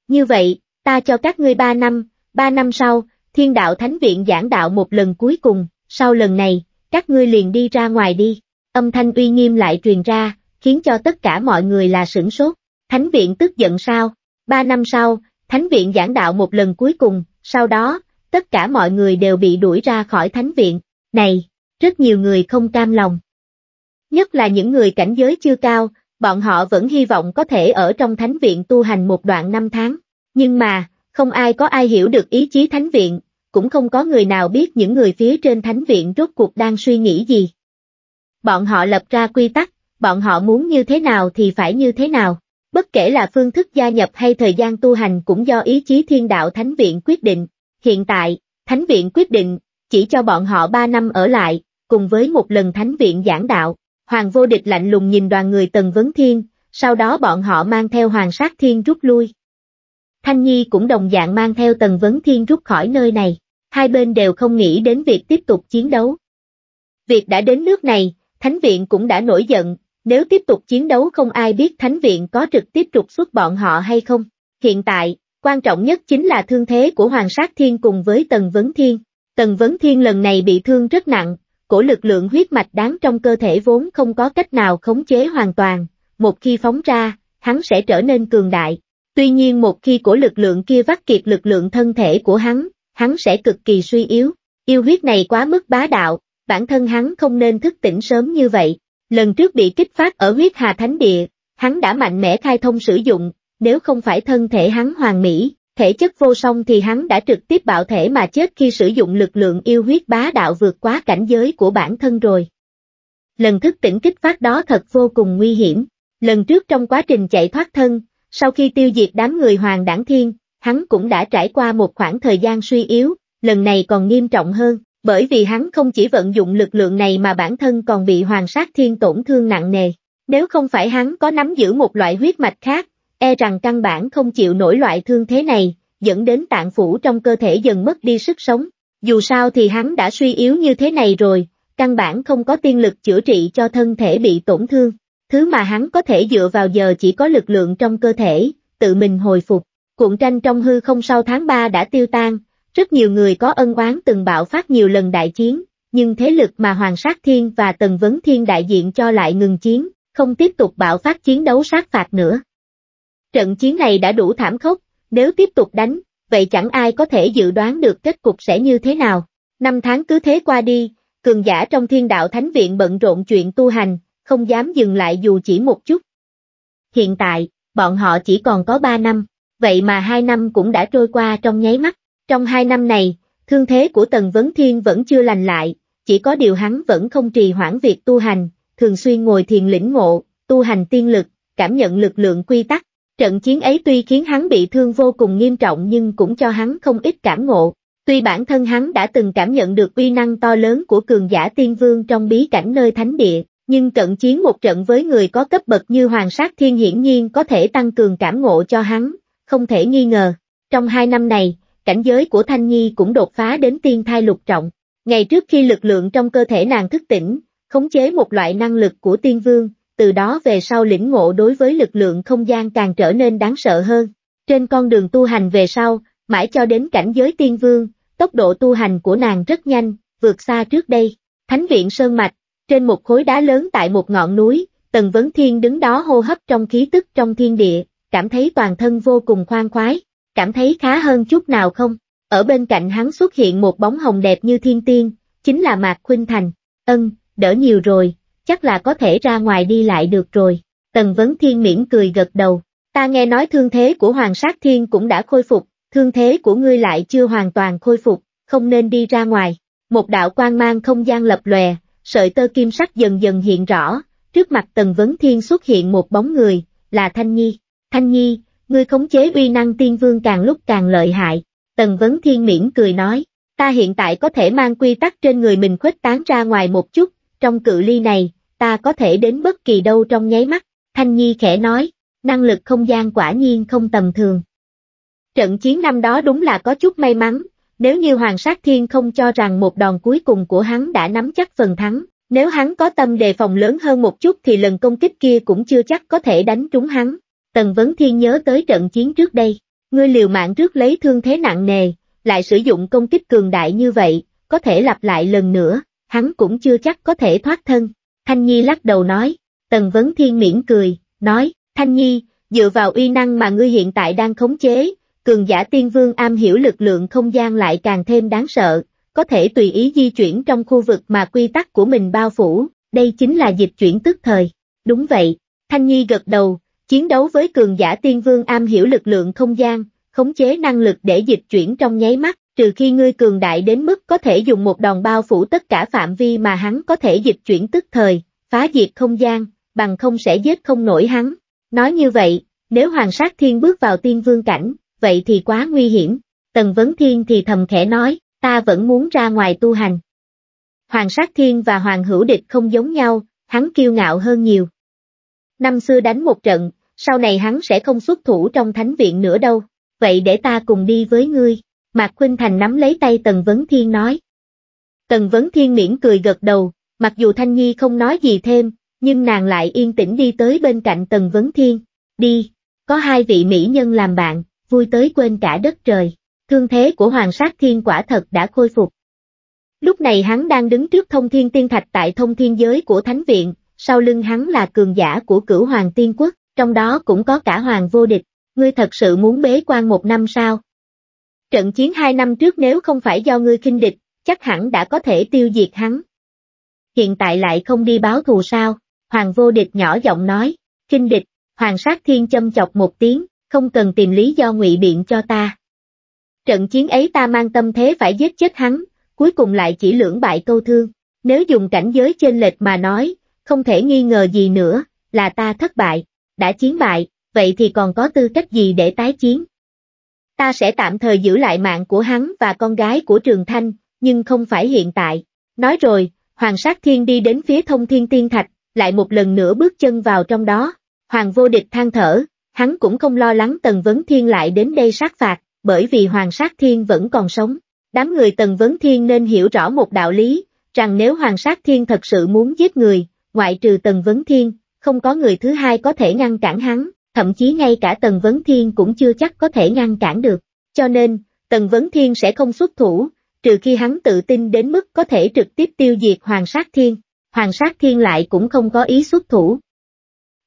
Như vậy, ta cho các ngươi ba năm, ba năm sau, thiên đạo thánh viện giảng đạo một lần cuối cùng, sau lần này, các ngươi liền đi ra ngoài đi. Âm thanh uy nghiêm lại truyền ra, khiến cho tất cả mọi người là sửng sốt. Thánh viện tức giận sao? Ba năm sau, thánh viện giảng đạo một lần cuối cùng, sau đó, tất cả mọi người đều bị đuổi ra khỏi thánh viện. Này, rất nhiều người không cam lòng. Nhất là những người cảnh giới chưa cao, bọn họ vẫn hy vọng có thể ở trong thánh viện tu hành một đoạn năm tháng. Nhưng mà, không ai có ai hiểu được ý chí thánh viện, cũng không có người nào biết những người phía trên thánh viện rốt cuộc đang suy nghĩ gì. Bọn họ lập ra quy tắc, bọn họ muốn như thế nào thì phải như thế nào. Bất kể là phương thức gia nhập hay thời gian tu hành cũng do ý chí thiên đạo Thánh Viện quyết định. Hiện tại, Thánh Viện quyết định, chỉ cho bọn họ 3 năm ở lại, cùng với một lần Thánh Viện giảng đạo. Hoàng vô địch lạnh lùng nhìn đoàn người Tần Vấn Thiên, sau đó bọn họ mang theo Hoàng sát thiên rút lui. Thanh Nhi cũng đồng dạng mang theo Tần Vấn Thiên rút khỏi nơi này, hai bên đều không nghĩ đến việc tiếp tục chiến đấu. Việc đã đến nước này, Thánh Viện cũng đã nổi giận, nếu tiếp tục chiến đấu không ai biết Thánh Viện có trực tiếp trục xuất bọn họ hay không. Hiện tại, quan trọng nhất chính là thương thế của Hoàng Sát Thiên cùng với Tần Vấn Thiên. Tần Vấn Thiên lần này bị thương rất nặng, cổ lực lượng huyết mạch đáng trong cơ thể vốn không có cách nào khống chế hoàn toàn, một khi phóng ra, hắn sẽ trở nên cường đại. Tuy nhiên một khi cổ lực lượng kia vắt kiệt lực lượng thân thể của hắn, hắn sẽ cực kỳ suy yếu. Yêu huyết này quá mức bá đạo, bản thân hắn không nên thức tỉnh sớm như vậy. Lần trước bị kích phát ở huyết hà thánh địa, hắn đã mạnh mẽ khai thông sử dụng, nếu không phải thân thể hắn hoàn mỹ, thể chất vô song thì hắn đã trực tiếp bạo thể mà chết khi sử dụng lực lượng yêu huyết bá đạo vượt quá cảnh giới của bản thân rồi. Lần thức tỉnh kích phát đó thật vô cùng nguy hiểm, lần trước trong quá trình chạy thoát thân, sau khi tiêu diệt đám người hoàng đảng thiên, hắn cũng đã trải qua một khoảng thời gian suy yếu, lần này còn nghiêm trọng hơn, bởi vì hắn không chỉ vận dụng lực lượng này mà bản thân còn bị hoàng sát thiên tổn thương nặng nề. Nếu không phải hắn có nắm giữ một loại huyết mạch khác, e rằng căn bản không chịu nổi loại thương thế này, dẫn đến tạng phủ trong cơ thể dần mất đi sức sống. Dù sao thì hắn đã suy yếu như thế này rồi, căn bản không có tiên lực chữa trị cho thân thể bị tổn thương. Thứ mà hắn có thể dựa vào giờ chỉ có lực lượng trong cơ thể, tự mình hồi phục. Cuộn tranh trong hư không sau tháng 3 đã tiêu tan, rất nhiều người có ân oán từng bạo phát nhiều lần đại chiến, nhưng thế lực mà Hoàng Sát Thiên và Tần Vấn Thiên đại diện cho lại ngừng chiến, không tiếp tục bạo phát chiến đấu sát phạt nữa. Trận chiến này đã đủ thảm khốc, nếu tiếp tục đánh, vậy chẳng ai có thể dự đoán được kết cục sẽ như thế nào. Năm tháng cứ thế qua đi, cường giả trong thiên đạo thánh viện bận rộn chuyện tu hành, không dám dừng lại dù chỉ một chút. Hiện tại, bọn họ chỉ còn có 3 năm, vậy mà 2 năm cũng đã trôi qua trong nháy mắt. Trong 2 năm này, thương thế của Tần Vấn Thiên vẫn chưa lành lại, chỉ có điều hắn vẫn không trì hoãn việc tu hành, thường xuyên ngồi thiền lĩnh ngộ, tu hành tiên lực, cảm nhận lực lượng quy tắc, Trận chiến ấy tuy khiến hắn bị thương vô cùng nghiêm trọng nhưng cũng cho hắn không ít cảm ngộ. Tuy bản thân hắn đã từng cảm nhận được uy năng to lớn của cường giả tiên vương trong bí cảnh nơi thánh địa, nhưng trận chiến một trận với người có cấp bậc như Hoàng sát thiên hiển nhiên có thể tăng cường cảm ngộ cho hắn, không thể nghi ngờ. Trong hai năm này, cảnh giới của Thanh Nhi cũng đột phá đến tiên thai lục trọng. Ngày trước khi lực lượng trong cơ thể nàng thức tỉnh, khống chế một loại năng lực của tiên vương, từ đó về sau lĩnh ngộ đối với lực lượng không gian càng trở nên đáng sợ hơn. Trên con đường tu hành về sau, mãi cho đến cảnh giới tiên vương, tốc độ tu hành của nàng rất nhanh, vượt xa trước đây. Thánh viện Sơn Mạch, trên một khối đá lớn tại một ngọn núi, Tần Vấn Thiên đứng đó hô hấp trong khí tức trong thiên địa, cảm thấy toàn thân vô cùng khoan khoái, cảm thấy khá hơn chút nào không? Ở bên cạnh hắn xuất hiện một bóng hồng đẹp như thiên tiên, chính là Mạc Khuynh Thành. Ân, đỡ nhiều rồi, chắc là có thể ra ngoài đi lại được rồi. Tần Vấn Thiên miễn cười gật đầu, ta nghe nói thương thế của Hoàng Sát Thiên cũng đã khôi phục, thương thế của ngươi lại chưa hoàn toàn khôi phục, không nên đi ra ngoài. Một đạo quang mang không gian lập lòe, sợi tơ kim sắc dần dần hiện rõ, trước mặt Tần Vấn Thiên xuất hiện một bóng người, là Thanh Nhi. Thanh Nhi, ngươi khống chế uy năng tiên vương càng lúc càng lợi hại. Tần Vấn Thiên miễn cười nói, ta hiện tại có thể mang quy tắc trên người mình khuếch tán ra ngoài một chút, trong cự ly này, ta có thể đến bất kỳ đâu trong nháy mắt, Thanh Nhi khẽ nói, năng lực không gian quả nhiên không tầm thường. Trận chiến năm đó đúng là có chút may mắn, nếu như Hoàng Sát Thiên không cho rằng một đòn cuối cùng của hắn đã nắm chắc phần thắng, nếu hắn có tâm đề phòng lớn hơn một chút thì lần công kích kia cũng chưa chắc có thể đánh trúng hắn. Tần Vấn Thiên nhớ tới trận chiến trước đây, ngươi liều mạng trước lấy thương thế nặng nề, lại sử dụng công kích cường đại như vậy, có thể lặp lại lần nữa, hắn cũng chưa chắc có thể thoát thân. Thanh Nhi lắc đầu nói, Tần Vấn Thiên miễn cười, nói, Thanh Nhi, dựa vào uy năng mà ngươi hiện tại đang khống chế, cường giả tiên vương am hiểu lực lượng không gian lại càng thêm đáng sợ, có thể tùy ý di chuyển trong khu vực mà quy tắc của mình bao phủ, đây chính là dịch chuyển tức thời. Đúng vậy, Thanh Nhi gật đầu, chiến đấu với cường giả tiên vương am hiểu lực lượng không gian, khống chế năng lực để dịch chuyển trong nháy mắt, trừ khi ngươi cường đại đến mức có thể dùng một đòn bao phủ tất cả phạm vi mà hắn có thể dịch chuyển tức thời, phá diệt không gian, bằng không sẽ giết không nổi hắn. Nói như vậy, nếu Hoàng Sát Thiên bước vào tiên vương cảnh, vậy thì quá nguy hiểm. Tần Vấn Thiên thì thầm khẽ nói, ta vẫn muốn ra ngoài tu hành. Hoàng Sát Thiên và Hoàng Hữu Địch không giống nhau, hắn kiêu ngạo hơn nhiều. Năm xưa đánh một trận, sau này hắn sẽ không xuất thủ trong thánh viện nữa đâu, vậy để ta cùng đi với ngươi. Mạc Khuynh Thành nắm lấy tay Tần Vấn Thiên nói. Tần Vấn Thiên miễn cười gật đầu, mặc dù Thanh Nhi không nói gì thêm, nhưng nàng lại yên tĩnh đi tới bên cạnh Tần Vấn Thiên. Đi, có hai vị mỹ nhân làm bạn, vui tới quên cả đất trời. Thương thế của Hoàng Sát Thiên quả thật đã khôi phục. Lúc này hắn đang đứng trước thông thiên tiên thạch tại thông thiên giới của Thánh Viện, sau lưng hắn là cường giả của cửu Hoàng Tiên Quốc, trong đó cũng có cả Hoàng Vô Địch. Ngươi thật sự muốn bế quan một năm sao? Trận chiến hai năm trước nếu không phải do ngươi kinh địch, chắc hẳn đã có thể tiêu diệt hắn. Hiện tại lại không đi báo thù sao, Hoàng vô địch nhỏ giọng nói, kinh địch, Hoàng sát thiên châm chọc một tiếng, không cần tìm lý do ngụy biện cho ta. Trận chiến ấy ta mang tâm thế phải giết chết hắn, cuối cùng lại chỉ lưỡng bại câu thương, nếu dùng cảnh giới trên lệch mà nói, không thể nghi ngờ gì nữa, là ta thất bại, đã chiến bại, vậy thì còn có tư cách gì để tái chiến ta sẽ tạm thời giữ lại mạng của hắn và con gái của Trường Thanh, nhưng không phải hiện tại. Nói rồi, Hoàng Sát Thiên đi đến phía thông thiên tiên thạch, lại một lần nữa bước chân vào trong đó. Hoàng vô địch than thở, hắn cũng không lo lắng Tần Vấn Thiên lại đến đây sát phạt, bởi vì Hoàng Sát Thiên vẫn còn sống. Đám người Tần Vấn Thiên nên hiểu rõ một đạo lý, rằng nếu Hoàng Sát Thiên thật sự muốn giết người, ngoại trừ Tần Vấn Thiên, không có người thứ hai có thể ngăn cản hắn, thậm chí ngay cả Tần Vấn Thiên cũng chưa chắc có thể ngăn cản được. Cho nên, Tần Vấn Thiên sẽ không xuất thủ, trừ khi hắn tự tin đến mức có thể trực tiếp tiêu diệt Hoàng Sát Thiên. Hoàng Sát Thiên lại cũng không có ý xuất thủ.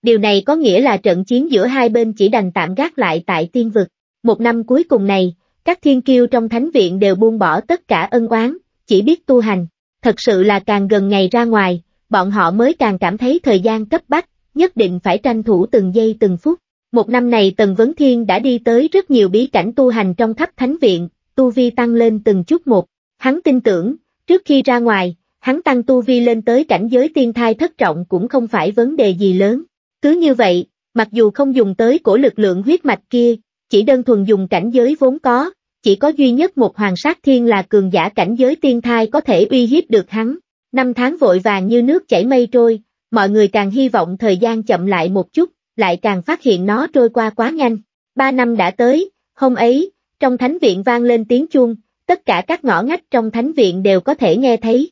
Điều này có nghĩa là trận chiến giữa hai bên chỉ đành tạm gác lại tại tiên vực. Một năm cuối cùng này, các thiên kiêu trong thánh viện đều buông bỏ tất cả ân oán, chỉ biết tu hành. Thật sự là càng gần ngày ra ngoài, bọn họ mới càng cảm thấy thời gian cấp bách, nhất định phải tranh thủ từng giây từng phút. Một năm này Tần Vấn Thiên đã đi tới rất nhiều bí cảnh tu hành trong khắp thánh viện, tu vi tăng lên từng chút một. Hắn tin tưởng, trước khi ra ngoài, hắn tăng tu vi lên tới cảnh giới tiên thai thất trọng cũng không phải vấn đề gì lớn. Cứ như vậy, mặc dù không dùng tới cổ lực lượng huyết mạch kia, chỉ đơn thuần dùng cảnh giới vốn có, chỉ có duy nhất một hoàng sát thiên là cường giả cảnh giới tiên thai có thể uy hiếp được hắn. Năm tháng vội vàng như nước chảy mây trôi, mọi người càng hy vọng thời gian chậm lại một chút, lại càng phát hiện nó trôi qua quá nhanh. Ba năm đã tới, hôm ấy, trong thánh viện vang lên tiếng chuông, tất cả các ngõ ngách trong thánh viện đều có thể nghe thấy.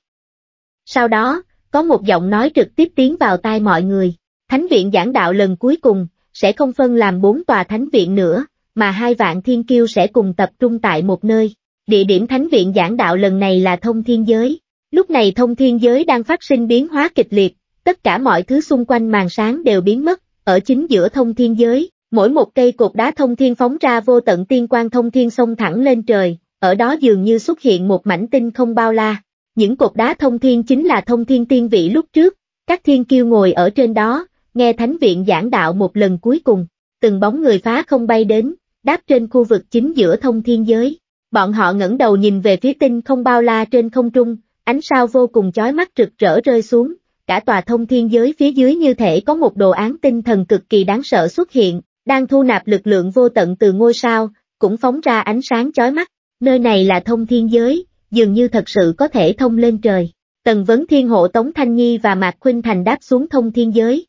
Sau đó, có một giọng nói trực tiếp tiến vào tai mọi người, thánh viện giảng đạo lần cuối cùng, sẽ không phân làm bốn tòa thánh viện nữa, mà hai vạn thiên kiêu sẽ cùng tập trung tại một nơi. Địa điểm thánh viện giảng đạo lần này là thông thiên giới. Lúc này thông thiên giới đang phát sinh biến hóa kịch liệt, tất cả mọi thứ xung quanh màn sáng đều biến mất, ở chính giữa thông thiên giới, mỗi một cây cột đá thông thiên phóng ra vô tận tiên quan thông thiên xông thẳng lên trời, ở đó dường như xuất hiện một mảnh tinh không bao la. Những cột đá thông thiên chính là thông thiên tiên vị lúc trước, các thiên kiêu ngồi ở trên đó, nghe thánh viện giảng đạo một lần cuối cùng, từng bóng người phá không bay đến, đáp trên khu vực chính giữa thông thiên giới. Bọn họ ngẩng đầu nhìn về phía tinh không bao la trên không trung, ánh sao vô cùng chói mắt rực rỡ rơi xuống, cả tòa thông thiên giới phía dưới như thể có một đồ án tinh thần cực kỳ đáng sợ xuất hiện, đang thu nạp lực lượng vô tận từ ngôi sao, cũng phóng ra ánh sáng chói mắt, nơi này là thông thiên giới, dường như thật sự có thể thông lên trời. Tần Vấn Thiên hộ Tống Thanh Nhi và Mạc Khuynh Thành đáp xuống thông thiên giới.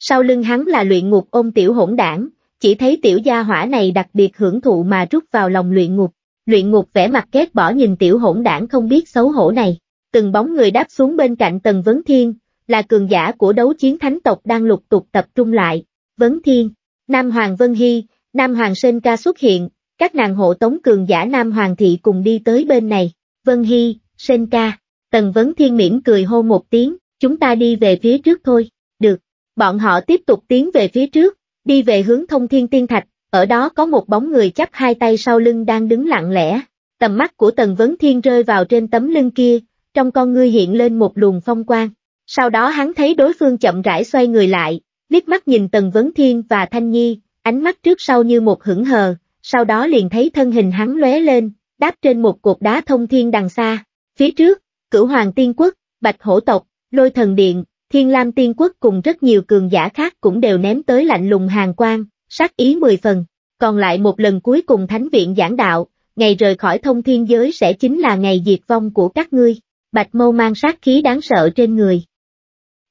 Sau lưng hắn là luyện ngục ôm tiểu hỗn đảng, chỉ thấy tiểu gia hỏa này đặc biệt hưởng thụ mà rút vào lòng luyện ngục. Luyện ngục vẻ mặt ghét bỏ nhìn tiểu hỗn đảng không biết xấu hổ này từng bóng người đáp xuống bên cạnh Tần Vấn Thiên, là cường giả của đấu chiến thánh tộc đang lục tục tập trung lại. Vấn Thiên, Nam Hoàng Vân Hy, Nam Hoàng Sơn Ca xuất hiện, các nàng hộ tống cường giả Nam Hoàng Thị cùng đi tới bên này. Vân Hy, Sơn Ca, Tần Vấn Thiên mỉm cười hô một tiếng, chúng ta đi về phía trước thôi, được. Bọn họ tiếp tục tiến về phía trước, đi về hướng thông thiên tiên thạch, ở đó có một bóng người chắp hai tay sau lưng đang đứng lặng lẽ. Tầm mắt của Tần Vấn Thiên rơi vào trên tấm lưng kia, trong con ngươi hiện lên một luồng phong quang. Sau đó hắn thấy đối phương chậm rãi xoay người lại, liếc mắt nhìn Tần Vấn Thiên và Thanh Nhi, ánh mắt trước sau như một hững hờ, sau đó liền thấy thân hình hắn lóe lên, đáp trên một cột đá thông thiên đằng xa. Phía trước, cửu hoàng tiên quốc, bạch hổ tộc, lôi thần điện, thiên lam tiên quốc cùng rất nhiều cường giả khác cũng đều ném tới lạnh lùng hàng quang, sát ý mười phần. Còn lại một lần cuối cùng thánh viện giảng đạo, ngày rời khỏi thông thiên giới sẽ chính là ngày diệt vong của các ngươi. Bạch Mâu mang sát khí đáng sợ trên người.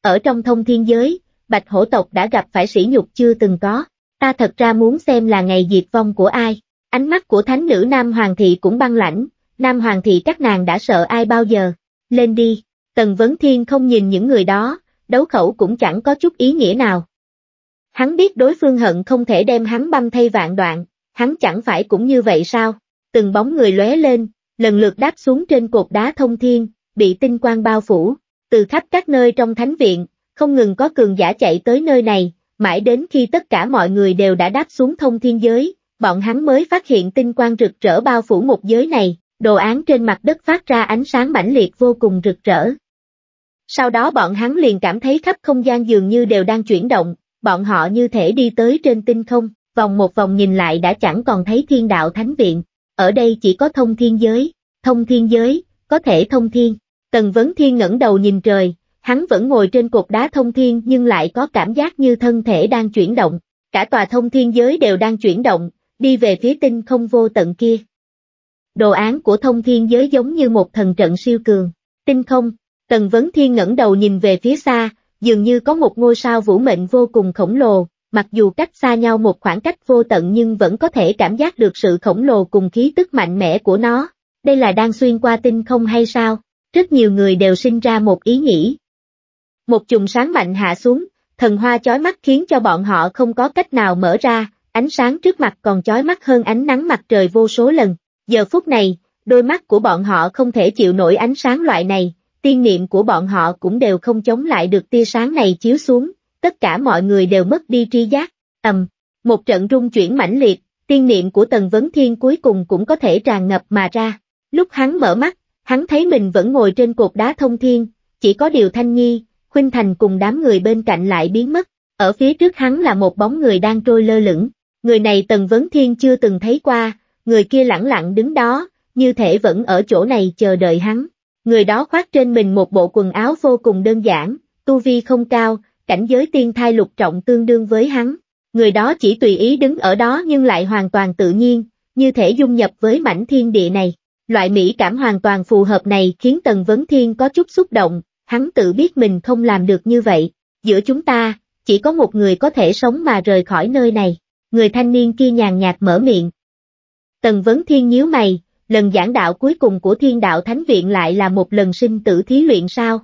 Ở trong thông thiên giới, Bạch Hổ tộc đã gặp phải sỉ nhục chưa từng có. Ta thật ra muốn xem là ngày diệt vong của ai. Ánh mắt của thánh nữ Nam Hoàng thị cũng băng lãnh, Nam Hoàng thị các nàng đã sợ ai bao giờ. Lên đi, Tần Vấn Thiên không nhìn những người đó, đấu khẩu cũng chẳng có chút ý nghĩa nào. Hắn biết đối phương hận không thể đem hắn băm thay vạn đoạn, hắn chẳng phải cũng như vậy sao? Từng bóng người lóe lên, lần lượt đáp xuống trên cột đá thông thiên, bị tinh quang bao phủ, từ khắp các nơi trong thánh viện, không ngừng có cường giả chạy tới nơi này, mãi đến khi tất cả mọi người đều đã đáp xuống thông thiên giới, bọn hắn mới phát hiện tinh quang rực rỡ bao phủ một giới này, đồ án trên mặt đất phát ra ánh sáng mãnh liệt vô cùng rực rỡ. Sau đó bọn hắn liền cảm thấy khắp không gian dường như đều đang chuyển động, bọn họ như thể đi tới trên tinh không, vòng một vòng nhìn lại đã chẳng còn thấy thiên đạo thánh viện, ở đây chỉ có thông thiên giới, thông thiên giới, có thể thông thiên. Tần Vấn Thiên ngẩng đầu nhìn trời, hắn vẫn ngồi trên cột đá thông thiên nhưng lại có cảm giác như thân thể đang chuyển động, cả tòa thông thiên giới đều đang chuyển động, đi về phía tinh không vô tận kia. Đồ án của thông thiên giới giống như một thần trận siêu cường, tinh không, Tần Vấn Thiên ngẩng đầu nhìn về phía xa, dường như có một ngôi sao vũ mệnh vô cùng khổng lồ, mặc dù cách xa nhau một khoảng cách vô tận nhưng vẫn có thể cảm giác được sự khổng lồ cùng khí tức mạnh mẽ của nó. Đây là đang xuyên qua tinh không hay sao? rất nhiều người đều sinh ra một ý nghĩ. Một chùm sáng mạnh hạ xuống, thần hoa chói mắt khiến cho bọn họ không có cách nào mở ra, ánh sáng trước mặt còn chói mắt hơn ánh nắng mặt trời vô số lần. Giờ phút này, đôi mắt của bọn họ không thể chịu nổi ánh sáng loại này, tiên niệm của bọn họ cũng đều không chống lại được tia sáng này chiếu xuống, tất cả mọi người đều mất đi tri giác, ầm, một trận rung chuyển mãnh liệt, tiên niệm của Tần Vấn Thiên cuối cùng cũng có thể tràn ngập mà ra. Lúc hắn mở mắt, Hắn thấy mình vẫn ngồi trên cột đá thông thiên, chỉ có điều thanh nhi, khuynh thành cùng đám người bên cạnh lại biến mất. Ở phía trước hắn là một bóng người đang trôi lơ lửng. Người này Tần Vấn Thiên chưa từng thấy qua, người kia lẳng lặng đứng đó, như thể vẫn ở chỗ này chờ đợi hắn. Người đó khoác trên mình một bộ quần áo vô cùng đơn giản, tu vi không cao, cảnh giới tiên thai lục trọng tương đương với hắn. Người đó chỉ tùy ý đứng ở đó nhưng lại hoàn toàn tự nhiên, như thể dung nhập với mảnh thiên địa này. Loại mỹ cảm hoàn toàn phù hợp này khiến Tần Vấn Thiên có chút xúc động, hắn tự biết mình không làm được như vậy. Giữa chúng ta, chỉ có một người có thể sống mà rời khỏi nơi này. Người thanh niên kia nhàn nhạt mở miệng. Tần Vấn Thiên nhíu mày, lần giảng đạo cuối cùng của Thiên Đạo Thánh Viện lại là một lần sinh tử thí luyện sao?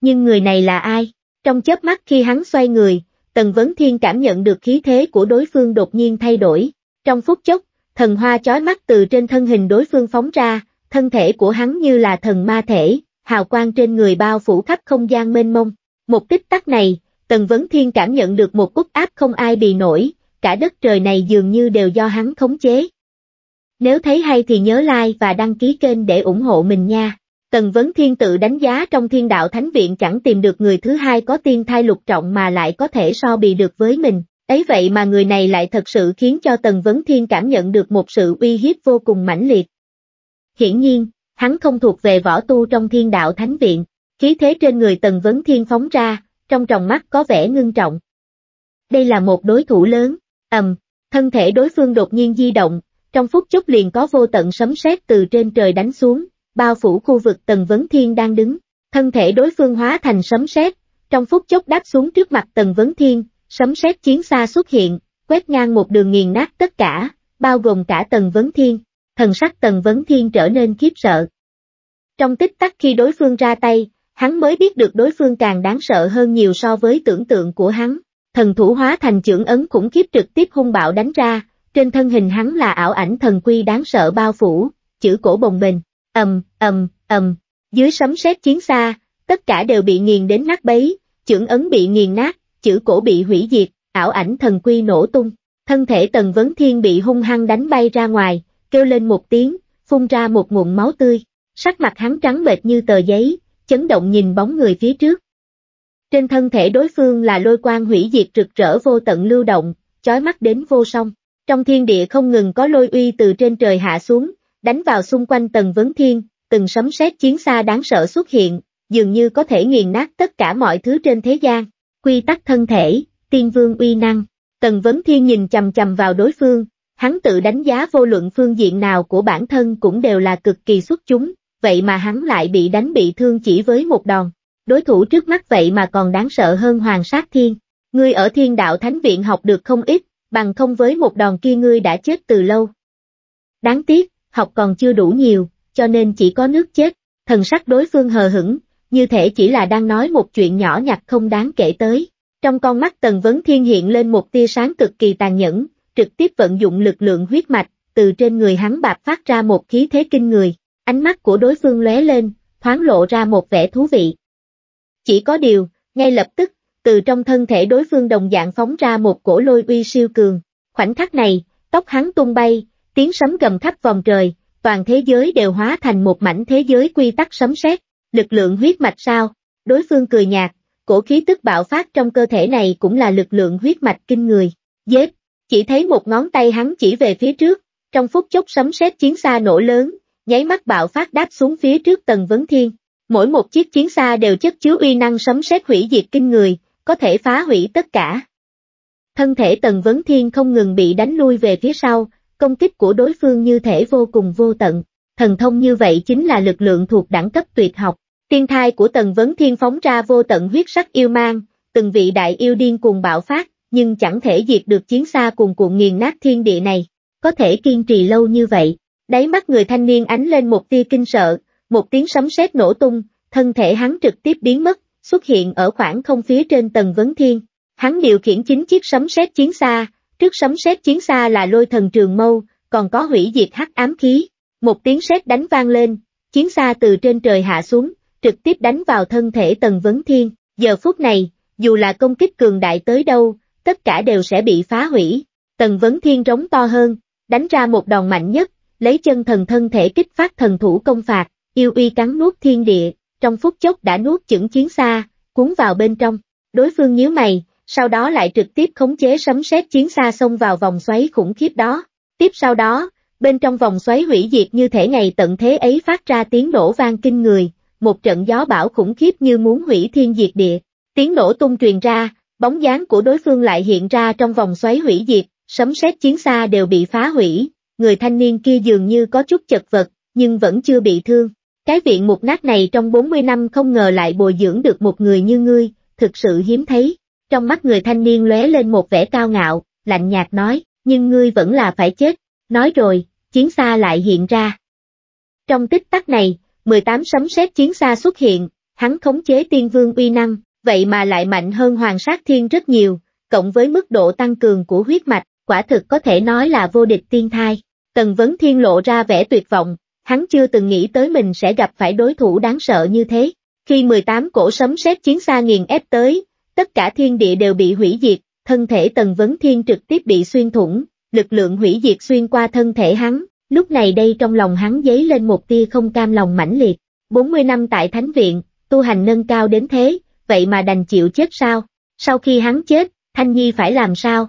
Nhưng người này là ai? Trong chớp mắt khi hắn xoay người, Tần Vấn Thiên cảm nhận được khí thế của đối phương đột nhiên thay đổi. Trong phút chốc, thần hoa chói mắt từ trên thân hình đối phương phóng ra, thân thể của hắn như là thần ma thể, hào quang trên người bao phủ khắp không gian mênh mông. Một tích tắc này, Tần Vấn Thiên cảm nhận được một cúc áp không ai bị nổi, cả đất trời này dường như đều do hắn khống chế. Nếu thấy hay thì nhớ like và đăng ký kênh để ủng hộ mình nha. Tần Vấn Thiên tự đánh giá trong thiên đạo thánh viện chẳng tìm được người thứ hai có tiên thai lục trọng mà lại có thể so bì được với mình. Ấy vậy mà người này lại thật sự khiến cho Tần Vấn Thiên cảm nhận được một sự uy hiếp vô cùng mãnh liệt. Hiển nhiên, hắn không thuộc về võ tu trong thiên đạo thánh viện, khí thế trên người Tần Vấn Thiên phóng ra, trong tròng mắt có vẻ ngưng trọng. Đây là một đối thủ lớn, ầm, thân thể đối phương đột nhiên di động, trong phút chốc liền có vô tận sấm sét từ trên trời đánh xuống, bao phủ khu vực Tần Vấn Thiên đang đứng, thân thể đối phương hóa thành sấm sét, trong phút chốc đáp xuống trước mặt Tần Vấn Thiên, sấm sét chiến xa xuất hiện, quét ngang một đường nghiền nát tất cả, bao gồm cả Tần Vấn Thiên, thần sắc Tần Vấn Thiên trở nên khiếp sợ. Trong tích tắc khi đối phương ra tay, hắn mới biết được đối phương càng đáng sợ hơn nhiều so với tưởng tượng của hắn, thần thủ hóa thành trưởng ấn khủng khiếp trực tiếp hung bạo đánh ra, trên thân hình hắn là ảo ảnh thần quy đáng sợ bao phủ, chữ cổ bồng bềnh, ầm, ầm, ầm, dưới sấm sét chiến xa, tất cả đều bị nghiền đến nát bấy, trưởng ấn bị nghiền nát, chữ cổ bị hủy diệt, ảo ảnh thần quy nổ tung, thân thể Tần Vấn Thiên bị hung hăng đánh bay ra ngoài, kêu lên một tiếng, phun ra một nguồn máu tươi, sắc mặt hắn trắng bệch như tờ giấy, chấn động nhìn bóng người phía trước. Trên thân thể đối phương là lôi quang hủy diệt rực rỡ vô tận lưu động, chói mắt đến vô song. Trong thiên địa không ngừng có lôi uy từ trên trời hạ xuống, đánh vào xung quanh Tần Vấn Thiên, từng sấm sét chiến xa đáng sợ xuất hiện, dường như có thể nghiền nát tất cả mọi thứ trên thế gian quy tắc thân thể, tiên vương uy năng. Tần Vấn Thiên nhìn chầm chầm vào đối phương, hắn tự đánh giá vô luận phương diện nào của bản thân cũng đều là cực kỳ xuất chúng, vậy mà hắn lại bị đánh bị thương chỉ với một đòn. Đối thủ trước mắt vậy mà còn đáng sợ hơn Hoàng Sát Thiên. Ngươi ở Thiên Đạo Thánh Viện học được không ít, bằng không với một đòn kia ngươi đã chết từ lâu. Đáng tiếc, học còn chưa đủ nhiều, cho nên chỉ có nước chết. Thần sắc đối phương hờ hững, như thể chỉ là đang nói một chuyện nhỏ nhặt không đáng kể tới. Trong con mắt Tần Vấn Thiên hiện lên một tia sáng cực kỳ tàn nhẫn, trực tiếp vận dụng lực lượng huyết mạch, từ trên người hắn bạc phát ra một khí thế kinh người. Ánh mắt của đối phương lóe lên, thoáng lộ ra một vẻ thú vị. Chỉ có điều, ngay lập tức, từ trong thân thể đối phương đồng dạng phóng ra một cổ lôi uy siêu cường. Khoảnh khắc này, tóc hắn tung bay, tiếng sấm gầm khắp vòng trời, toàn thế giới đều hóa thành một mảnh thế giới quy tắc sấm sét lực lượng huyết mạch sao? Đối phương cười nhạt, cổ khí tức bạo phát trong cơ thể này cũng là lực lượng huyết mạch kinh người. Dết, chỉ thấy một ngón tay hắn chỉ về phía trước, trong phút chốc sấm sét chiến xa nổ lớn, nháy mắt bạo phát đáp xuống phía trước Tần Vấn Thiên. Mỗi một chiếc chiến xa đều chất chứa uy năng sấm sét hủy diệt kinh người, có thể phá hủy tất cả. Thân thể Tần Vấn Thiên không ngừng bị đánh lui về phía sau, công kích của đối phương như thể vô cùng vô tận, thần thông như vậy chính là lực lượng thuộc đẳng cấp tuyệt học. Tiên thai của Tần Vấn Thiên phóng ra vô tận huyết sắc yêu mang, từng vị đại yêu điên cuồng bạo phát, nhưng chẳng thể diệt được chiến xa cuồn cuộn nghiền nát thiên địa này, có thể kiên trì lâu như vậy. Đáy mắt người thanh niên ánh lên một tia kinh sợ, một tiếng sấm sét nổ tung, thân thể hắn trực tiếp biến mất, xuất hiện ở khoảng không phía trên Tần Vấn Thiên. Hắn điều khiển chính chiếc sấm sét chiến xa, trước sấm sét chiến xa là lôi thần trường mâu, còn có hủy diệt hắc ám khí. Một tiếng sét đánh vang lên, chiến xa từ trên trời hạ xuống, trực tiếp đánh vào thân thể Tần Vấn Thiên, giờ phút này, dù là công kích cường đại tới đâu, tất cả đều sẽ bị phá hủy. Tần Vấn Thiên rống to hơn, đánh ra một đòn mạnh nhất, lấy chân thần thân thể kích phát thần thủ công phạt, yêu uy cắn nuốt thiên địa, trong phút chốc đã nuốt chửng chiến xa, cuốn vào bên trong. Đối phương nhíu mày, sau đó lại trực tiếp khống chế sấm sét chiến xa xông vào vòng xoáy khủng khiếp đó. Tiếp sau đó, bên trong vòng xoáy hủy diệt như thể ngày tận thế ấy phát ra tiếng nổ vang kinh người, một trận gió bão khủng khiếp như muốn hủy thiên diệt địa, tiếng nổ tung truyền ra, bóng dáng của đối phương lại hiện ra trong vòng xoáy hủy diệt, sấm sét chiến xa đều bị phá hủy, người thanh niên kia dường như có chút chật vật, nhưng vẫn chưa bị thương. Cái viện mục nát này trong 40 năm không ngờ lại bồi dưỡng được một người như ngươi, thực sự hiếm thấy. Trong mắt người thanh niên lóe lên một vẻ cao ngạo, lạnh nhạt nói, nhưng ngươi vẫn là phải chết. Nói rồi, chiến xa lại hiện ra. Trong tích tắc này, 18 sấm sét chiến xa xuất hiện, hắn khống chế tiên vương uy năng, vậy mà lại mạnh hơn hoàng sát thiên rất nhiều, cộng với mức độ tăng cường của huyết mạch, quả thực có thể nói là vô địch tiên thai. Tần Vấn Thiên lộ ra vẻ tuyệt vọng, hắn chưa từng nghĩ tới mình sẽ gặp phải đối thủ đáng sợ như thế. Khi 18 cổ sấm sét chiến xa nghiền ép tới, tất cả thiên địa đều bị hủy diệt, thân thể Tần Vấn Thiên trực tiếp bị xuyên thủng, lực lượng hủy diệt xuyên qua thân thể hắn, Lúc này đây trong lòng hắn dấy lên một tia không cam lòng mãnh liệt, 40 năm tại Thánh Viện, tu hành nâng cao đến thế, vậy mà đành chịu chết sao? Sau khi hắn chết, Thanh Nhi phải làm sao?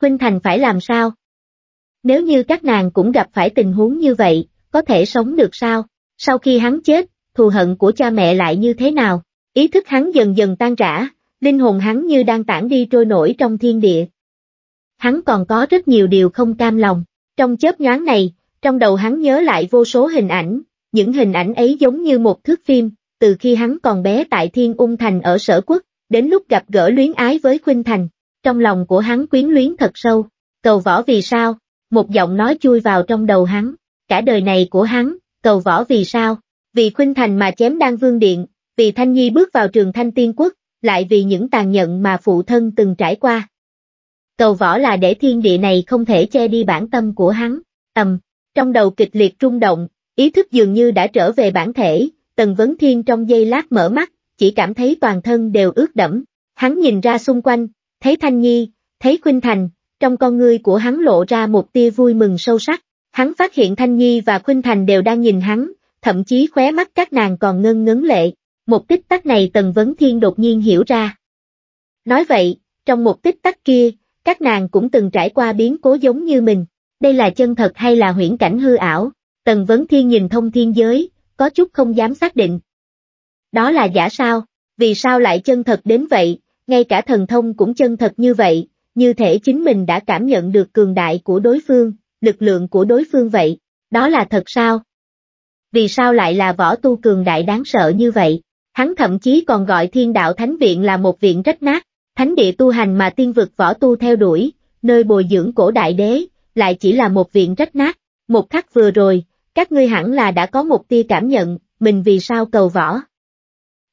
Huynh Thành phải làm sao? Nếu như các nàng cũng gặp phải tình huống như vậy, có thể sống được sao? Sau khi hắn chết, thù hận của cha mẹ lại như thế nào? Ý thức hắn dần dần tan rã, linh hồn hắn như đang tản đi trôi nổi trong thiên địa. Hắn còn có rất nhiều điều không cam lòng. Trong chớp nhoáng này, trong đầu hắn nhớ lại vô số hình ảnh, những hình ảnh ấy giống như một thước phim, từ khi hắn còn bé tại Thiên Ung Thành ở sở quốc, đến lúc gặp gỡ luyến ái với Khuynh Thành, trong lòng của hắn quyến luyến thật sâu. Cầu võ vì sao? Một giọng nói chui vào trong đầu hắn, cả đời này của hắn, cầu võ vì sao? Vì Khuynh Thành mà chém đan vương điện, vì Thanh Nhi bước vào trường Thanh Tiên Quốc, lại vì những tàn nhận mà phụ thân từng trải qua cầu võ là để thiên địa này không thể che đi bản tâm của hắn, ầm, trong đầu kịch liệt rung động, ý thức dường như đã trở về bản thể, Tần Vấn Thiên trong giây lát mở mắt, chỉ cảm thấy toàn thân đều ướt đẫm, hắn nhìn ra xung quanh, thấy Thanh Nhi, thấy Khuynh Thành, trong con ngươi của hắn lộ ra một tia vui mừng sâu sắc, hắn phát hiện Thanh Nhi và Khuynh Thành đều đang nhìn hắn, thậm chí khóe mắt các nàng còn ngân ngấn lệ, một tích tắc này Tần Vấn Thiên đột nhiên hiểu ra. Nói vậy, trong một tích tắc kia, các nàng cũng từng trải qua biến cố giống như mình, đây là chân thật hay là huyễn cảnh hư ảo, Tần Vấn Thiên nhìn thông thiên giới, có chút không dám xác định. Đó là giả sao, vì sao lại chân thật đến vậy, ngay cả thần thông cũng chân thật như vậy, như thể chính mình đã cảm nhận được cường đại của đối phương, lực lượng của đối phương vậy, đó là thật sao? Vì sao lại là võ tu cường đại đáng sợ như vậy? Hắn thậm chí còn gọi thiên đạo thánh viện là một viện rách nát, Thánh địa tu hành mà tiên vực võ tu theo đuổi, nơi bồi dưỡng cổ đại đế, lại chỉ là một viện rách nát. Một khắc vừa rồi, các ngươi hẳn là đã có một tia cảm nhận, mình vì sao cầu võ.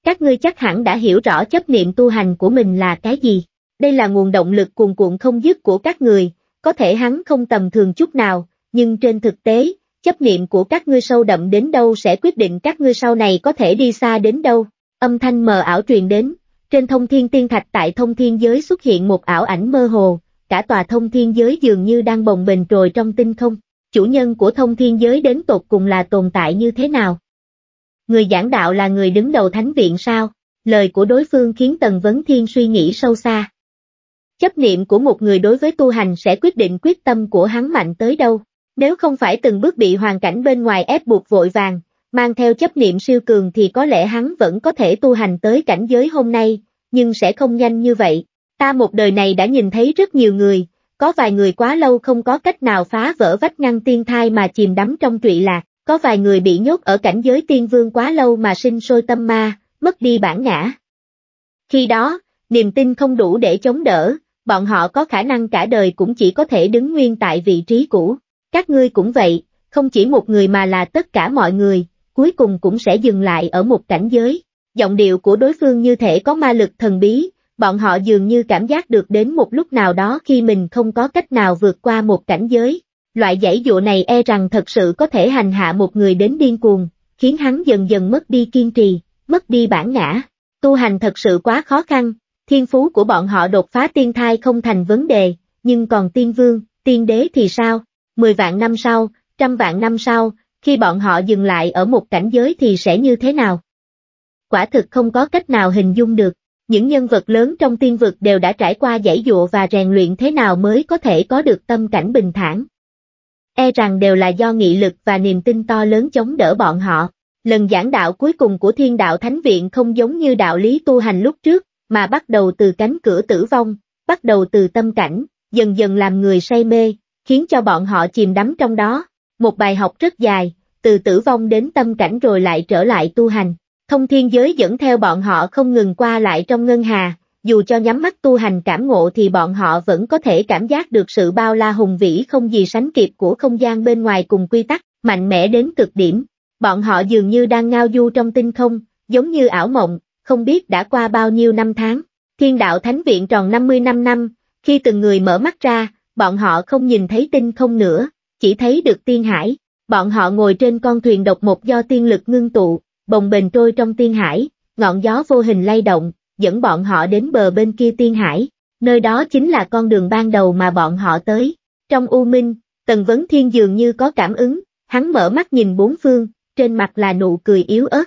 Các ngươi chắc hẳn đã hiểu rõ chấp niệm tu hành của mình là cái gì. Đây là nguồn động lực cuồn cuộn không dứt của các người, có thể hắn không tầm thường chút nào, nhưng trên thực tế, chấp niệm của các ngươi sâu đậm đến đâu sẽ quyết định các ngươi sau này có thể đi xa đến đâu. Âm thanh mờ ảo truyền đến, trên thông thiên tiên thạch tại thông thiên giới xuất hiện một ảo ảnh mơ hồ, cả tòa thông thiên giới dường như đang bồng bềnh trồi trong tinh không. Chủ nhân của thông thiên giới đến tột cùng là tồn tại như thế nào? Người giảng đạo là người đứng đầu thánh viện sao? Lời của đối phương khiến Tần Vấn Thiên suy nghĩ sâu xa. Chấp niệm của một người đối với tu hành sẽ quyết định quyết tâm của hắn mạnh tới đâu. Nếu không phải từng bước bị hoàn cảnh bên ngoài ép buộc vội vàng, mang theo chấp niệm siêu cường thì có lẽ hắn vẫn có thể tu hành tới cảnh giới hôm nay, nhưng sẽ không nhanh như vậy. Ta một đời này đã nhìn thấy rất nhiều người, có vài người quá lâu không có cách nào phá vỡ vách ngăn tiên thai mà chìm đắm trong trụy lạc, có vài người bị nhốt ở cảnh giới tiên vương quá lâu mà sinh sôi tâm ma, mất đi bản ngã. Khi đó, niềm tin không đủ để chống đỡ, bọn họ có khả năng cả đời cũng chỉ có thể đứng nguyên tại vị trí cũ. Các ngươi cũng vậy, không chỉ một người mà là tất cả mọi người, cuối cùng cũng sẽ dừng lại ở một cảnh giới. Giọng điệu của đối phương như thể có ma lực thần bí, bọn họ dường như cảm giác được đến một lúc nào đó khi mình không có cách nào vượt qua một cảnh giới. Loại giải dụ này e rằng thật sự có thể hành hạ một người đến điên cuồng, khiến hắn dần dần mất đi kiên trì, mất đi bản ngã. Tu hành thật sự quá khó khăn, thiên phú của bọn họ đột phá tiên thai không thành vấn đề, nhưng còn tiên vương, tiên đế thì sao? Mười vạn năm sau, trăm vạn năm sau, khi bọn họ dừng lại ở một cảnh giới thì sẽ như thế nào? Quả thực không có cách nào hình dung được, những nhân vật lớn trong tiên vực đều đã trải qua giải dụa và rèn luyện thế nào mới có thể có được tâm cảnh bình thản. E rằng đều là do nghị lực và niềm tin to lớn chống đỡ bọn họ. Lần giảng đạo cuối cùng của thiên đạo thánh viện không giống như đạo lý tu hành lúc trước, mà bắt đầu từ cánh cửa tử vong, bắt đầu từ tâm cảnh, dần dần làm người say mê, khiến cho bọn họ chìm đắm trong đó, một bài học rất dài, từ tử vong đến tâm cảnh rồi lại trở lại tu hành. Thông thiên giới dẫn theo bọn họ không ngừng qua lại trong ngân hà, dù cho nhắm mắt tu hành cảm ngộ thì bọn họ vẫn có thể cảm giác được sự bao la hùng vĩ không gì sánh kịp của không gian bên ngoài cùng quy tắc, mạnh mẽ đến cực điểm. Bọn họ dường như đang ngao du trong tinh không, giống như ảo mộng, không biết đã qua bao nhiêu năm tháng. Thiên đạo Thánh Viện tròn 55 năm, khi từng người mở mắt ra, bọn họ không nhìn thấy tinh không nữa, chỉ thấy được tiên hải, bọn họ ngồi trên con thuyền độc một do tiên lực ngưng tụ, bồng bềnh trôi trong tiên hải, ngọn gió vô hình lay động, dẫn bọn họ đến bờ bên kia tiên hải, nơi đó chính là con đường ban đầu mà bọn họ tới. Trong u minh, Tần Vấn Thiên dường như có cảm ứng, hắn mở mắt nhìn bốn phương, trên mặt là nụ cười yếu ớt.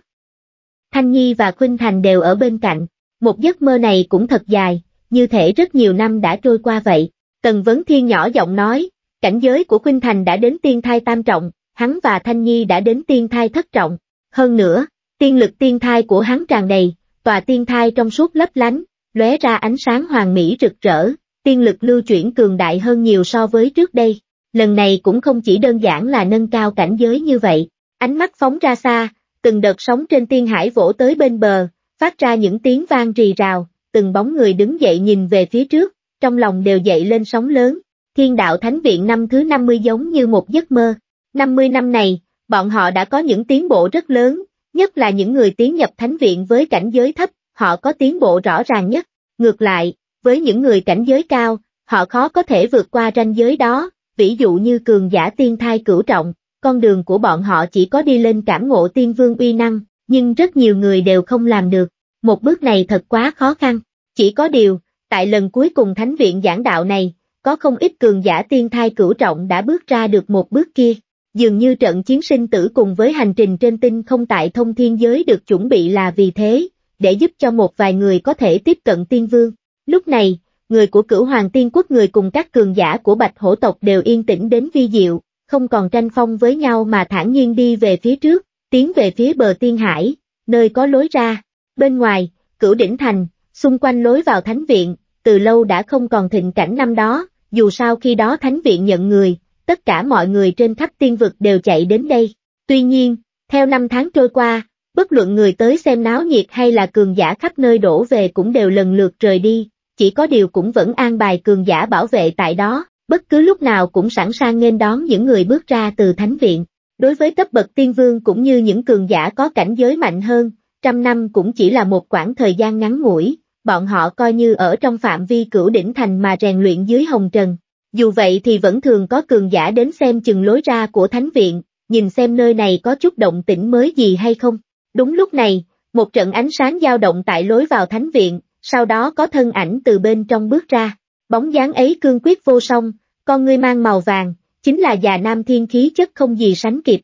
Thanh Nhi và Khuynh Thành đều ở bên cạnh, một giấc mơ này cũng thật dài, như thể rất nhiều năm đã trôi qua vậy. Tần Vấn Thiên nhỏ giọng nói, Cảnh giới của Khuynh Thành đã đến tiên thai tam trọng, hắn và Thanh Nhi đã đến tiên thai thất trọng. Hơn nữa, tiên lực tiên thai của hắn tràn đầy, tòa tiên thai trong suốt lấp lánh, lóe ra ánh sáng hoàng mỹ rực rỡ, tiên lực lưu chuyển cường đại hơn nhiều so với trước đây. Lần này cũng không chỉ đơn giản là nâng cao cảnh giới như vậy, ánh mắt phóng ra xa, từng đợt sóng trên tiên hải vỗ tới bên bờ, phát ra những tiếng vang rì rào, từng bóng người đứng dậy nhìn về phía trước, trong lòng đều dậy lên sóng lớn, Thiên đạo Thánh Viện năm thứ 50 giống như một giấc mơ. 50 năm này, bọn họ đã có những tiến bộ rất lớn, nhất là những người tiến nhập Thánh Viện với cảnh giới thấp, họ có tiến bộ rõ ràng nhất. Ngược lại, với những người cảnh giới cao, họ khó có thể vượt qua ranh giới đó, ví dụ như cường giả tiên thai cửu trọng, con đường của bọn họ chỉ có đi lên cảm ngộ tiên vương uy năng, nhưng rất nhiều người đều không làm được. Một bước này thật quá khó khăn, chỉ có điều, tại lần cuối cùng Thánh Viện giảng đạo này, có không ít cường giả tiên thai cửu trọng đã bước ra được một bước kia. Dường như trận chiến sinh tử cùng với hành trình trên tinh không tại thông thiên giới được chuẩn bị là vì thế, để giúp cho một vài người có thể tiếp cận tiên vương. Lúc này, người của cửu hoàng tiên quốc người cùng các cường giả của bạch hổ tộc đều yên tĩnh đến vi diệu, không còn tranh phong với nhau mà thản nhiên đi về phía trước, tiến về phía bờ tiên hải, nơi có lối ra. Bên ngoài, cửu đỉnh thành, xung quanh lối vào thánh viện, từ lâu đã không còn thịnh cảnh năm đó, dù sao khi đó Thánh Viện nhận người, tất cả mọi người trên khắp tiên vực đều chạy đến đây. Tuy nhiên, theo năm tháng trôi qua, bất luận người tới xem náo nhiệt hay là cường giả khắp nơi đổ về cũng đều lần lượt rời đi, chỉ có điều cũng vẫn an bài cường giả bảo vệ tại đó, bất cứ lúc nào cũng sẵn sàng nghênh đón những người bước ra từ Thánh Viện. Đối với cấp bậc tiên vương cũng như những cường giả có cảnh giới mạnh hơn, trăm năm cũng chỉ là một khoảng thời gian ngắn ngủi, bọn họ coi như ở trong phạm vi cửu đỉnh thành mà rèn luyện dưới hồng trần. Dù vậy thì vẫn thường có cường giả đến xem chừng lối ra của thánh viện, nhìn xem nơi này có chút động tĩnh mới gì hay không. Đúng lúc này, một trận ánh sáng dao động tại lối vào thánh viện, sau đó có thân ảnh từ bên trong bước ra. Bóng dáng ấy cương quyết vô song, con ngươi mang màu vàng, chính là già nam thiên khí chất không gì sánh kịp.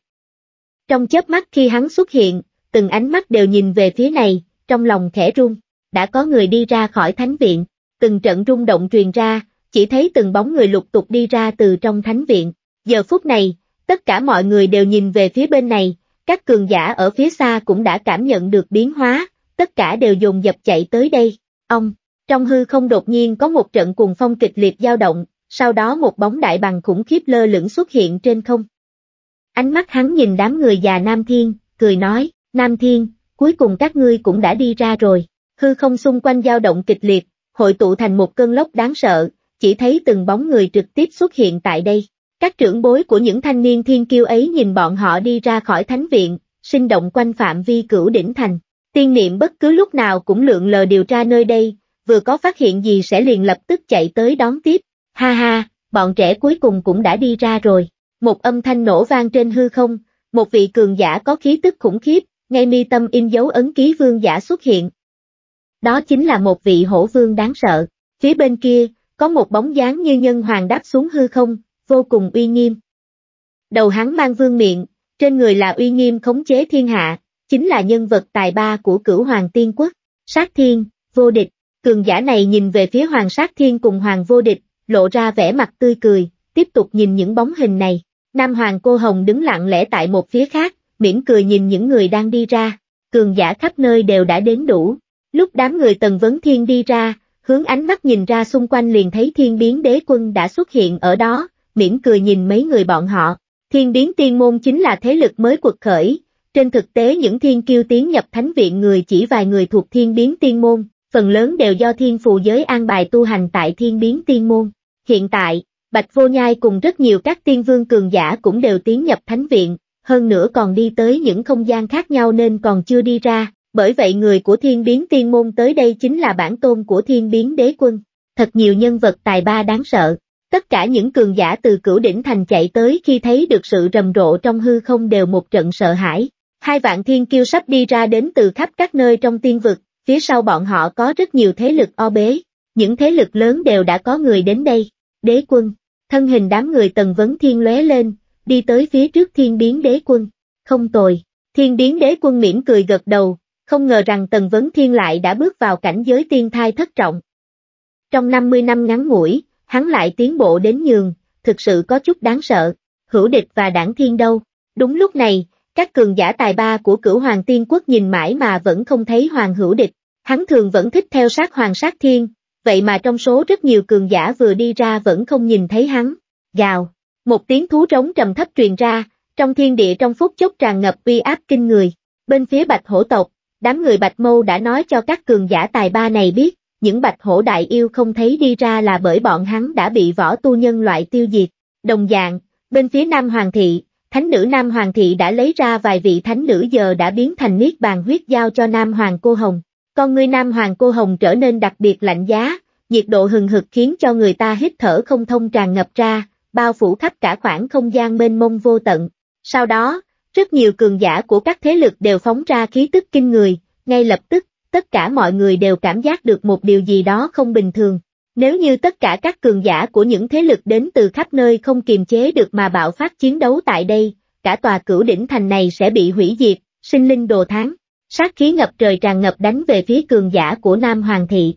Trong chớp mắt khi hắn xuất hiện, từng ánh mắt đều nhìn về phía này, trong lòng khẽ rung đã có người đi ra khỏi thánh viện, từng trận rung động truyền ra, chỉ thấy từng bóng người lục tục đi ra từ trong thánh viện. Giờ phút này, tất cả mọi người đều nhìn về phía bên này, các cường giả ở phía xa cũng đã cảm nhận được biến hóa, tất cả đều dùng dập chạy tới đây. Ông, trong hư không đột nhiên có một trận cuồng phong kịch liệt dao động, sau đó một bóng đại bằng khủng khiếp lơ lửng xuất hiện trên không. Ánh mắt hắn nhìn đám người già Nam Thiên, cười nói, Nam Thiên, cuối cùng các ngươi cũng đã đi ra rồi hư không xung quanh dao động kịch liệt, hội tụ thành một cơn lốc đáng sợ, chỉ thấy từng bóng người trực tiếp xuất hiện tại đây. Các trưởng bối của những thanh niên thiên kiêu ấy nhìn bọn họ đi ra khỏi thánh viện, sinh động quanh phạm vi cửu đỉnh thành. Tiên niệm bất cứ lúc nào cũng lượn lờ điều tra nơi đây, vừa có phát hiện gì sẽ liền lập tức chạy tới đón tiếp. Ha ha, bọn trẻ cuối cùng cũng đã đi ra rồi. Một âm thanh nổ vang trên hư không, một vị cường giả có khí tức khủng khiếp, ngay mi tâm in dấu ấn ký vương giả xuất hiện, đó chính là một vị hổ vương đáng sợ. Phía bên kia, có một bóng dáng như nhân hoàng đáp xuống hư không, vô cùng uy nghiêm. Đầu hắn mang vương miệng, trên người là uy nghiêm khống chế thiên hạ, chính là nhân vật tài ba của cửu hoàng tiên quốc, sát thiên, vô địch. Cường giả này nhìn về phía hoàng sát thiên cùng hoàng vô địch, lộ ra vẻ mặt tươi cười, tiếp tục nhìn những bóng hình này. Nam hoàng cô hồng đứng lặng lẽ tại một phía khác, mỉm cười nhìn những người đang đi ra. Cường giả khắp nơi đều đã đến đủ, Lúc đám người Tần Vấn Thiên đi ra, hướng ánh mắt nhìn ra xung quanh liền thấy thiên biến đế quân đã xuất hiện ở đó, mỉm cười nhìn mấy người bọn họ. Thiên biến tiên môn chính là thế lực mới quật khởi, trên thực tế những thiên kiêu tiến nhập thánh viện người chỉ vài người thuộc thiên biến tiên môn, phần lớn đều do thiên phù giới an bài tu hành tại thiên biến tiên môn. Hiện tại, Bạch Vô Nhai cùng rất nhiều các tiên vương cường giả cũng đều tiến nhập thánh viện, hơn nữa còn đi tới những không gian khác nhau nên còn chưa đi ra, bởi vậy người của thiên biến tiên môn tới đây chính là bản tôn của thiên biến đế quân. Thật nhiều nhân vật tài ba đáng sợ. Tất cả những cường giả từ cửu đỉnh thành chạy tới khi thấy được sự rầm rộ trong hư không đều một trận sợ hãi. Hai vạn thiên kiêu sắp đi ra đến từ khắp các nơi trong tiên vực, phía sau bọn họ có rất nhiều thế lực o bế. Những thế lực lớn đều đã có người đến đây. Đế quân, thân hình đám người tần vấn thiên lóe lên, đi tới phía trước thiên biến đế quân. Không tồi, thiên biến đế quân mỉm cười gật đầu, không ngờ rằng Tần Vấn Thiên lại đã bước vào cảnh giới tiên thai thất trọng. Trong 50 năm ngắn ngủi, hắn lại tiến bộ đến nhường, thực sự có chút đáng sợ, hữu địch và đảng thiên đâu. Đúng lúc này, các cường giả tài ba của cửu hoàng tiên quốc nhìn mãi mà vẫn không thấy hoàng hữu địch, hắn thường vẫn thích theo sát hoàng sát thiên, vậy mà trong số rất nhiều cường giả vừa đi ra vẫn không nhìn thấy hắn. Gào, một tiếng thú trống trầm thấp truyền ra, trong thiên địa trong phút chốc tràn ngập uy áp kinh người, bên phía bạch hổ tộc, Đám người Bạch Mâu đã nói cho các cường giả tài ba này biết, những Bạch Hổ Đại Yêu không thấy đi ra là bởi bọn hắn đã bị võ tu nhân loại tiêu diệt. Đồng dạng, bên phía Nam Hoàng Thị, Thánh nữ Nam Hoàng Thị đã lấy ra vài vị thánh nữ giờ đã biến thành niết bàn huyết giao cho Nam Hoàng Cô Hồng. Con người Nam Hoàng Cô Hồng trở nên đặc biệt lạnh giá, nhiệt độ hừng hực khiến cho người ta hít thở không thông tràn ngập ra, bao phủ khắp cả khoảng không gian mênh mông vô tận. Sau đó, rất nhiều cường giả của các thế lực đều phóng ra khí tức kinh người, ngay lập tức, tất cả mọi người đều cảm giác được một điều gì đó không bình thường. Nếu như tất cả các cường giả của những thế lực đến từ khắp nơi không kiềm chế được mà bạo phát chiến đấu tại đây, cả tòa cửu đỉnh thành này sẽ bị hủy diệt, sinh linh đồ tháng. Sát khí ngập trời tràn ngập đánh về phía cường giả của Nam Hoàng thị.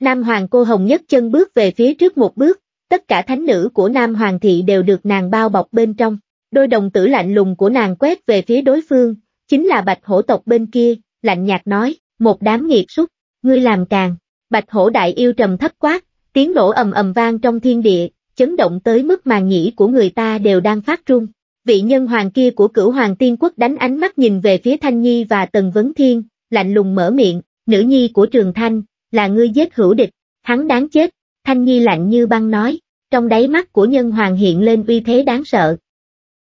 Nam Hoàng cô hồng nhất chân bước về phía trước một bước, tất cả thánh nữ của Nam Hoàng thị đều được nàng bao bọc bên trong. Đôi đồng tử lạnh lùng của nàng quét về phía đối phương, chính là bạch hổ tộc bên kia, lạnh nhạt nói, một đám nghiệt súc, ngươi làm càng. Bạch hổ đại yêu trầm thấp quát, tiếng nổ ầm ầm vang trong thiên địa, chấn động tới mức màn nhĩ của người ta đều đang phát rung. Vị nhân hoàng kia của cửu hoàng tiên quốc đánh ánh mắt nhìn về phía Thanh Nhi và Tần Vấn Thiên, lạnh lùng mở miệng, nữ nhi của Trường Thanh, là ngươi giết hữu địch, hắn đáng chết, Thanh Nhi lạnh như băng nói, trong đáy mắt của nhân hoàng hiện lên uy thế đáng sợ.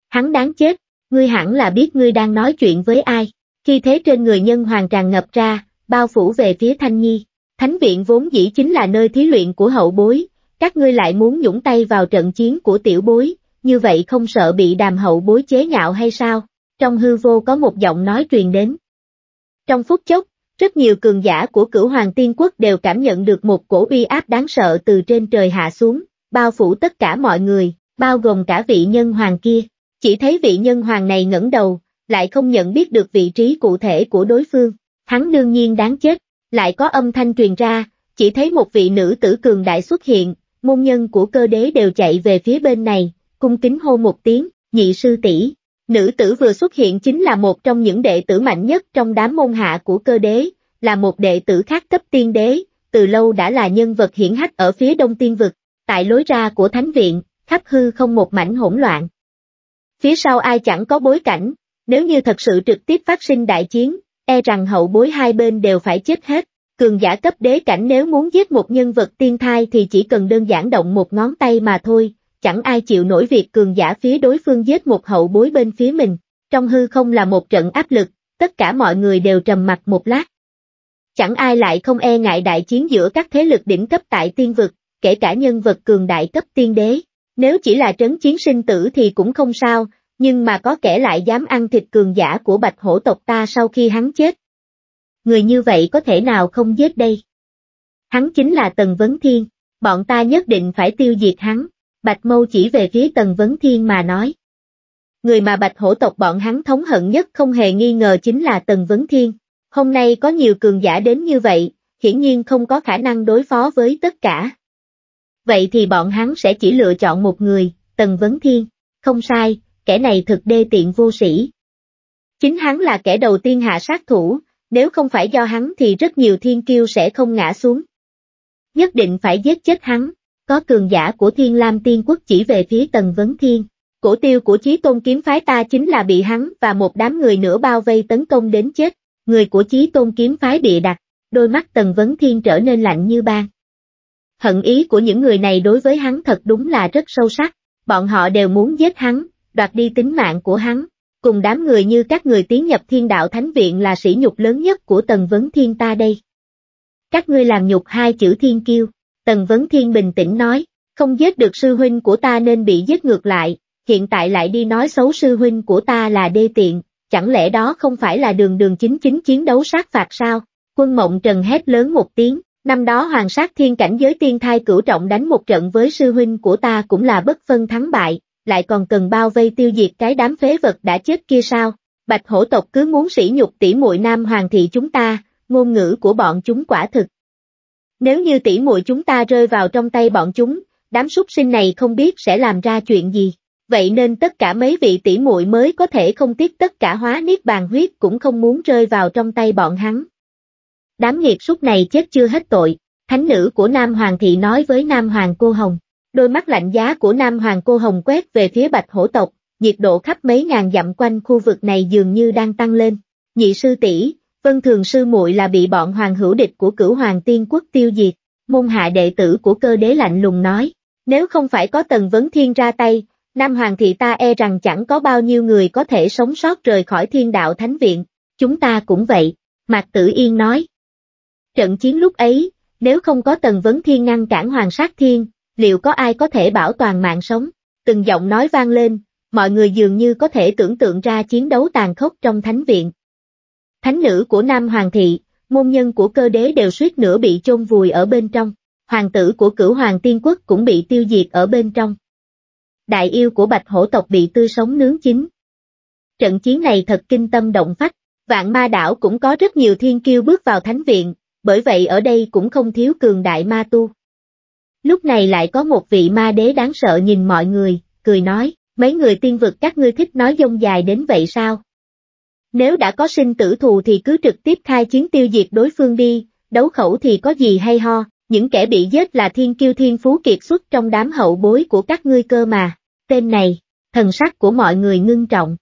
Hắn đáng chết, ngươi hẳn là biết ngươi đang nói chuyện với ai. Khi thế trên người nhân hoàng tràn ngập ra, bao phủ về phía Thanh Nhi. Thánh viện vốn dĩ chính là nơi thí luyện của hậu bối, các ngươi lại muốn nhũng tay vào trận chiến của tiểu bối, như vậy không sợ bị đàm hậu bối chế nhạo hay sao? Trong hư vô có một giọng nói truyền đến. Trong phút chốc, rất nhiều cường giả của cửu hoàng tiên quốc đều cảm nhận được một cổ uy áp đáng sợ từ trên trời hạ xuống, bao phủ tất cả mọi người, bao gồm cả vị nhân hoàng kia. Chỉ thấy vị nhân hoàng này ngẩng đầu, lại không nhận biết được vị trí cụ thể của đối phương. Hắn đương nhiên đáng chết, lại có âm thanh truyền ra, chỉ thấy một vị nữ tử cường đại xuất hiện, môn nhân của cơ đế đều chạy về phía bên này, cung kính hô một tiếng, nhị sư tỷ. Nữ tử vừa xuất hiện chính là một trong những đệ tử mạnh nhất trong đám môn hạ của cơ đế, là một đệ tử khác cấp tiên đế, từ lâu đã là nhân vật hiển hách ở phía đông tiên vực, tại lối ra của thánh viện, khắp hư không một mảnh hỗn loạn, Phía sau ai chẳng có bối cảnh, nếu như thật sự trực tiếp phát sinh đại chiến, e rằng hậu bối hai bên đều phải chết hết. Cường giả cấp đế cảnh nếu muốn giết một nhân vật tiên thai thì chỉ cần đơn giản động một ngón tay mà thôi, chẳng ai chịu nổi việc cường giả phía đối phương giết một hậu bối bên phía mình. Trong hư không là một trận áp lực, tất cả mọi người đều trầm mặt một lát. Chẳng ai lại không e ngại đại chiến giữa các thế lực đỉnh cấp tại tiên vực, kể cả nhân vật cường đại cấp tiên đế. Nếu chỉ là trấn chiến sinh tử thì cũng không sao, nhưng mà có kẻ lại dám ăn thịt cường giả của bạch hổ tộc ta sau khi hắn chết. Người như vậy có thể nào không giết đây? Hắn chính là Tần Vấn Thiên, bọn ta nhất định phải tiêu diệt hắn, Bạch Mâu chỉ về phía Tần Vấn Thiên mà nói. Người mà bạch hổ tộc bọn hắn thống hận nhất không hề nghi ngờ chính là Tần Vấn Thiên. Hôm nay có nhiều cường giả đến như vậy, hiển nhiên không có khả năng đối phó với tất cả vậy thì bọn hắn sẽ chỉ lựa chọn một người, Tần Vấn Thiên, không sai, kẻ này thực đê tiện vô sĩ. Chính hắn là kẻ đầu tiên hạ sát thủ, nếu không phải do hắn thì rất nhiều thiên kiêu sẽ không ngã xuống. Nhất định phải giết chết hắn, có cường giả của Thiên Lam Tiên Quốc chỉ về phía Tần Vấn Thiên. Cổ tiêu của Chí Tôn Kiếm Phái ta chính là bị hắn và một đám người nữa bao vây tấn công đến chết, người của Chí Tôn Kiếm Phái bị đặt, đôi mắt Tần Vấn Thiên trở nên lạnh như băng hận ý của những người này đối với hắn thật đúng là rất sâu sắc, bọn họ đều muốn giết hắn, đoạt đi tính mạng của hắn. Cùng đám người như các người tiến nhập thiên đạo thánh viện là sỉ nhục lớn nhất của Tần Vấn Thiên ta đây. Các ngươi làm nhục hai chữ thiên kiêu, Tần Vấn Thiên bình tĩnh nói, không giết được sư huynh của ta nên bị giết ngược lại, hiện tại lại đi nói xấu sư huynh của ta là đê tiện, chẳng lẽ đó không phải là đường đường chính chính chiến đấu sát phạt sao? Quân Mộng Trần hét lớn một tiếng, Năm đó hoàng sát thiên cảnh giới tiên thai cửu trọng đánh một trận với sư huynh của ta cũng là bất phân thắng bại, lại còn cần bao vây tiêu diệt cái đám phế vật đã chết kia sao? Bạch hổ tộc cứ muốn sỉ nhục tỷ muội nam hoàng thị chúng ta, ngôn ngữ của bọn chúng quả thực. Nếu như tỷ muội chúng ta rơi vào trong tay bọn chúng, đám súc sinh này không biết sẽ làm ra chuyện gì. Vậy nên tất cả mấy vị tỷ muội mới có thể không tiếc tất cả hóa niết bàn huyết cũng không muốn rơi vào trong tay bọn hắn đám nghiệt súc này chết chưa hết tội, thánh nữ của Nam Hoàng thị nói với Nam Hoàng cô Hồng. Đôi mắt lạnh giá của Nam Hoàng cô Hồng quét về phía bạch hổ tộc, nhiệt độ khắp mấy ngàn dặm quanh khu vực này dường như đang tăng lên. Nhị sư tỷ, Vân Thường sư muội là bị bọn hoàng hữu địch của cửu hoàng tiên quốc tiêu diệt, môn hạ đệ tử của cơ đế lạnh lùng nói. Nếu không phải có tần vấn thiên ra tay, Nam Hoàng thị ta e rằng chẳng có bao nhiêu người có thể sống sót rời khỏi thiên đạo thánh viện, chúng ta cũng vậy, Mạc Tử Yên nói. Trận chiến lúc ấy, nếu không có Tần Vấn Thiên ngăn cản Hoàng Sát Thiên, liệu có ai có thể bảo toàn mạng sống? Từng giọng nói vang lên, mọi người dường như có thể tưởng tượng ra chiến đấu tàn khốc trong thánh viện. Thánh nữ của Nam Hoàng thị, môn nhân của cơ đế đều suýt nữa bị chôn vùi ở bên trong, hoàng tử của cửu hoàng tiên quốc cũng bị tiêu diệt ở bên trong. Đại yêu của bạch hổ tộc bị tươi sống nướng chín. Trận chiến này thật kinh tâm động phách, vạn ma đảo cũng có rất nhiều thiên kiêu bước vào thánh viện, bởi vậy ở đây cũng không thiếu cường đại ma tu. Lúc này lại có một vị ma đế đáng sợ nhìn mọi người, cười nói, mấy người tiên vực các ngươi thích nói dông dài đến vậy sao? Nếu đã có sinh tử thù thì cứ trực tiếp khai chiến tiêu diệt đối phương đi, đấu khẩu thì có gì hay ho, những kẻ bị giết là thiên kiêu thiên phú kiệt xuất trong đám hậu bối của các ngươi cơ mà. Tên này, thần sắc của mọi người ngưng trọng.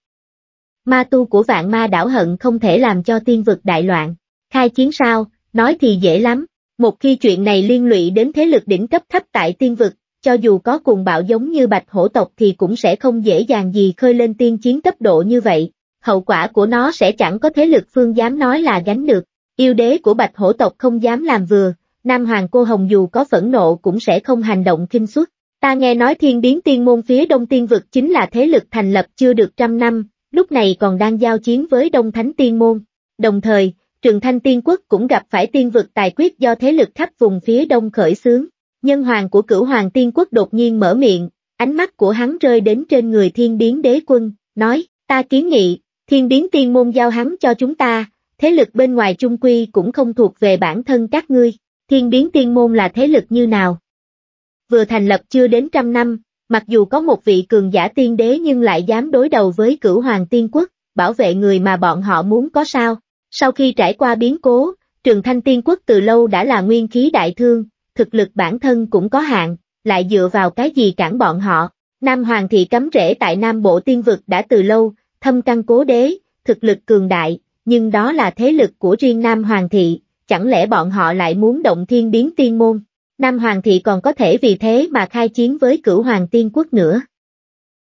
Ma tu của vạn ma đảo hận không thể làm cho tiên vực đại loạn. Khai chiến sao, Nói thì dễ lắm, một khi chuyện này liên lụy đến thế lực đỉnh cấp thấp tại tiên vực, cho dù có cuồng bạo giống như bạch hổ tộc thì cũng sẽ không dễ dàng gì khơi lên tiên chiến cấp độ như vậy, hậu quả của nó sẽ chẳng có thế lực phương dám nói là gánh được, yêu đế của bạch hổ tộc không dám làm vừa, Nam Hoàng cô Hồng dù có phẫn nộ cũng sẽ không hành động kinh suất. Ta nghe nói thiên biến tiên môn phía đông tiên vực chính là thế lực thành lập chưa được trăm năm, lúc này còn đang giao chiến với đông thánh tiên môn. Đồng thời, Trường Thanh Tiên Quốc cũng gặp phải tiên vực tài quyết do thế lực khắp vùng phía đông khởi xướng. Nhân hoàng của cửu hoàng tiên quốc đột nhiên mở miệng, ánh mắt của hắn rơi đến trên người thiên biến đế quân, nói, ta kiến nghị, thiên biến tiên môn giao hắn cho chúng ta, thế lực bên ngoài trung quy cũng không thuộc về bản thân các ngươi, thiên biến tiên môn là thế lực như nào? Vừa thành lập chưa đến trăm năm, mặc dù có một vị cường giả tiên đế nhưng lại dám đối đầu với cửu hoàng tiên quốc, bảo vệ người mà bọn họ muốn có sao? Sau khi trải qua biến cố, trường thanh tiên quốc từ lâu đã là nguyên khí đại thương, thực lực bản thân cũng có hạn, lại dựa vào cái gì cản bọn họ. Nam Hoàng thị cấm rễ tại Nam Bộ Tiên Vực đã từ lâu, thâm căn cố đế, thực lực cường đại, nhưng đó là thế lực của riêng Nam Hoàng thị, chẳng lẽ bọn họ lại muốn động thiên biến tiên môn? Nam Hoàng thị còn có thể vì thế mà khai chiến với cửu Hoàng Tiên Quốc nữa.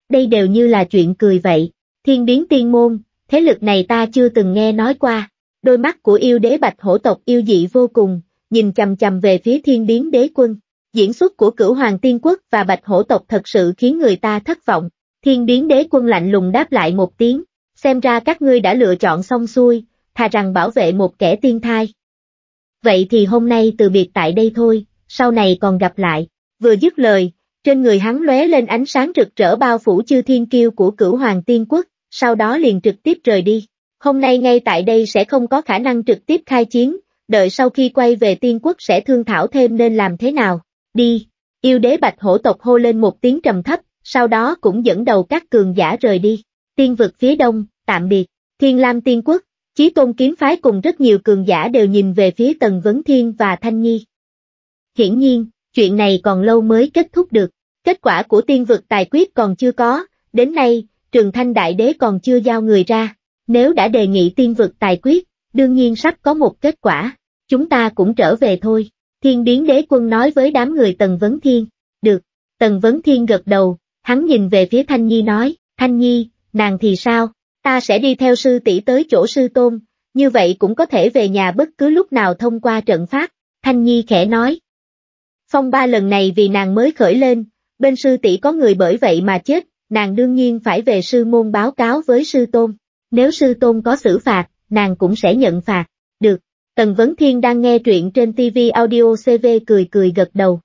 Đây đều như là chuyện cười vậy, thiên biến tiên môn, thế lực này ta chưa từng nghe nói qua. Đôi mắt của yêu đế bạch hổ tộc yêu dị vô cùng, nhìn chầm chầm về phía thiên biến đế quân. Diễn xuất của cửu hoàng tiên quốc và bạch hổ tộc thật sự khiến người ta thất vọng. Thiên biến đế quân lạnh lùng đáp lại một tiếng, xem ra các ngươi đã lựa chọn xong xuôi, thà rằng bảo vệ một kẻ tiên thai. Vậy thì hôm nay từ biệt tại đây thôi, sau này còn gặp lại. Vừa dứt lời, trên người hắn lóe lên ánh sáng rực rỡ bao phủ chư thiên kiêu của cửu hoàng tiên quốc, sau đó liền trực tiếp rời đi. Hôm nay ngay tại đây sẽ không có khả năng trực tiếp khai chiến, đợi sau khi quay về tiên quốc sẽ thương thảo thêm nên làm thế nào. Đi, yêu đế bạch hổ tộc hô lên một tiếng trầm thấp, sau đó cũng dẫn đầu các cường giả rời đi. Tiên vực phía đông, tạm biệt, thiên lam tiên quốc, chí tôn kiếm phái cùng rất nhiều cường giả đều nhìn về phía tần vấn thiên và thanh nhi. Hiển nhiên, chuyện này còn lâu mới kết thúc được. Kết quả của tiên vực tài quyết còn chưa có, đến nay, Trường Thanh Đại Đế còn chưa giao người ra, nếu đã đề nghị tiên vực tài quyết, đương nhiên sắp có một kết quả, chúng ta cũng trở về thôi. Thiên Biến Đế Quân nói với đám người Tần Vấn Thiên, được, Tần Vấn Thiên gật đầu, hắn nhìn về phía Thanh Nhi nói, Thanh Nhi, nàng thì sao, ta sẽ đi theo sư tỷ tới chỗ sư tôn, như vậy cũng có thể về nhà bất cứ lúc nào thông qua trận pháp, Thanh Nhi khẽ nói. Phong ba lần này vì nàng mới khởi lên, bên sư tỷ có người bởi vậy mà chết, nàng đương nhiên phải về sư môn báo cáo với sư tôn. Nếu sư tôn có xử phạt, nàng cũng sẽ nhận phạt. Được. Tần Vấn Thiên đang nghe truyện trên TV Audio CV cười cười gật đầu.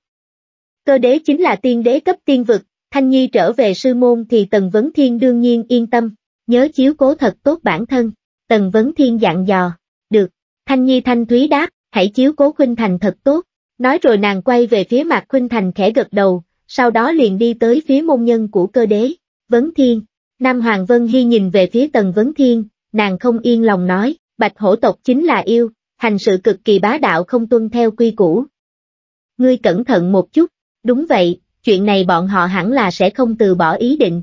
Cơ đế chính là tiên đế cấp tiên vực, Thanh Nhi trở về sư môn thì Tần Vấn Thiên đương nhiên yên tâm, nhớ chiếu cố thật tốt bản thân. Tần Vấn Thiên dặn dò. Được. Thanh Nhi thanh thúy đáp, hãy chiếu cố Khuynh Thành thật tốt. Nói rồi nàng quay về phía mặt Khuynh Thành khẽ gật đầu, sau đó liền đi tới phía môn nhân của cơ đế, Vấn Thiên. Nam Hoàng Vân Hy nhìn về phía Tần Vấn Thiên, nàng không yên lòng nói, bạch hổ tộc chính là yêu, hành sự cực kỳ bá đạo không tuân theo quy củ. Ngươi cẩn thận một chút, đúng vậy, chuyện này bọn họ hẳn là sẽ không từ bỏ ý định.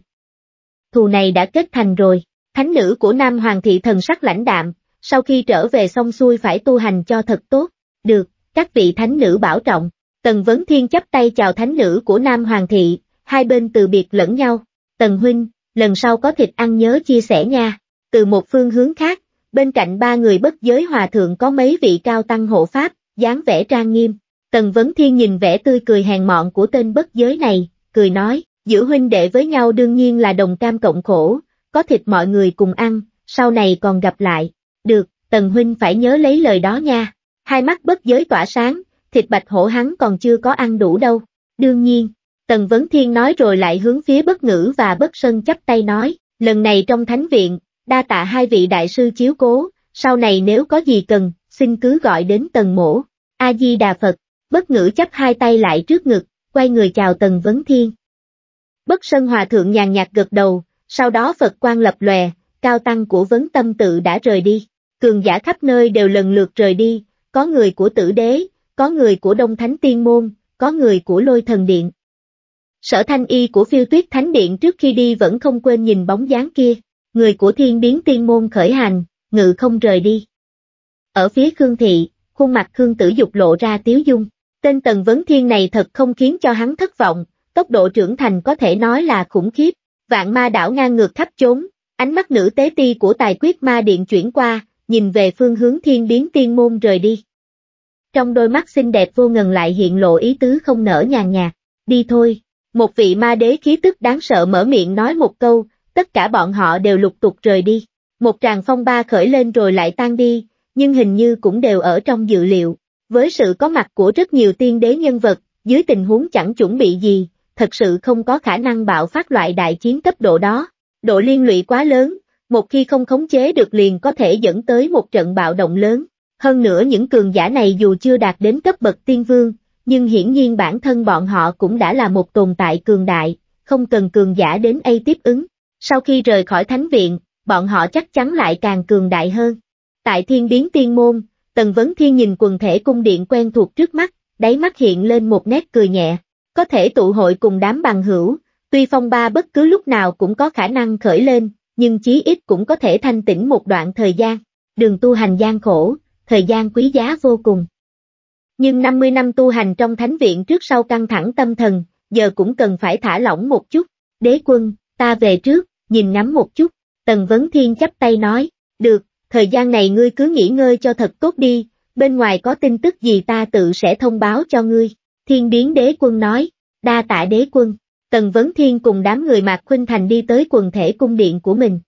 Thù này đã kết thành rồi, thánh nữ của Nam Hoàng thị thần sắc lãnh đạm, sau khi trở về xong xuôi phải tu hành cho thật tốt, được, các vị thánh nữ bảo trọng. Tần Vấn Thiên chắp tay chào thánh nữ của Nam Hoàng thị, hai bên từ biệt lẫn nhau. Tần Huynh, lần sau có thịt ăn nhớ chia sẻ nha. Từ một phương hướng khác, bên cạnh ba người bất giới hòa thượng có mấy vị cao tăng hộ pháp, dáng vẻ trang nghiêm. Tần Vấn Thiên nhìn vẻ tươi cười hèn mọn của tên bất giới này, cười nói, Giữ huynh đệ với nhau đương nhiên là đồng cam cộng khổ, có thịt mọi người cùng ăn, sau này còn gặp lại. Được, Tần Huynh phải nhớ lấy lời đó nha. Hai mắt bất giới tỏa sáng, thịt bạch hổ hắn còn chưa có ăn đủ đâu. Đương nhiên, Tần Vấn Thiên nói rồi lại hướng phía bất ngữ và bất sân chấp tay nói, lần này trong thánh viện, đa tạ hai vị đại sư chiếu cố, sau này nếu có gì cần, xin cứ gọi đến Tần Mổ. A-di-đà Phật, bất ngữ chấp hai tay lại trước ngực, quay người chào Tần Vấn Thiên. Bất sân hòa thượng nhàn nhạt gật đầu, sau đó Phật quan lập lòe, cao tăng của Vấn Tâm tự đã rời đi, cường giả khắp nơi đều lần lượt rời đi, có người của tử đế, có người của Đông Thánh Tiên Môn, có người của Lôi Thần Điện. Sở thanh y của phiêu tuyết thánh điện trước khi đi vẫn không quên nhìn bóng dáng kia, người của thiên biến tiên môn khởi hành, ngự không rời đi. Ở phía Khương Thị, khuôn mặt Khương Tử Dục lộ ra tiếu dung, tên Tần Vấn Thiên này thật không khiến cho hắn thất vọng, tốc độ trưởng thành có thể nói là khủng khiếp, vạn ma đảo ngang ngược khắp trốn, ánh mắt nữ tế ti của tài quyết ma điện chuyển qua, nhìn về phương hướng thiên biến tiên môn rời đi trong đôi mắt xinh đẹp vô ngần lại hiện lộ ý tứ không nở nhàn nhạt, đi thôi. Một vị ma đế khí tức đáng sợ mở miệng nói một câu, tất cả bọn họ đều lục tục rời đi. Một tràng phong ba khởi lên rồi lại tan đi, nhưng hình như cũng đều ở trong dự liệu. Với sự có mặt của rất nhiều tiên đế nhân vật, dưới tình huống chẳng chuẩn bị gì, thật sự không có khả năng bạo phát loại đại chiến cấp độ đó. Độ liên lụy quá lớn, một khi không khống chế được liền có thể dẫn tới một trận bạo động lớn. Hơn nữa những cường giả này dù chưa đạt đến cấp bậc tiên vương, nhưng hiển nhiên bản thân bọn họ cũng đã là một tồn tại cường đại, không cần cường giả đến A tiếp ứng. Sau khi rời khỏi thánh viện, bọn họ chắc chắn lại càng cường đại hơn. Tại thiên biến tiên môn, Tần Vấn Thiên nhìn quần thể cung điện quen thuộc trước mắt, đáy mắt hiện lên một nét cười nhẹ. Có thể tụ hội cùng đám bằng hữu, tuy phong ba bất cứ lúc nào cũng có khả năng khởi lên, nhưng chí ít cũng có thể thanh tĩnh một đoạn thời gian. Đường tu hành gian khổ, thời gian quý giá vô cùng. Nhưng 50 năm tu hành trong thánh viện trước sau căng thẳng tâm thần, giờ cũng cần phải thả lỏng một chút. Đế quân, ta về trước, nhìn ngắm một chút. Tần Vấn Thiên chắp tay nói, được, thời gian này ngươi cứ nghỉ ngơi cho thật tốt đi, bên ngoài có tin tức gì ta tự sẽ thông báo cho ngươi. Thiên biến đế quân nói, đa tạ đế quân. Tần Vấn Thiên cùng đám người Mạc Khuynh Thành đi tới quần thể cung điện của mình.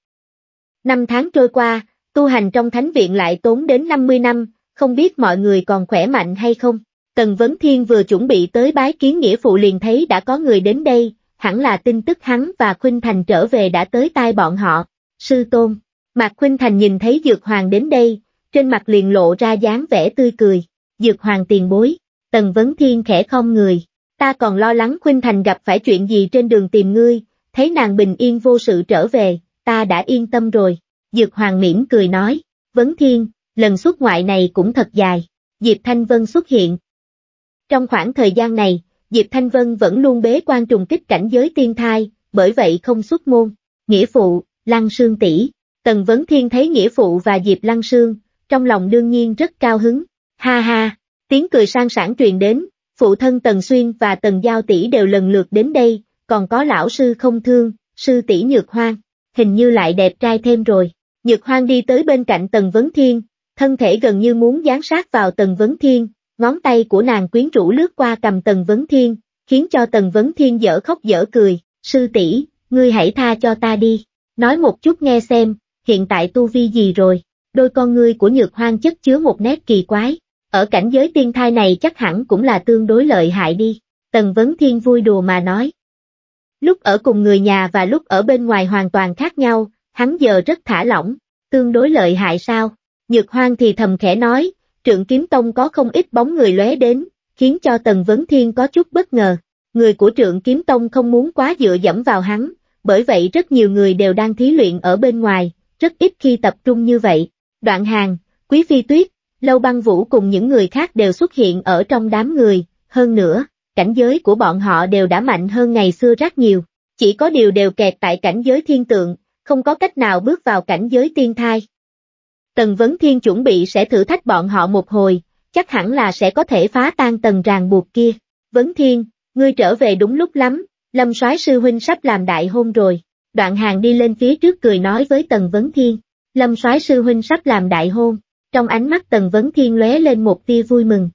Năm tháng trôi qua, Tu hành trong thánh viện lại tốn đến 50 năm, không biết mọi người còn khỏe mạnh hay không. Tần Vấn Thiên vừa chuẩn bị tới bái kiến nghĩa phụ liền thấy đã có người đến đây, hẳn là tin tức hắn và Khuynh Thành trở về đã tới tai bọn họ. Sư Tôn, Mạc Khuynh Thành nhìn thấy Dược Hoàng đến đây, trên mặt liền lộ ra dáng vẻ tươi cười. Dược Hoàng tiền bối, Tần Vấn Thiên khẽ không người. Ta còn lo lắng Khuynh Thành gặp phải chuyện gì trên đường tìm ngươi, thấy nàng bình yên vô sự trở về, ta đã yên tâm rồi. Dược Hoàng mỉm cười nói, Vấn Thiên, lần xuất ngoại này cũng thật dài, Diệp Thanh Vân xuất hiện. Trong khoảng thời gian này, Diệp Thanh Vân vẫn luôn bế quan trùng kích cảnh giới tiên thai, bởi vậy không xuất môn. Nghĩa phụ, Lăng Sương tỷ, Tần Vấn Thiên thấy Nghĩa phụ và Diệp Lăng Sương, trong lòng đương nhiên rất cao hứng. Ha ha, tiếng cười sang sản truyền đến, phụ thân Tần Xuyên và Tần Giao tỷ đều lần lượt đến đây, còn có lão sư không thương, sư tỷ nhược hoang, hình như lại đẹp trai thêm rồi. Nhược hoang đi tới bên cạnh Tần Vấn Thiên, thân thể gần như muốn dán sát vào Tần Vấn Thiên, ngón tay của nàng quyến rũ lướt qua cầm Tần Vấn Thiên, khiến cho Tần Vấn Thiên dở khóc dở cười, sư tỷ, ngươi hãy tha cho ta đi, nói một chút nghe xem, hiện tại tu vi gì rồi, đôi con ngươi của nhược hoang chất chứa một nét kỳ quái, ở cảnh giới tiên thai này chắc hẳn cũng là tương đối lợi hại đi, Tần Vấn Thiên vui đùa mà nói. Lúc ở cùng người nhà và lúc ở bên ngoài hoàn toàn khác nhau, hắn giờ rất thả lỏng, tương đối lợi hại sao? Nhược hoang thì thầm khẽ nói, trượng kiếm tông có không ít bóng người lóe đến, khiến cho Tần Vấn Thiên có chút bất ngờ. Người của trượng kiếm tông không muốn quá dựa dẫm vào hắn, bởi vậy rất nhiều người đều đang thí luyện ở bên ngoài, rất ít khi tập trung như vậy. Đoạn hàng, Quý Phi Tuyết, Lâu Băng Vũ cùng những người khác đều xuất hiện ở trong đám người, hơn nữa, cảnh giới của bọn họ đều đã mạnh hơn ngày xưa rất nhiều. Chỉ có điều đều kẹt tại cảnh giới thiên tượng, không có cách nào bước vào cảnh giới tiên thai. Tần Vấn Thiên chuẩn bị sẽ thử thách bọn họ một hồi, chắc hẳn là sẽ có thể phá tan tầng ràng buộc kia. Vấn Thiên, ngươi trở về đúng lúc lắm, Lâm Soái sư huynh sắp làm đại hôn rồi. Đoạn hàng đi lên phía trước cười nói với Tần Vấn Thiên, Lâm Soái sư huynh sắp làm đại hôn, trong ánh mắt Tần Vấn Thiên lóe lên một tia vui mừng.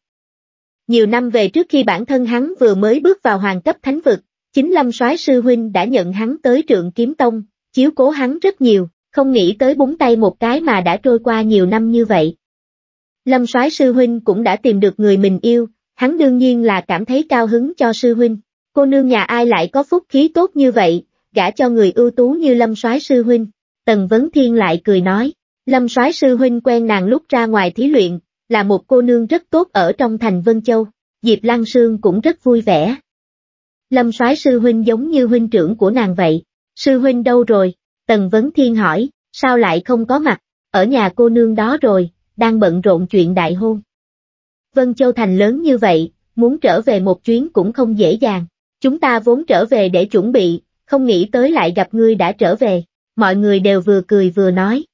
Nhiều năm về trước khi bản thân hắn vừa mới bước vào hoàng cấp thánh vực, chính Lâm Soái sư huynh đã nhận hắn tới Trượng Kiếm Tông, chiếu cố hắn rất nhiều, không nghĩ tới búng tay một cái mà đã trôi qua nhiều năm như vậy. Lâm soái sư huynh cũng đã tìm được người mình yêu, hắn đương nhiên là cảm thấy cao hứng cho sư huynh. Cô nương nhà ai lại có phúc khí tốt như vậy, gả cho người ưu tú như Lâm soái sư huynh. Tần Vấn Thiên lại cười nói, Lâm soái sư huynh quen nàng lúc ra ngoài thí luyện, là một cô nương rất tốt ở trong thành Vân Châu, Diệp Lăng Sương cũng rất vui vẻ. Lâm soái sư huynh giống như huynh trưởng của nàng vậy. Sư huynh đâu rồi? Tần Vấn Thiên hỏi, sao lại không có mặt? Ở nhà cô nương đó rồi, đang bận rộn chuyện đại hôn. Vân Châu Thành lớn như vậy, muốn trở về một chuyến cũng không dễ dàng. Chúng ta vốn trở về để chuẩn bị, không nghĩ tới lại gặp ngươi đã trở về. Mọi người đều vừa cười vừa nói.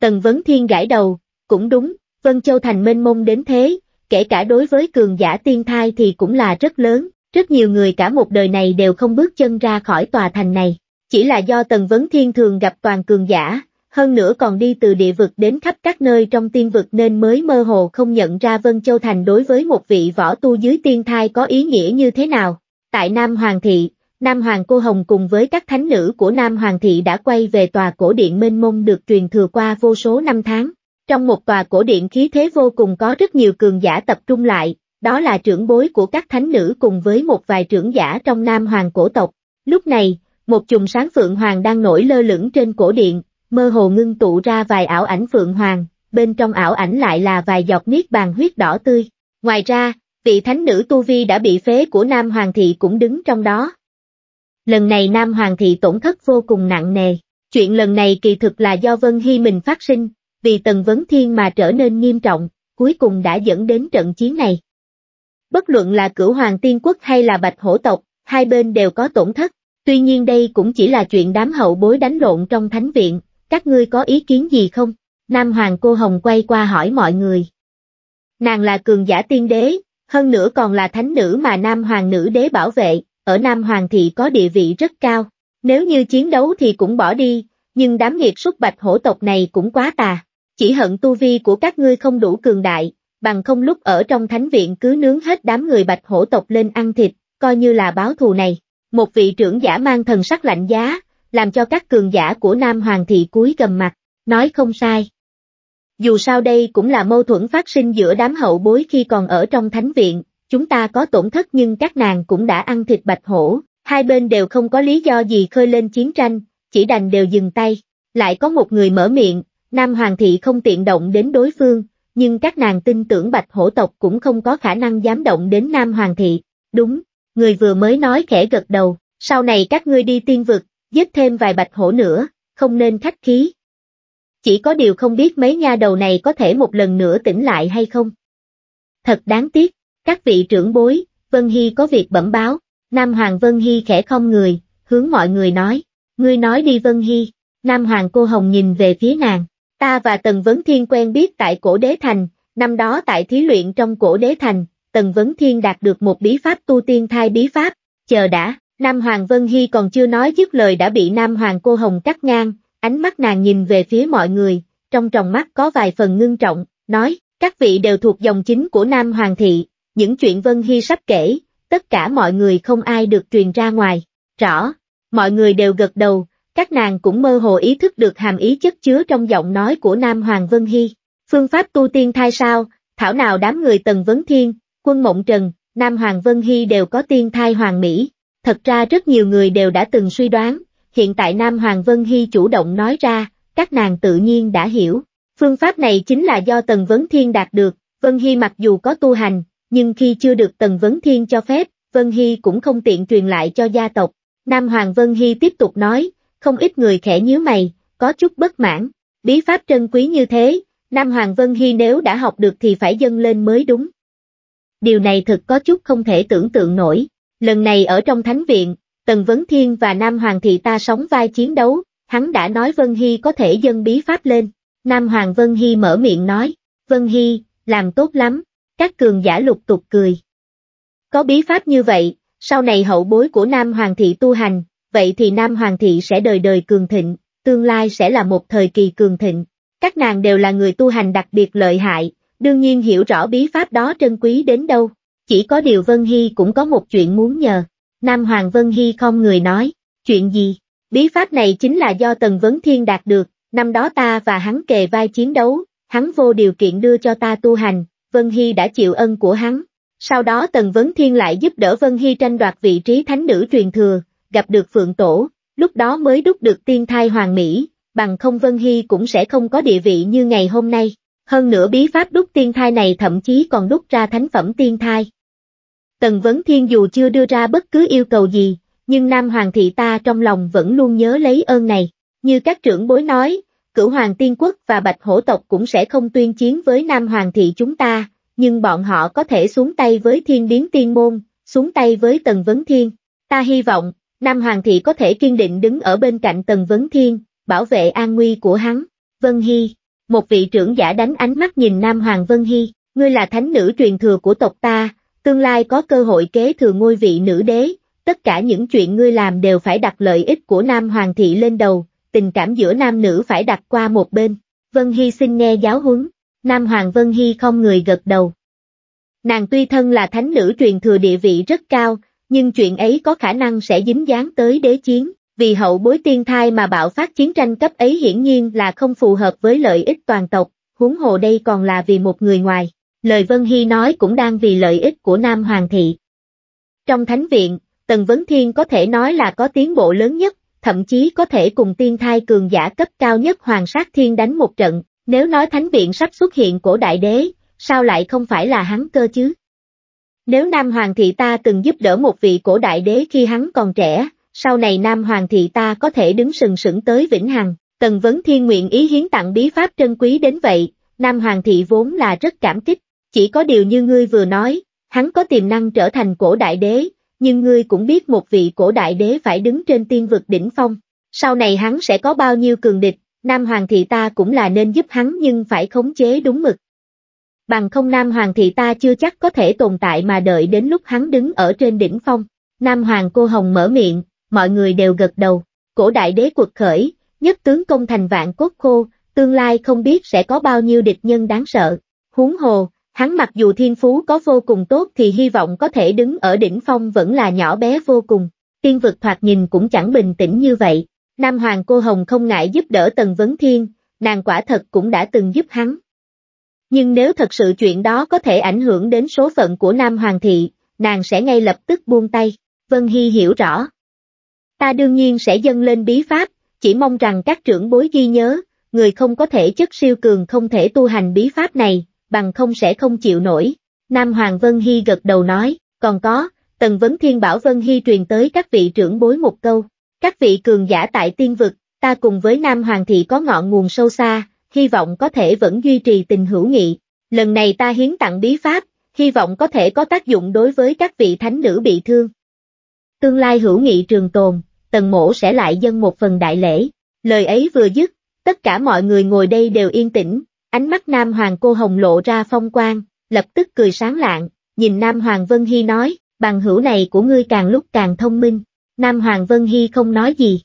Tần Vấn Thiên gãi đầu, cũng đúng, Vân Châu Thành mênh mông đến thế, kể cả đối với cường giả tiên thai thì cũng là rất lớn, rất nhiều người cả một đời này đều không bước chân ra khỏi tòa thành này chỉ là do Tần Vấn Thiên thường gặp toàn cường giả, hơn nữa còn đi từ địa vực đến khắp các nơi trong tiên vực nên mới mơ hồ không nhận ra Vân Châu Thành đối với một vị võ tu dưới tiên thai có ý nghĩa như thế nào. Tại Nam Hoàng Thị, Nam Hoàng Cô Hồng cùng với các thánh nữ của Nam Hoàng Thị đã quay về tòa cổ điện Minh Mông được truyền thừa qua vô số năm tháng. Trong một tòa cổ điện khí thế vô cùng có rất nhiều cường giả tập trung lại, đó là trưởng bối của các thánh nữ cùng với một vài trưởng giả trong Nam Hoàng cổ tộc. Lúc này, một chùm sáng phượng hoàng đang nổi lơ lửng trên cổ điện, mơ hồ ngưng tụ ra vài ảo ảnh phượng hoàng, bên trong ảo ảnh lại là vài giọt niết bàn huyết đỏ tươi. Ngoài ra, vị thánh nữ Tu Vi đã bị phế của Nam Hoàng thị cũng đứng trong đó. Lần này Nam Hoàng thị tổn thất vô cùng nặng nề, chuyện lần này kỳ thực là do Vân Hy mình phát sinh, vì Tần Vấn Thiên mà trở nên nghiêm trọng, cuối cùng đã dẫn đến trận chiến này. Bất luận là cửu hoàng tiên quốc hay là bạch hổ tộc, hai bên đều có tổn thất, Tuy nhiên đây cũng chỉ là chuyện đám hậu bối đánh lộn trong thánh viện, các ngươi có ý kiến gì không? Nam Hoàng cô Hồng quay qua hỏi mọi người. Nàng là cường giả tiên đế, hơn nữa còn là thánh nữ mà Nam Hoàng nữ đế bảo vệ, ở Nam Hoàng thì có địa vị rất cao. Nếu như chiến đấu thì cũng bỏ đi, nhưng đám nghiệt xuất bạch hổ tộc này cũng quá tà. Chỉ hận tu vi của các ngươi không đủ cường đại, bằng không lúc ở trong thánh viện cứ nướng hết đám người bạch hổ tộc lên ăn thịt, coi như là báo thù này. Một vị trưởng giả mang thần sắc lạnh giá, làm cho các cường giả của Nam Hoàng thị cúi gầm mặt, nói không sai. Dù sao đây cũng là mâu thuẫn phát sinh giữa đám hậu bối khi còn ở trong thánh viện, chúng ta có tổn thất nhưng các nàng cũng đã ăn thịt bạch hổ, hai bên đều không có lý do gì khơi lên chiến tranh, chỉ đành đều dừng tay. Lại có một người mở miệng, Nam Hoàng thị không tiện động đến đối phương, nhưng các nàng tin tưởng bạch hổ tộc cũng không có khả năng dám động đến Nam Hoàng thị. Đúng, người vừa mới nói khẽ gật đầu, sau này các ngươi đi tiên vực, giết thêm vài bạch hổ nữa, không nên khách khí. Chỉ có điều không biết mấy nha đầu này có thể một lần nữa tỉnh lại hay không. Thật đáng tiếc, các vị trưởng bối, Vân Hy có việc bẩm báo, Nam Hoàng Vân Hy khẽ không người, hướng mọi người nói, ngươi nói đi Vân Hy, Nam Hoàng cô Hồng nhìn về phía nàng, ta và Tần Vấn Thiên quen biết tại cổ đế thành, năm đó tại thí luyện trong cổ đế thành, Tần Vấn Thiên đạt được một bí pháp tu tiên thai bí pháp, chờ đã, Nam Hoàng Vân Hy còn chưa nói dứt lời đã bị Nam Hoàng Cô Hồng cắt ngang, ánh mắt nàng nhìn về phía mọi người, trong tròng mắt có vài phần ngưng trọng, nói, các vị đều thuộc dòng chính của Nam Hoàng Thị, những chuyện Vân Hy sắp kể, tất cả mọi người không ai được truyền ra ngoài, rõ, mọi người đều gật đầu, các nàng cũng mơ hồ ý thức được hàm ý chất chứa trong giọng nói của Nam Hoàng Vân Hy. Phương pháp tu tiên thai sao, thảo nào đám người Tần Vấn Thiên, quân Mộng Trần, Nam Hoàng Vân Hy đều có tiên thai hoàng mỹ. Thật ra rất nhiều người đều đã từng suy đoán, hiện tại Nam Hoàng Vân Hy chủ động nói ra, các nàng tự nhiên đã hiểu. Phương pháp này chính là do Tần Vấn Thiên đạt được, Vân Hy mặc dù có tu hành, nhưng khi chưa được Tần Vấn Thiên cho phép, Vân Hy cũng không tiện truyền lại cho gia tộc. Nam Hoàng Vân Hy tiếp tục nói, không ít người khẽ nhíu mày, có chút bất mãn. Bí pháp trân quý như thế, Nam Hoàng Vân Hy nếu đã học được thì phải dâng lên mới đúng điều này thực có chút không thể tưởng tượng nổi. Lần này ở trong Thánh Viện, Tần Vấn Thiên và Nam Hoàng Thị ta sóng vai chiến đấu, hắn đã nói Vân Hy có thể dâng bí pháp lên. Nam Hoàng Vân Hy mở miệng nói, Vân Hy, làm tốt lắm, các cường giả lục tục cười. Có bí pháp như vậy, sau này hậu bối của Nam Hoàng Thị tu hành, vậy thì Nam Hoàng Thị sẽ đời đời cường thịnh, tương lai sẽ là một thời kỳ cường thịnh. Các nàng đều là người tu hành đặc biệt lợi hại, đương nhiên hiểu rõ bí pháp đó trân quý đến đâu. Chỉ có điều Vân Hy cũng có một chuyện muốn nhờ. Nam Hoàng Vân Hy không người nói, chuyện gì? Bí pháp này chính là do Tần Vấn Thiên đạt được, năm đó ta và hắn kề vai chiến đấu, hắn vô điều kiện đưa cho ta tu hành, Vân Hy đã chịu ân của hắn. Sau đó Tần Vấn Thiên lại giúp đỡ Vân Hy tranh đoạt vị trí thánh nữ truyền thừa, gặp được Phượng Tổ, lúc đó mới đúc được tiên thai hoàng mỹ, bằng không Vân Hy cũng sẽ không có địa vị như ngày hôm nay. Hơn nữa bí pháp đúc tiên thai này thậm chí còn đúc ra thánh phẩm tiên thai. Tần Vấn Thiên dù chưa đưa ra bất cứ yêu cầu gì, nhưng Nam Hoàng thị ta trong lòng vẫn luôn nhớ lấy ơn này. Như các trưởng bối nói, cửu hoàng tiên quốc và bạch hổ tộc cũng sẽ không tuyên chiến với Nam Hoàng thị chúng ta, nhưng bọn họ có thể xuống tay với thiên biến tiên môn, xuống tay với Tần Vấn Thiên. Ta hy vọng, Nam Hoàng thị có thể kiên định đứng ở bên cạnh Tần Vấn Thiên, bảo vệ an nguy của hắn. Vân Hy một vị trưởng giả đánh ánh mắt nhìn Nam Hoàng Vân Hy, ngươi là thánh nữ truyền thừa của tộc ta, tương lai có cơ hội kế thừa ngôi vị nữ đế, tất cả những chuyện ngươi làm đều phải đặt lợi ích của Nam Hoàng thị lên đầu, tình cảm giữa nam nữ phải đặt qua một bên. Vân Hy xin nghe giáo huấn, Nam Hoàng Vân Hy không người gật đầu. Nàng tuy thân là thánh nữ truyền thừa địa vị rất cao, nhưng chuyện ấy có khả năng sẽ dính dáng tới đế chiến, vì hậu bối tiên thai mà bạo phát chiến tranh cấp ấy hiển nhiên là không phù hợp với lợi ích toàn tộc, huống hồ đây còn là vì một người ngoài, lời Vân Hy nói cũng đang vì lợi ích của Nam Hoàng thị. Trong Thánh Viện, Tần Vấn Thiên có thể nói là có tiến bộ lớn nhất, thậm chí có thể cùng tiên thai cường giả cấp cao nhất Hoàng sát thiên đánh một trận, nếu nói Thánh Viện sắp xuất hiện của Đại Đế, sao lại không phải là hắn cơ chứ? Nếu Nam Hoàng thị ta từng giúp đỡ một vị cổ đại đế khi hắn còn trẻ, sau này Nam Hoàng thị ta có thể đứng sừng sững tới vĩnh hằng. Tần Vấn Thiên nguyện ý hiến tặng bí pháp trân quý đến vậy, Nam Hoàng thị vốn là rất cảm kích, chỉ có điều như ngươi vừa nói, hắn có tiềm năng trở thành cổ đại đế, nhưng ngươi cũng biết một vị cổ đại đế phải đứng trên tiên vực đỉnh phong, sau này hắn sẽ có bao nhiêu cường địch, Nam Hoàng thị ta cũng là nên giúp hắn nhưng phải khống chế đúng mực. Bằng không Nam Hoàng thị ta chưa chắc có thể tồn tại mà đợi đến lúc hắn đứng ở trên đỉnh phong. Nam Hoàng cô Hồng mở miệng, mọi người đều gật đầu. Cổ đại đế cuộc khởi, nhất tướng công thành vạn cốt khô, tương lai không biết sẽ có bao nhiêu địch nhân đáng sợ. Huống hồ, hắn mặc dù thiên phú có vô cùng tốt thì hy vọng có thể đứng ở đỉnh phong vẫn là nhỏ bé vô cùng. Tiên vực thoạt nhìn cũng chẳng bình tĩnh như vậy. Nam Hoàng cô Hồng không ngại giúp đỡ Tần Vấn Thiên, nàng quả thật cũng đã từng giúp hắn. Nhưng nếu thật sự chuyện đó có thể ảnh hưởng đến số phận của Nam Hoàng thị, nàng sẽ ngay lập tức buông tay. Vân Hy hiểu rõ. Ta đương nhiên sẽ dâng lên bí pháp, chỉ mong rằng các trưởng bối ghi nhớ, người không có thể chất siêu cường không thể tu hành bí pháp này, bằng không sẽ không chịu nổi. Nam Hoàng Vân Hy gật đầu nói, còn có, Tần Vấn Thiên Bảo Vân Hy truyền tới các vị trưởng bối một câu, các vị cường giả tại tiên vực, ta cùng với Nam Hoàng Thị có ngọn nguồn sâu xa, hy vọng có thể vẫn duy trì tình hữu nghị. Lần này ta hiến tặng bí pháp, hy vọng có thể có tác dụng đối với các vị thánh nữ bị thương tương lai hữu nghị trường tồn, tần mổ sẽ lại dâng một phần đại lễ. Lời ấy vừa dứt, tất cả mọi người ngồi đây đều yên tĩnh, ánh mắt Nam Hoàng cô hồng lộ ra phong quang, lập tức cười sáng lạng, nhìn Nam Hoàng Vân Hy nói, bằng hữu này của ngươi càng lúc càng thông minh, Nam Hoàng Vân Hy không nói gì.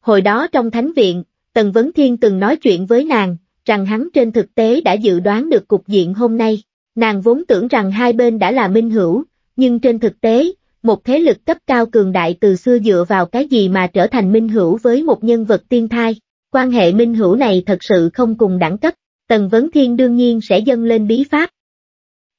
Hồi đó trong thánh viện, Tần Vấn Thiên từng nói chuyện với nàng, rằng hắn trên thực tế đã dự đoán được cục diện hôm nay. Nàng vốn tưởng rằng hai bên đã là minh hữu, nhưng trên thực tế, một thế lực cấp cao cường đại từ xưa dựa vào cái gì mà trở thành minh hữu với một nhân vật tiên thai, quan hệ minh hữu này thật sự không cùng đẳng cấp, Tần Vấn Thiên đương nhiên sẽ dâng lên bí pháp.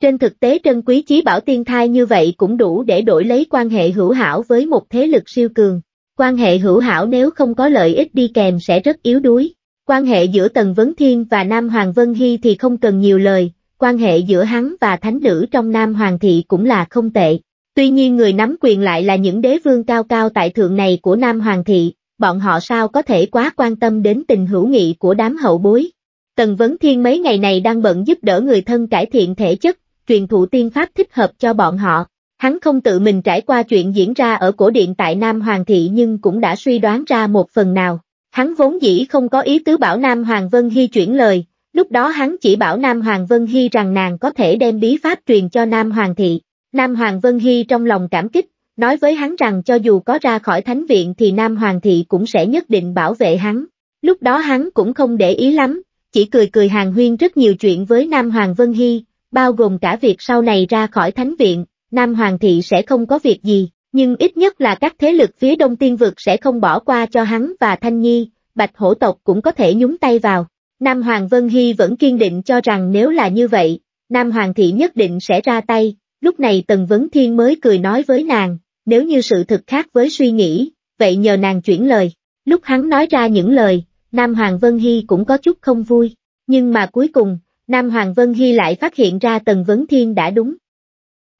Trên thực tế trân quý chí bảo tiên thai như vậy cũng đủ để đổi lấy quan hệ hữu hảo với một thế lực siêu cường. Quan hệ hữu hảo nếu không có lợi ích đi kèm sẽ rất yếu đuối. Quan hệ giữa Tần Vấn Thiên và Nam Hoàng Vân Hy thì không cần nhiều lời, quan hệ giữa hắn và thánh nữ trong Nam Hoàng Thị cũng là không tệ. Tuy nhiên người nắm quyền lại là những đế vương cao cao tại thượng này của Nam Hoàng thị, bọn họ sao có thể quá quan tâm đến tình hữu nghị của đám hậu bối. Tần Vấn Thiên mấy ngày này đang bận giúp đỡ người thân cải thiện thể chất, truyền thụ tiên pháp thích hợp cho bọn họ. Hắn không tự mình trải qua chuyện diễn ra ở cổ điện tại Nam Hoàng thị nhưng cũng đã suy đoán ra một phần nào. Hắn vốn dĩ không có ý tứ bảo Nam Hoàng Vân Hy chuyển lời, lúc đó hắn chỉ bảo Nam Hoàng Vân Hy rằng nàng có thể đem bí pháp truyền cho Nam Hoàng thị, Nam Hoàng Vân Hy trong lòng cảm kích, nói với hắn rằng cho dù có ra khỏi thánh viện thì Nam Hoàng thị cũng sẽ nhất định bảo vệ hắn. Lúc đó hắn cũng không để ý lắm, chỉ cười cười hàng huyên rất nhiều chuyện với Nam Hoàng Vân Hy, bao gồm cả việc sau này ra khỏi thánh viện, Nam Hoàng thị sẽ không có việc gì, nhưng ít nhất là các thế lực phía Đông Tiên Vực sẽ không bỏ qua cho hắn và Thanh Nhi, Bạch Hổ Tộc cũng có thể nhúng tay vào. Nam Hoàng Vân Hy vẫn kiên định cho rằng nếu là như vậy, Nam Hoàng thị nhất định sẽ ra tay, Lúc này Tần Vấn Thiên mới cười nói với nàng, nếu như sự thực khác với suy nghĩ, vậy nhờ nàng chuyển lời. Lúc hắn nói ra những lời, Nam Hoàng Vân Hy cũng có chút không vui, nhưng mà cuối cùng, Nam Hoàng Vân Hy lại phát hiện ra Tần Vấn Thiên đã đúng.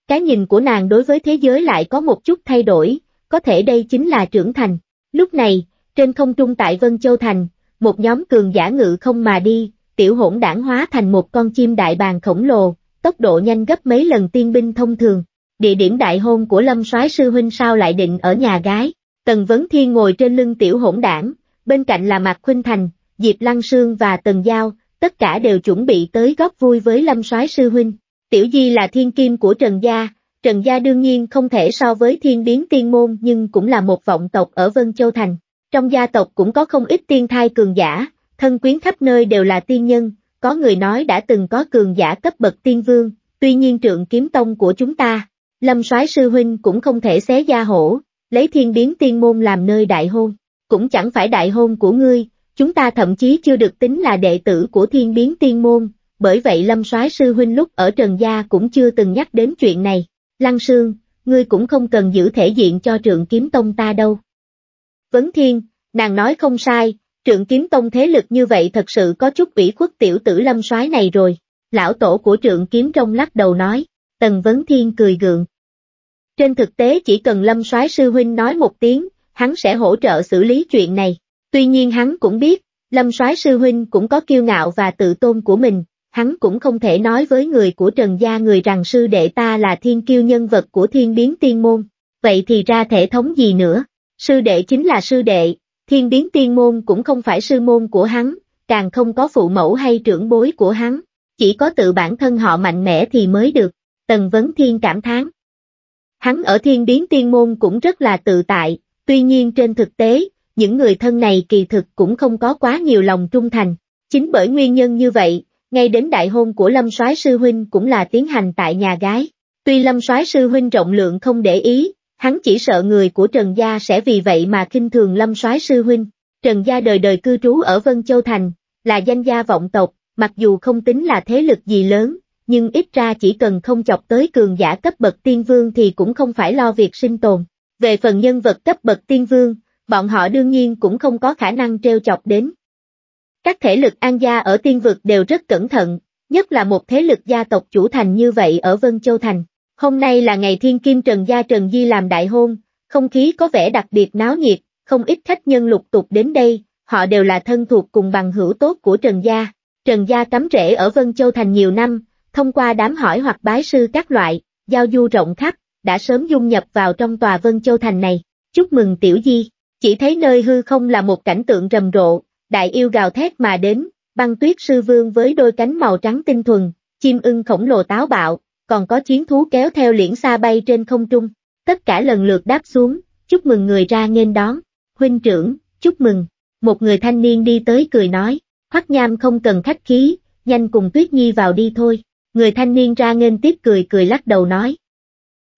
Cái nhìn của nàng đối với thế giới lại có một chút thay đổi, có thể đây chính là trưởng thành. Lúc này, trên không trung tại Vân Châu Thành, một nhóm cường giả ngự không mà đi, tiểu hỗn đảng hóa thành một con chim đại bàng khổng lồ, tốc độ nhanh gấp mấy lần tiên binh thông thường. Địa điểm đại hôn của Lâm Soái sư huynh sao lại định ở nhà gái? Tần Vấn Thiên ngồi trên lưng tiểu hỗn đảng, bên cạnh là Mạc Khuynh Thành, Diệp Lăng Sương và Tần Giao, tất cả đều chuẩn bị tới góp vui với Lâm Soái sư huynh. Tiểu Di là thiên kim của Trần Gia, Trần Gia đương nhiên không thể so với thiên biến tiên môn nhưng cũng là một vọng tộc ở Vân Châu Thành. Trong gia tộc cũng có không ít tiên thai cường giả, thân quyến khắp nơi đều là tiên nhân, có người nói đã từng có cường giả cấp bậc tiên vương, tuy nhiên trượng kiếm tông của chúng ta, lâm soái sư huynh cũng không thể xé gia hổ, lấy thiên biến tiên môn làm nơi đại hôn, cũng chẳng phải đại hôn của ngươi, chúng ta thậm chí chưa được tính là đệ tử của thiên biến tiên môn, bởi vậy lâm soái sư huynh lúc ở Trần Gia cũng chưa từng nhắc đến chuyện này, Lăng Sương, ngươi cũng không cần giữ thể diện cho trượng kiếm tông ta đâu. Vấn thiên, nàng nói không sai, Trượng kiếm tông thế lực như vậy thật sự có chút ủy khuất tiểu tử lâm soái này rồi. Lão tổ của trượng kiếm trong lắc đầu nói, Tần Vấn Thiên cười gượng. Trên thực tế chỉ cần lâm soái sư huynh nói một tiếng, hắn sẽ hỗ trợ xử lý chuyện này. Tuy nhiên hắn cũng biết, lâm soái sư huynh cũng có kiêu ngạo và tự tôn của mình, hắn cũng không thể nói với người của Trần Gia người rằng sư đệ ta là thiên kiêu nhân vật của thiên biến tiên môn. Vậy thì ra thể thống gì nữa? Sư đệ chính là sư đệ, Thiên biến tiên môn cũng không phải sư môn của hắn, càng không có phụ mẫu hay trưởng bối của hắn, chỉ có tự bản thân họ mạnh mẽ thì mới được, Tần Vấn Thiên cảm thán. Hắn ở thiên biến tiên môn cũng rất là tự tại, tuy nhiên trên thực tế, những người thân này kỳ thực cũng không có quá nhiều lòng trung thành, chính bởi nguyên nhân như vậy, ngay đến đại hôn của Lâm Soái Sư Huynh cũng là tiến hành tại nhà gái. Tuy Lâm Soái Sư Huynh rộng lượng không để ý, hắn chỉ sợ người của Trần Gia sẽ vì vậy mà kinh thường lâm soái sư huynh. Trần Gia đời đời cư trú ở Vân Châu Thành, là danh gia vọng tộc, mặc dù không tính là thế lực gì lớn, nhưng ít ra chỉ cần không chọc tới cường giả cấp bậc tiên vương thì cũng không phải lo việc sinh tồn. Về phần nhân vật cấp bậc tiên vương, bọn họ đương nhiên cũng không có khả năng treo chọc đến. Các thể lực an gia ở tiên vực đều rất cẩn thận, nhất là một thế lực gia tộc chủ thành như vậy ở Vân Châu Thành. Hôm nay là ngày thiên kim Trần Gia Trần Di làm đại hôn, không khí có vẻ đặc biệt náo nhiệt, không ít khách nhân lục tục đến đây, họ đều là thân thuộc cùng bằng hữu tốt của Trần Gia. Trần Gia cắm rễ ở Vân Châu Thành nhiều năm, thông qua đám hỏi hoặc bái sư các loại, giao du rộng khắp, đã sớm dung nhập vào trong tòa Vân Châu Thành này. Chúc mừng Tiểu Di, chỉ thấy nơi hư không là một cảnh tượng rầm rộ, đại yêu gào thét mà đến, băng tuyết sư vương với đôi cánh màu trắng tinh thuần, chim ưng khổng lồ táo bạo, còn có chiến thú kéo theo liễn xa bay trên không trung, tất cả lần lượt đáp xuống, chúc mừng người ra nghênh đón, huynh trưởng, chúc mừng, một người thanh niên đi tới cười nói, hoắc nham không cần khách khí, nhanh cùng Tuyết Nhi vào đi thôi, người thanh niên ra nghênh tiếp cười cười lắc đầu nói.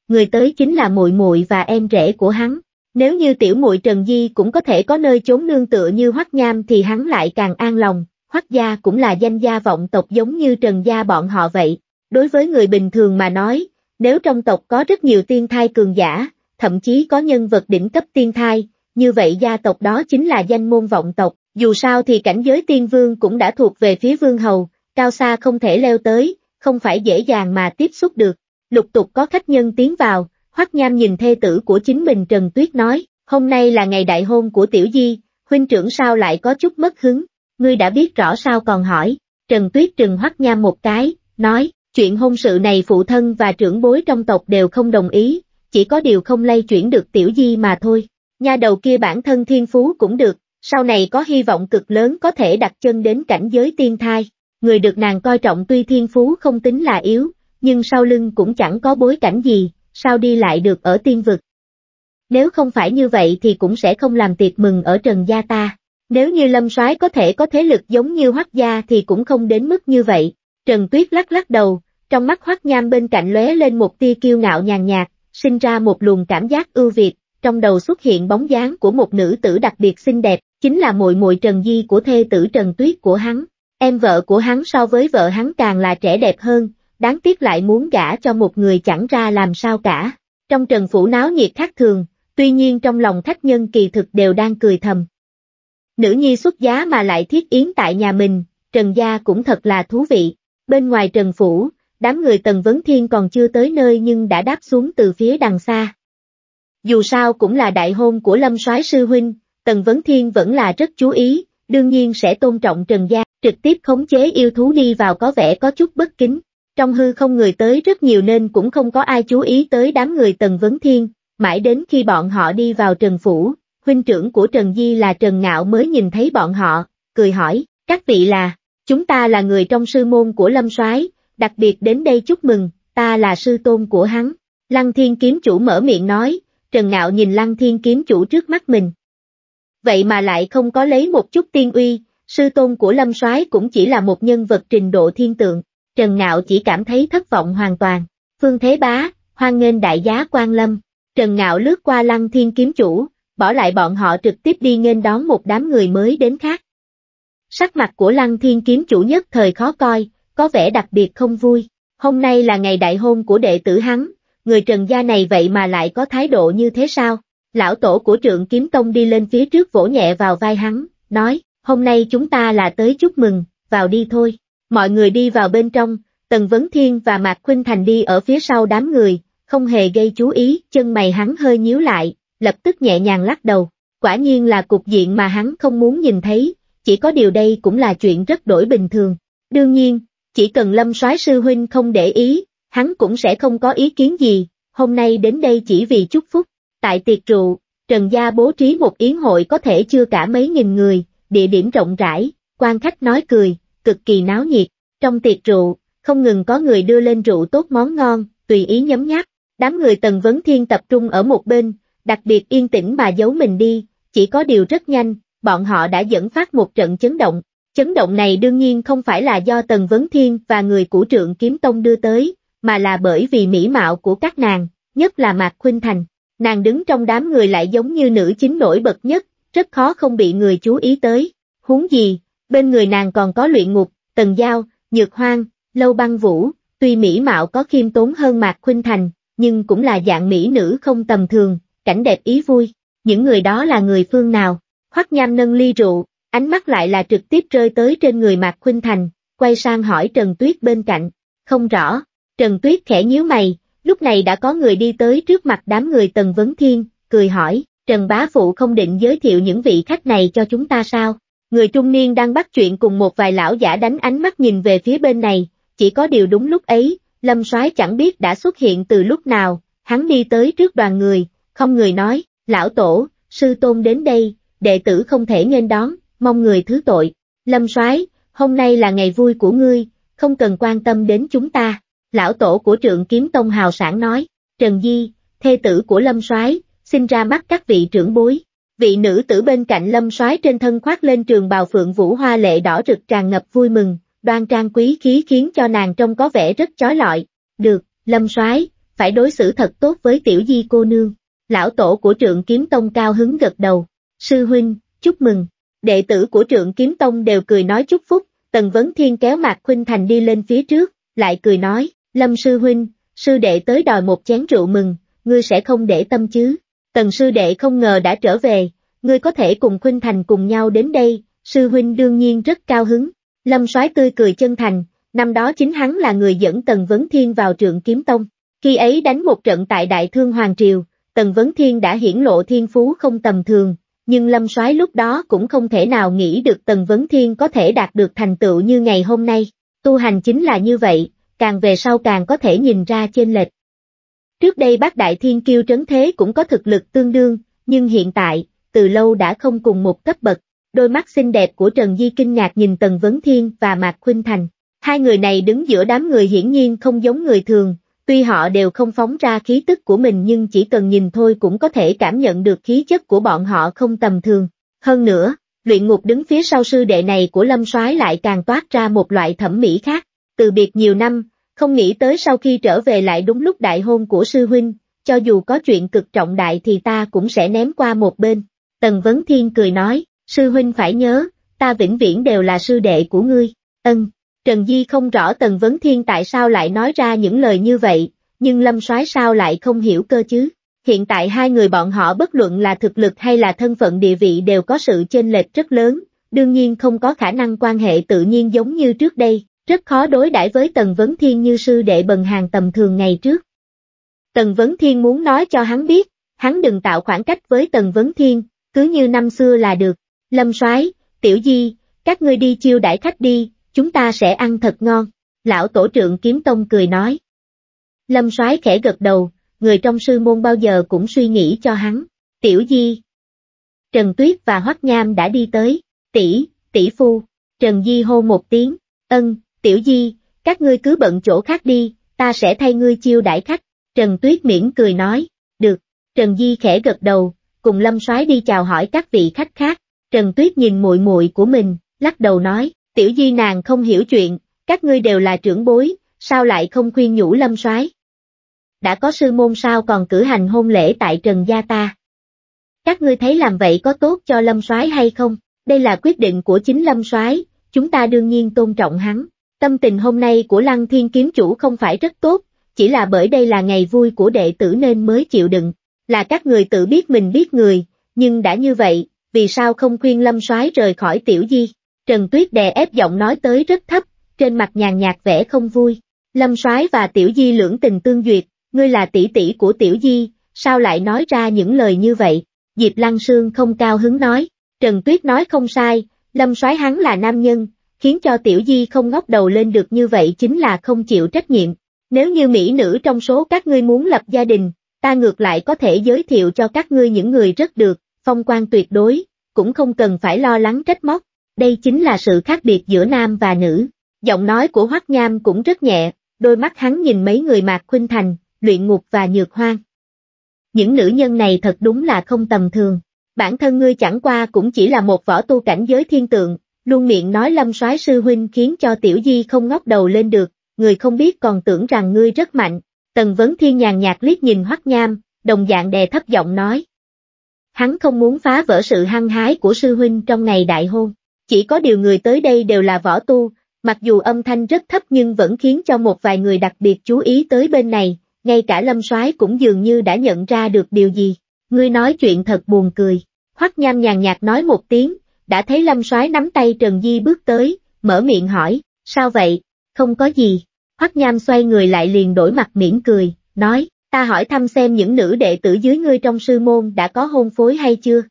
Người tới chính là muội muội và em rể của hắn, nếu như tiểu muội Trần Di cũng có thể có nơi chốn nương tựa như hoắc nham thì hắn lại càng an lòng, hoắc gia cũng là danh gia vọng tộc giống như Trần gia bọn họ vậy, Đối với người bình thường mà nói, nếu trong tộc có rất nhiều tiên thai cường giả, thậm chí có nhân vật đỉnh cấp tiên thai, như vậy gia tộc đó chính là danh môn vọng tộc, dù sao thì cảnh giới tiên vương cũng đã thuộc về phía vương hầu, cao xa không thể leo tới, không phải dễ dàng mà tiếp xúc được. Lục tục có khách nhân tiến vào, Hoắc Nham nhìn thê tử của chính mình Trần Tuyết nói, hôm nay là ngày đại hôn của Tiểu Di, huynh trưởng sao lại có chút mất hứng, ngươi đã biết rõ sao còn hỏi, Trần Tuyết trừng Hoắc Nham một cái, nói, Chuyện hôn sự này phụ thân và trưởng bối trong tộc đều không đồng ý, chỉ có điều không lay chuyển được tiểu di mà thôi. Nha đầu kia bản thân thiên phú cũng được, sau này có hy vọng cực lớn có thể đặt chân đến cảnh giới tiên thai. Người được nàng coi trọng tuy thiên phú không tính là yếu, nhưng sau lưng cũng chẳng có bối cảnh gì, sao đi lại được ở tiên vực. Nếu không phải như vậy thì cũng sẽ không làm tiệc mừng ở trần gia ta. Nếu như lâm soái có thể có thế lực giống như hoắc gia thì cũng không đến mức như vậy. Trần Tuyết lắc lắc đầu, trong mắt Hoắc Nham bên cạnh lóe lên một tia kiêu ngạo nhàn nhạt, sinh ra một luồng cảm giác ưu việt, trong đầu xuất hiện bóng dáng của một nữ tử đặc biệt xinh đẹp, chính là muội muội Trần Di của thê tử Trần Tuyết của hắn. Em vợ của hắn so với vợ hắn càng là trẻ đẹp hơn, đáng tiếc lại muốn gả cho một người chẳng ra làm sao cả. Trong Trần phủ náo nhiệt khác thường, tuy nhiên trong lòng khách nhân kỳ thực đều đang cười thầm. Nữ nhi xuất giá mà lại thiết yến tại nhà mình, Trần gia cũng thật là thú vị. Bên ngoài Trần phủ, đám người Tần Vấn Thiên còn chưa tới nơi nhưng đã đáp xuống từ phía đằng xa. Dù sao cũng là đại hôn của Lâm Soái Sư Huynh, Tần Vấn Thiên vẫn là rất chú ý, đương nhiên sẽ tôn trọng Trần Gia, trực tiếp khống chế yêu thú đi vào có vẻ có chút bất kính. Trong hư không người tới rất nhiều nên cũng không có ai chú ý tới đám người Tần Vấn Thiên, mãi đến khi bọn họ đi vào Trần Phủ, huynh trưởng của Trần Di là Trần Ngạo mới nhìn thấy bọn họ, cười hỏi, các vị là, chúng ta là người trong sư môn của Lâm Soái đặc biệt đến đây chúc mừng, ta là sư tôn của hắn. Lăng thiên kiếm chủ mở miệng nói, Trần Ngạo nhìn lăng thiên kiếm chủ trước mắt mình. Vậy mà lại không có lấy một chút tiên uy, sư tôn của Lâm soái cũng chỉ là một nhân vật trình độ thiên tượng, Trần Ngạo chỉ cảm thấy thất vọng hoàn toàn. Phương Thế Bá, hoan nghênh đại giá quan lâm, Trần Ngạo lướt qua lăng thiên kiếm chủ, bỏ lại bọn họ trực tiếp đi nghênh đón một đám người mới đến khác. Sắc mặt của lăng thiên kiếm chủ nhất thời khó coi, có vẻ đặc biệt không vui. Hôm nay là ngày đại hôn của đệ tử hắn, người trần gia này vậy mà lại có thái độ như thế sao? Lão tổ của trượng kiếm tông đi lên phía trước vỗ nhẹ vào vai hắn, nói, hôm nay chúng ta là tới chúc mừng, vào đi thôi. Mọi người đi vào bên trong, Tần Vấn Thiên và Mạc Khuynh Thành đi ở phía sau đám người, không hề gây chú ý, chân mày hắn hơi nhíu lại, lập tức nhẹ nhàng lắc đầu. Quả nhiên là cục diện mà hắn không muốn nhìn thấy, chỉ có điều đây cũng là chuyện rất đổi bình thường. Đương nhiên, chỉ cần lâm soái sư huynh không để ý, hắn cũng sẽ không có ý kiến gì, hôm nay đến đây chỉ vì chúc phúc. Tại tiệc rượu, Trần Gia bố trí một yến hội có thể chưa cả mấy nghìn người, địa điểm rộng rãi, quan khách nói cười, cực kỳ náo nhiệt. Trong tiệc rượu, không ngừng có người đưa lên rượu tốt món ngon, tùy ý nhấm nháp. Đám người Tần Vấn Thiên tập trung ở một bên, đặc biệt yên tĩnh mà giấu mình đi, chỉ có điều rất nhanh, bọn họ đã dẫn phát một trận chấn động. Chấn động này đương nhiên không phải là do Tần Vấn Thiên và người của trượng kiếm tông đưa tới, mà là bởi vì mỹ mạo của các nàng, nhất là Mạc Khuynh Thành. Nàng đứng trong đám người lại giống như nữ chính nổi bật nhất, rất khó không bị người chú ý tới. Huống gì, bên người nàng còn có luyện ngục, Tần Giao, Nhược Hoang, Lâu Băng Vũ, tuy mỹ mạo có khiêm tốn hơn Mạc Khuynh Thành, nhưng cũng là dạng mỹ nữ không tầm thường, cảnh đẹp ý vui. Những người đó là người phương nào? Hoắc Nham nâng ly rượu, Ánh mắt lại là trực tiếp rơi tới trên người Mạc Khuynh Thành, quay sang hỏi Trần Tuyết bên cạnh, không rõ, Trần Tuyết khẽ nhíu mày, lúc này đã có người đi tới trước mặt đám người Tần Vấn Thiên, cười hỏi, Trần Bá Phụ không định giới thiệu những vị khách này cho chúng ta sao? Người trung niên đang bắt chuyện cùng một vài lão giả đánh ánh mắt nhìn về phía bên này, chỉ có điều đúng lúc ấy, Lâm Soái chẳng biết đã xuất hiện từ lúc nào, hắn đi tới trước đoàn người, không người nói, lão tổ, sư tôn đến đây, đệ tử không thể nên đón, mong người thứ tội. Lâm soái, hôm nay là ngày vui của ngươi, không cần quan tâm đến chúng ta. Lão tổ của trượng kiếm tông hào sản nói, Trần Di, thê tử của Lâm soái, xin ra mắt các vị trưởng bối. Vị nữ tử bên cạnh Lâm soái trên thân khoác lên trường bào phượng vũ hoa lệ đỏ rực tràn ngập vui mừng, đoan trang quý khí khiến cho nàng trông có vẻ rất chói lọi. Được, Lâm soái, phải đối xử thật tốt với tiểu di cô nương. Lão tổ của trượng kiếm tông cao hứng gật đầu. Sư huynh, chúc mừng đệ tử của trượng kiếm tông đều cười nói chúc phúc, Tần Vấn Thiên kéo Mạc Khuynh Thành đi lên phía trước, lại cười nói, Lâm Sư Huynh, Sư Đệ tới đòi một chén rượu mừng, ngươi sẽ không để tâm chứ. Tần Sư Đệ không ngờ đã trở về, ngươi có thể cùng Khuynh Thành cùng nhau đến đây, Sư Huynh đương nhiên rất cao hứng. Lâm soái tươi cười chân thành, năm đó chính hắn là người dẫn Tần Vấn Thiên vào trượng kiếm tông. Khi ấy đánh một trận tại Đại Thương Hoàng Triều, Tần Vấn Thiên đã hiển lộ thiên phú không tầm thường, nhưng Lâm Soái lúc đó cũng không thể nào nghĩ được Tần Vấn Thiên có thể đạt được thành tựu như ngày hôm nay. Tu hành chính là như vậy, càng về sau càng có thể nhìn ra trên lệch. Trước đây bác Đại Thiên Kiêu trấn thế cũng có thực lực tương đương, nhưng hiện tại, từ lâu đã không cùng một cấp bậc. Đôi mắt xinh đẹp của Trần Di kinh ngạc nhìn Tần Vấn Thiên và Mạc Khuynh Thành. Hai người này đứng giữa đám người hiển nhiên không giống người thường, Tuy họ đều không phóng ra khí tức của mình nhưng chỉ cần nhìn thôi cũng có thể cảm nhận được khí chất của bọn họ không tầm thường. Hơn nữa, luyện ngục đứng phía sau sư đệ này của Lâm Soái lại càng toát ra một loại thẩm mỹ khác. Từ biệt nhiều năm, không nghĩ tới sau khi trở về lại đúng lúc đại hôn của sư huynh, cho dù có chuyện cực trọng đại thì ta cũng sẽ ném qua một bên. Tần Vấn Thiên cười nói, sư huynh phải nhớ, ta vĩnh viễn đều là sư đệ của ngươi. Ân, Trần Di không rõ Tần Vấn Thiên tại sao lại nói ra những lời như vậy, nhưng Lâm Soái sao lại không hiểu cơ chứ. Hiện tại hai người bọn họ bất luận là thực lực hay là thân phận địa vị đều có sự chênh lệch rất lớn, đương nhiên không có khả năng quan hệ tự nhiên giống như trước đây, rất khó đối đãi với Tần Vấn Thiên như sư đệ bần hàng tầm thường ngày trước. Tần Vấn Thiên muốn nói cho hắn biết, hắn đừng tạo khoảng cách với Tần Vấn Thiên, cứ như năm xưa là được. Lâm Soái, Tiểu Di, các ngươi đi chiêu đãi khách đi, chúng ta sẽ ăn thật ngon, lão tổ trưởng kiếm tông cười nói. Lâm soái khẽ gật đầu, người trong sư môn bao giờ cũng suy nghĩ cho hắn, tiểu di. Trần Tuyết và Hoắc Nham đã đi tới, tỷ, tỷ phu, Trần Di hô một tiếng, ân, tiểu di, các ngươi cứ bận chỗ khác đi, ta sẽ thay ngươi chiêu đãi khách, Trần Tuyết miễn cười nói, được, Trần Di khẽ gật đầu, cùng Lâm soái đi chào hỏi các vị khách khác, Trần Tuyết nhìn muội muội của mình, lắc đầu nói, tiểu di nàng không hiểu chuyện, các ngươi đều là trưởng bối, sao lại không khuyên nhủ lâm soái Đã có sư môn sao còn cử hành hôn lễ tại Trần Gia ta? Các ngươi thấy làm vậy có tốt cho lâm soái hay không? Đây là quyết định của chính lâm soái chúng ta đương nhiên tôn trọng hắn. Tâm tình hôm nay của Lăng Thiên Kiếm Chủ không phải rất tốt, chỉ là bởi đây là ngày vui của đệ tử nên mới chịu đựng, là các người tự biết mình biết người, nhưng đã như vậy, vì sao không khuyên Lâm Soái rời khỏi tiểu di? Trần Tuyết đè ép giọng nói tới rất thấp, trên mặt nhàn nhạt vẻ không vui. Lâm Soái và Tiểu Di lưỡng tình tương duyệt, ngươi là tỷ tỷ của Tiểu Di, sao lại nói ra những lời như vậy? Diệp Lăng Sương không cao hứng nói, Trần Tuyết nói không sai, Lâm Soái hắn là nam nhân, khiến cho Tiểu Di không ngóc đầu lên được như vậy chính là không chịu trách nhiệm. Nếu như mỹ nữ trong số các ngươi muốn lập gia đình, ta ngược lại có thể giới thiệu cho các ngươi những người rất được, phong quan tuyệt đối, cũng không cần phải lo lắng trách móc, đây chính là sự khác biệt giữa nam và nữ. Giọng nói của Hoắc Nham cũng rất nhẹ, đôi mắt hắn nhìn mấy người Mạc Khuynh Thành, Luyện Ngục và Nhược Hoang. Những nữ nhân này thật đúng là không tầm thường. Bản thân ngươi chẳng qua cũng chỉ là một võ tu cảnh giới thiên tượng, luôn miệng nói lâm soái sư huynh khiến cho tiểu di không ngóc đầu lên được, người không biết còn tưởng rằng ngươi rất mạnh. Tần Vấn Thiên nhàn nhạt liếc nhìn Hoắc Nham, đồng dạng đè thấp giọng nói. Hắn không muốn phá vỡ sự hăng hái của sư huynh trong ngày đại hôn. Chỉ có điều người tới đây đều là võ tu, mặc dù âm thanh rất thấp nhưng vẫn khiến cho một vài người đặc biệt chú ý tới bên này, ngay cả lâm soái cũng dường như đã nhận ra được điều gì. Ngươi nói chuyện thật buồn cười, hoắc nham nhàn nhạt nói một tiếng, đã thấy lâm soái nắm tay Trần Di bước tới, mở miệng hỏi, sao vậy, không có gì. Hoắc Nham xoay người lại liền đổi mặt mỉm cười, nói, ta hỏi thăm xem những nữ đệ tử dưới ngươi trong sư môn đã có hôn phối hay chưa?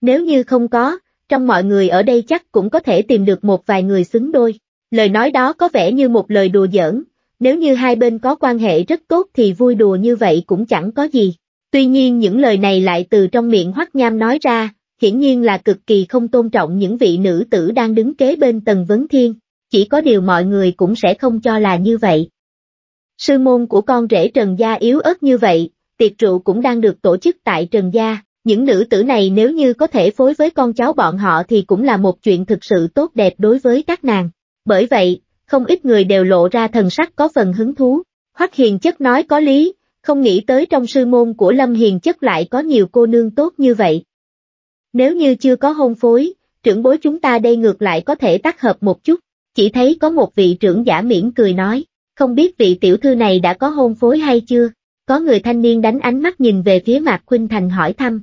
Nếu như không có, trong mọi người ở đây chắc cũng có thể tìm được một vài người xứng đôi. Lời nói đó có vẻ như một lời đùa giỡn, nếu như hai bên có quan hệ rất tốt thì vui đùa như vậy cũng chẳng có gì. Tuy nhiên những lời này lại từ trong miệng Hoắc Nham nói ra, hiển nhiên là cực kỳ không tôn trọng những vị nữ tử đang đứng kế bên Tần Vấn Thiên, chỉ có điều mọi người cũng sẽ không cho là như vậy. Sư môn của con rể Trần Gia yếu ớt như vậy, tiệc rượu cũng đang được tổ chức tại Trần Gia, những nữ tử này nếu như có thể phối với con cháu bọn họ thì cũng là một chuyện thực sự tốt đẹp đối với các nàng. Bởi vậy, không ít người đều lộ ra thần sắc có phần hứng thú. Hoắc Hiền Chất nói có lý, không nghĩ tới trong sư môn của Lâm Hiền Chất lại có nhiều cô nương tốt như vậy. Nếu như chưa có hôn phối, trưởng bối chúng ta đây ngược lại có thể tác hợp một chút, chỉ thấy có một vị trưởng giả miễn cười nói, không biết vị tiểu thư này đã có hôn phối hay chưa, có người thanh niên đánh ánh mắt nhìn về phía Mạc Khuynh Thành hỏi thăm,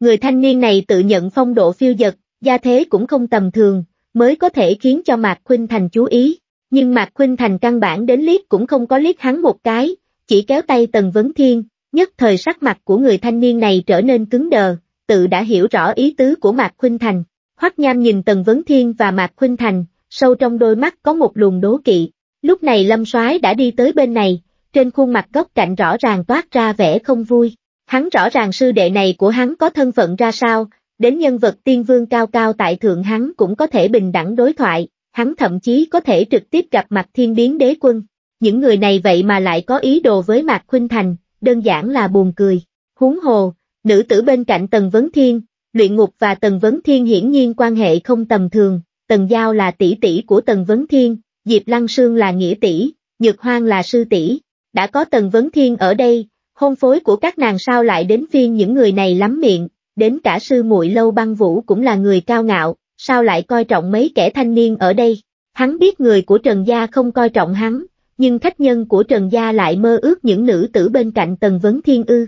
Người thanh niên này tự nhận phong độ phiêu dật, gia thế cũng không tầm thường, mới có thể khiến cho Mạc Khuynh Thành chú ý. Nhưng Mạc Khuynh Thành căn bản đến liếc cũng không có liếc hắn một cái, chỉ kéo tay Tần Vấn Thiên, nhất thời sắc mặt của người thanh niên này trở nên cứng đờ, tự đã hiểu rõ ý tứ của Mạc Khuynh Thành. Hoắc Nham nhìn Tần Vấn Thiên và Mạc Khuynh Thành, sâu trong đôi mắt có một luồng đố kỵ. Lúc này Lâm Soái đã đi tới bên này, trên khuôn mặt góc cạnh rõ ràng toát ra vẻ không vui. Hắn rõ ràng sư đệ này của hắn có thân phận ra sao, đến nhân vật tiên vương cao cao tại thượng hắn cũng có thể bình đẳng đối thoại, hắn thậm chí có thể trực tiếp gặp mặt thiên biến đế quân. Những người này vậy mà lại có ý đồ với Mạc Khuynh Thành, đơn giản là buồn cười. Huống hồ, nữ tử bên cạnh Tần Vấn Thiên, luyện ngục và Tần Vấn Thiên hiển nhiên quan hệ không tầm thường, Tần Giao là tỷ tỷ của Tần Vấn Thiên, Diệp Lăng Sương là nghĩa tỷ, Nhược Hoang là sư tỷ. Đã có Tần Vấn Thiên ở đây, hôn phối của các nàng sao lại đến phiên những người này lắm miệng, đến cả sư muội lâu băng vũ cũng là người cao ngạo, sao lại coi trọng mấy kẻ thanh niên ở đây. Hắn biết người của Trần Gia không coi trọng hắn, nhưng khách nhân của Trần Gia lại mơ ước những nữ tử bên cạnh Tần Vấn Thiên Ư.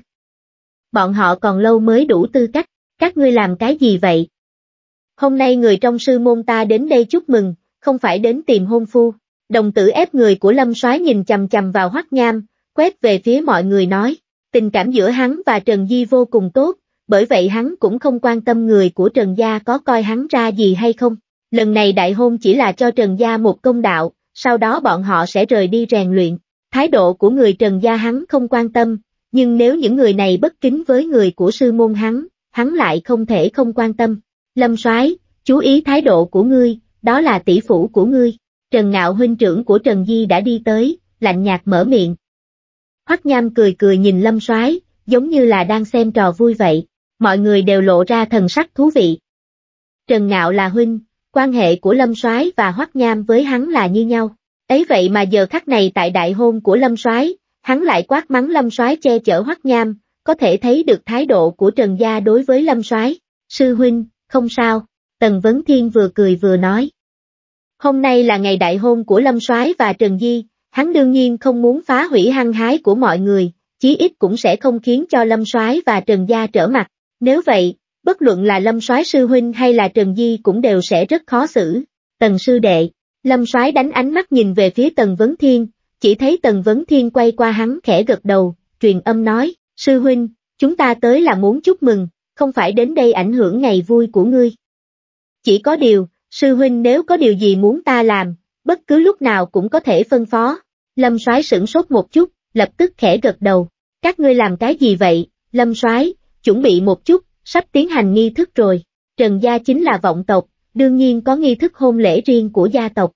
Bọn họ còn lâu mới đủ tư cách, các ngươi làm cái gì vậy? Hôm nay người trong sư môn ta đến đây chúc mừng, không phải đến tìm hôn phu. Đồng tử ép người của Lâm Soái nhìn chầm chầm vào Hoắc Nham, quét về phía mọi người nói, tình cảm giữa hắn và Trần Di vô cùng tốt, bởi vậy hắn cũng không quan tâm người của Trần Gia có coi hắn ra gì hay không. Lần này đại hôn chỉ là cho Trần Gia một công đạo, sau đó bọn họ sẽ rời đi rèn luyện. Thái độ của người Trần Gia hắn không quan tâm, nhưng nếu những người này bất kính với người của sư môn hắn, hắn lại không thể không quan tâm. Lâm soái chú ý thái độ của ngươi, đó là tỷ phủ của ngươi. Trần Ngạo huynh trưởng của Trần Di đã đi tới, lạnh nhạt mở miệng, Hoắc Nham cười cười nhìn Lâm Soái, giống như là đang xem trò vui vậy, mọi người đều lộ ra thần sắc thú vị. Trần Ngạo là huynh, quan hệ của Lâm Soái và Hoắc Nham với hắn là như nhau. Ấy vậy mà giờ khắc này tại đại hôn của Lâm Soái, hắn lại quát mắng Lâm Soái che chở Hoắc Nham, có thể thấy được thái độ của Trần gia đối với Lâm Soái. Sư huynh, không sao, Tần Vấn Thiên vừa cười vừa nói. Hôm nay là ngày đại hôn của Lâm Soái và Trần Di, Hắn đương nhiên không muốn phá hủy hăng hái của mọi người, chí ít cũng sẽ không khiến cho Lâm Soái và Trần Gia trở mặt. Nếu vậy, bất luận là Lâm Soái sư huynh hay là Trần Di cũng đều sẽ rất khó xử. Tần sư đệ, Lâm Soái đánh ánh mắt nhìn về phía Tần Vấn Thiên, chỉ thấy Tần Vấn Thiên quay qua hắn khẽ gật đầu, truyền âm nói, sư huynh, chúng ta tới là muốn chúc mừng, không phải đến đây ảnh hưởng ngày vui của ngươi. Chỉ có điều, sư huynh nếu có điều gì muốn ta làm, bất cứ lúc nào cũng có thể phân phó. Lâm Soái sửng sốt một chút, lập tức khẽ gật đầu. Các ngươi làm cái gì vậy, Lâm Soái, chuẩn bị một chút, sắp tiến hành nghi thức rồi. Trần gia chính là vọng tộc, đương nhiên có nghi thức hôn lễ riêng của gia tộc.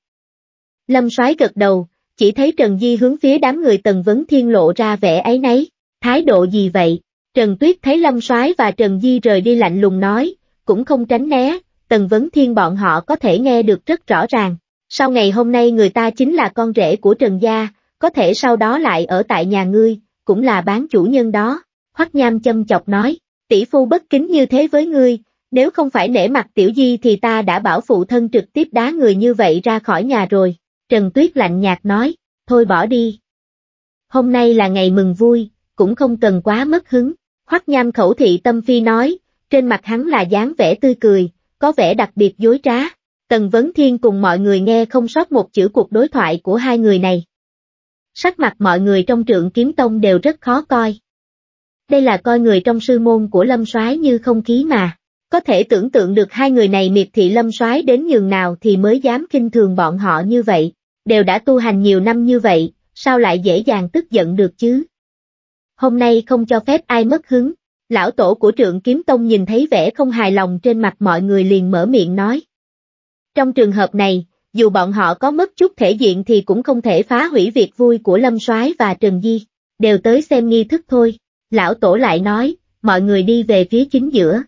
Lâm Soái gật đầu, chỉ thấy Trần Di hướng phía đám người Tần Vấn Thiên lộ ra vẻ ấy nấy, thái độ gì vậy? Trần Tuyết thấy Lâm Soái và Trần Di rời đi lạnh lùng nói, cũng không tránh né, Tần Vấn Thiên bọn họ có thể nghe được rất rõ ràng. Sau ngày hôm nay người ta chính là con rể của Trần Gia, có thể sau đó lại ở tại nhà ngươi, cũng là bán chủ nhân đó. Hoắc Nham châm chọc nói, tỷ phu bất kính như thế với ngươi, nếu không phải nể mặt tiểu di thì ta đã bảo phụ thân trực tiếp đá người như vậy ra khỏi nhà rồi. Trần Tuyết lạnh nhạt nói, thôi bỏ đi. Hôm nay là ngày mừng vui, cũng không cần quá mất hứng. Hoắc Nham khẩu thị tâm phi nói, trên mặt hắn là dáng vẻ tươi cười, có vẻ đặc biệt dối trá. Tần Vấn Thiên cùng mọi người nghe không sót một chữ cuộc đối thoại của hai người này. Sắc mặt mọi người trong trượng kiếm tông đều rất khó coi. Đây là coi người trong sư môn của Lâm Soái như không khí mà. Có thể tưởng tượng được hai người này miệt thị Lâm Soái đến nhường nào thì mới dám kinh thường bọn họ như vậy. Đều đã tu hành nhiều năm như vậy, sao lại dễ dàng tức giận được chứ? Hôm nay không cho phép ai mất hứng. Lão tổ của trượng kiếm tông nhìn thấy vẻ không hài lòng trên mặt mọi người liền mở miệng nói. Trong trường hợp này, dù bọn họ có mất chút thể diện thì cũng không thể phá hủy việc vui của Lâm Soái và Trần Di, đều tới xem nghi thức thôi. Lão Tổ lại nói, mọi người đi về phía chính giữa.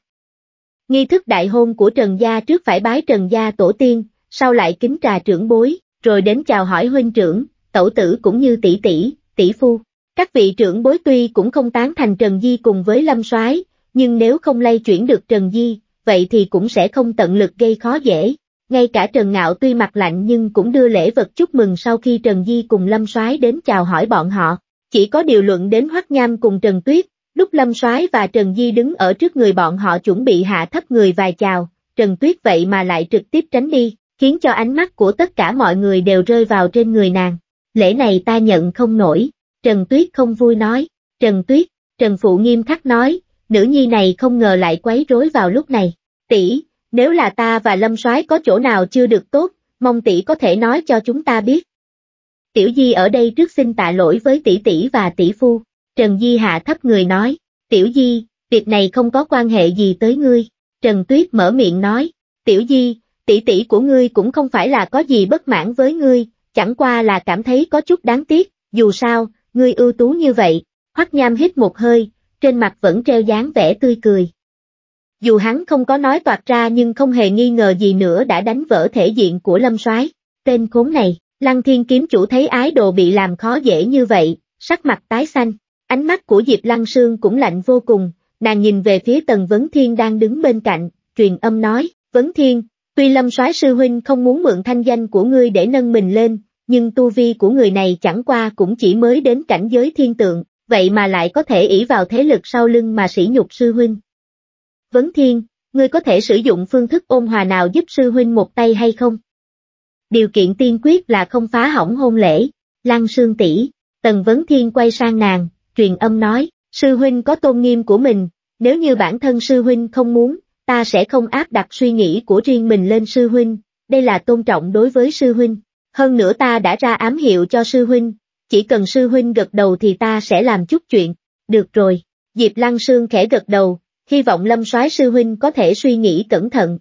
Nghi thức đại hôn của Trần Gia trước phải bái Trần Gia Tổ tiên, sau lại kính trà trưởng bối, rồi đến chào hỏi huynh trưởng, tẩu tử cũng như tỷ tỷ, tỷ phu. Các vị trưởng bối tuy cũng không tán thành Trần Di cùng với Lâm Soái, nhưng nếu không lay chuyển được Trần Di, vậy thì cũng sẽ không tận lực gây khó dễ ngay cả Trần Ngạo tuy mặt lạnh nhưng cũng đưa lễ vật chúc mừng sau khi Trần Di cùng Lâm Soái đến chào hỏi bọn họ. Chỉ có điều luận đến Hoắc Nham cùng Trần Tuyết, lúc Lâm Soái và Trần Di đứng ở trước người bọn họ chuẩn bị hạ thấp người vài chào, Trần Tuyết vậy mà lại trực tiếp tránh đi, khiến cho ánh mắt của tất cả mọi người đều rơi vào trên người nàng. Lễ này ta nhận không nổi, Trần Tuyết không vui nói, Trần Tuyết, Trần Phụ nghiêm khắc nói, nữ nhi này không ngờ lại quấy rối vào lúc này, tỷ, nếu là ta và Lâm Soái có chỗ nào chưa được tốt, mong tỷ có thể nói cho chúng ta biết. Tiểu Di ở đây trước xin tạ lỗi với tỷ tỷ và tỷ phu. Trần Di hạ thấp người nói, Tiểu Di, việc này không có quan hệ gì tới ngươi. Trần Tuyết mở miệng nói, Tiểu Di, tỷ tỷ của ngươi cũng không phải là có gì bất mãn với ngươi, chẳng qua là cảm thấy có chút đáng tiếc, dù sao, ngươi ưu tú như vậy. Hoắc Nham hít một hơi, trên mặt vẫn treo dáng vẻ tươi cười dù hắn không có nói toạc ra nhưng không hề nghi ngờ gì nữa đã đánh vỡ thể diện của lâm soái. Tên khốn này, lăng thiên kiếm chủ thấy ái đồ bị làm khó dễ như vậy, sắc mặt tái xanh, ánh mắt của Diệp lăng sương cũng lạnh vô cùng, nàng nhìn về phía tần vấn thiên đang đứng bên cạnh, truyền âm nói, vấn thiên, tuy lâm soái sư huynh không muốn mượn thanh danh của ngươi để nâng mình lên, nhưng tu vi của người này chẳng qua cũng chỉ mới đến cảnh giới thiên tượng, vậy mà lại có thể ỷ vào thế lực sau lưng mà sỉ nhục sư huynh, Vấn Thiên, ngươi có thể sử dụng phương thức ôn hòa nào giúp sư huynh một tay hay không? Điều kiện tiên quyết là không phá hỏng hôn lễ, Lăng Sương tỷ, Tần Vấn Thiên quay sang nàng, truyền âm nói, sư huynh có tôn nghiêm của mình, nếu như bản thân sư huynh không muốn, ta sẽ không áp đặt suy nghĩ của riêng mình lên sư huynh, đây là tôn trọng đối với sư huynh, hơn nữa ta đã ra ám hiệu cho sư huynh, chỉ cần sư huynh gật đầu thì ta sẽ làm chút chuyện, được rồi, Diệp Lăng Sương khẽ gật đầu, hy vọng lâm soái sư huynh có thể suy nghĩ cẩn thận.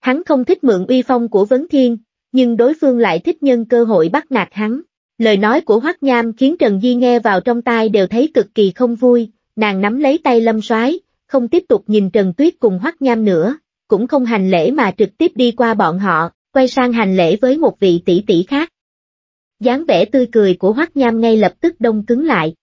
Hắn không thích mượn uy phong của Vấn Thiên, nhưng đối phương lại thích nhân cơ hội bắt nạt hắn. Lời nói của Hoắc Nham khiến Trần Di nghe vào trong tai đều thấy cực kỳ không vui, nàng nắm lấy tay lâm soái, không tiếp tục nhìn Trần Tuyết cùng Hoắc Nham nữa, cũng không hành lễ mà trực tiếp đi qua bọn họ, quay sang hành lễ với một vị tỷ tỷ khác. dáng vẻ tươi cười của Hoắc Nham ngay lập tức đông cứng lại.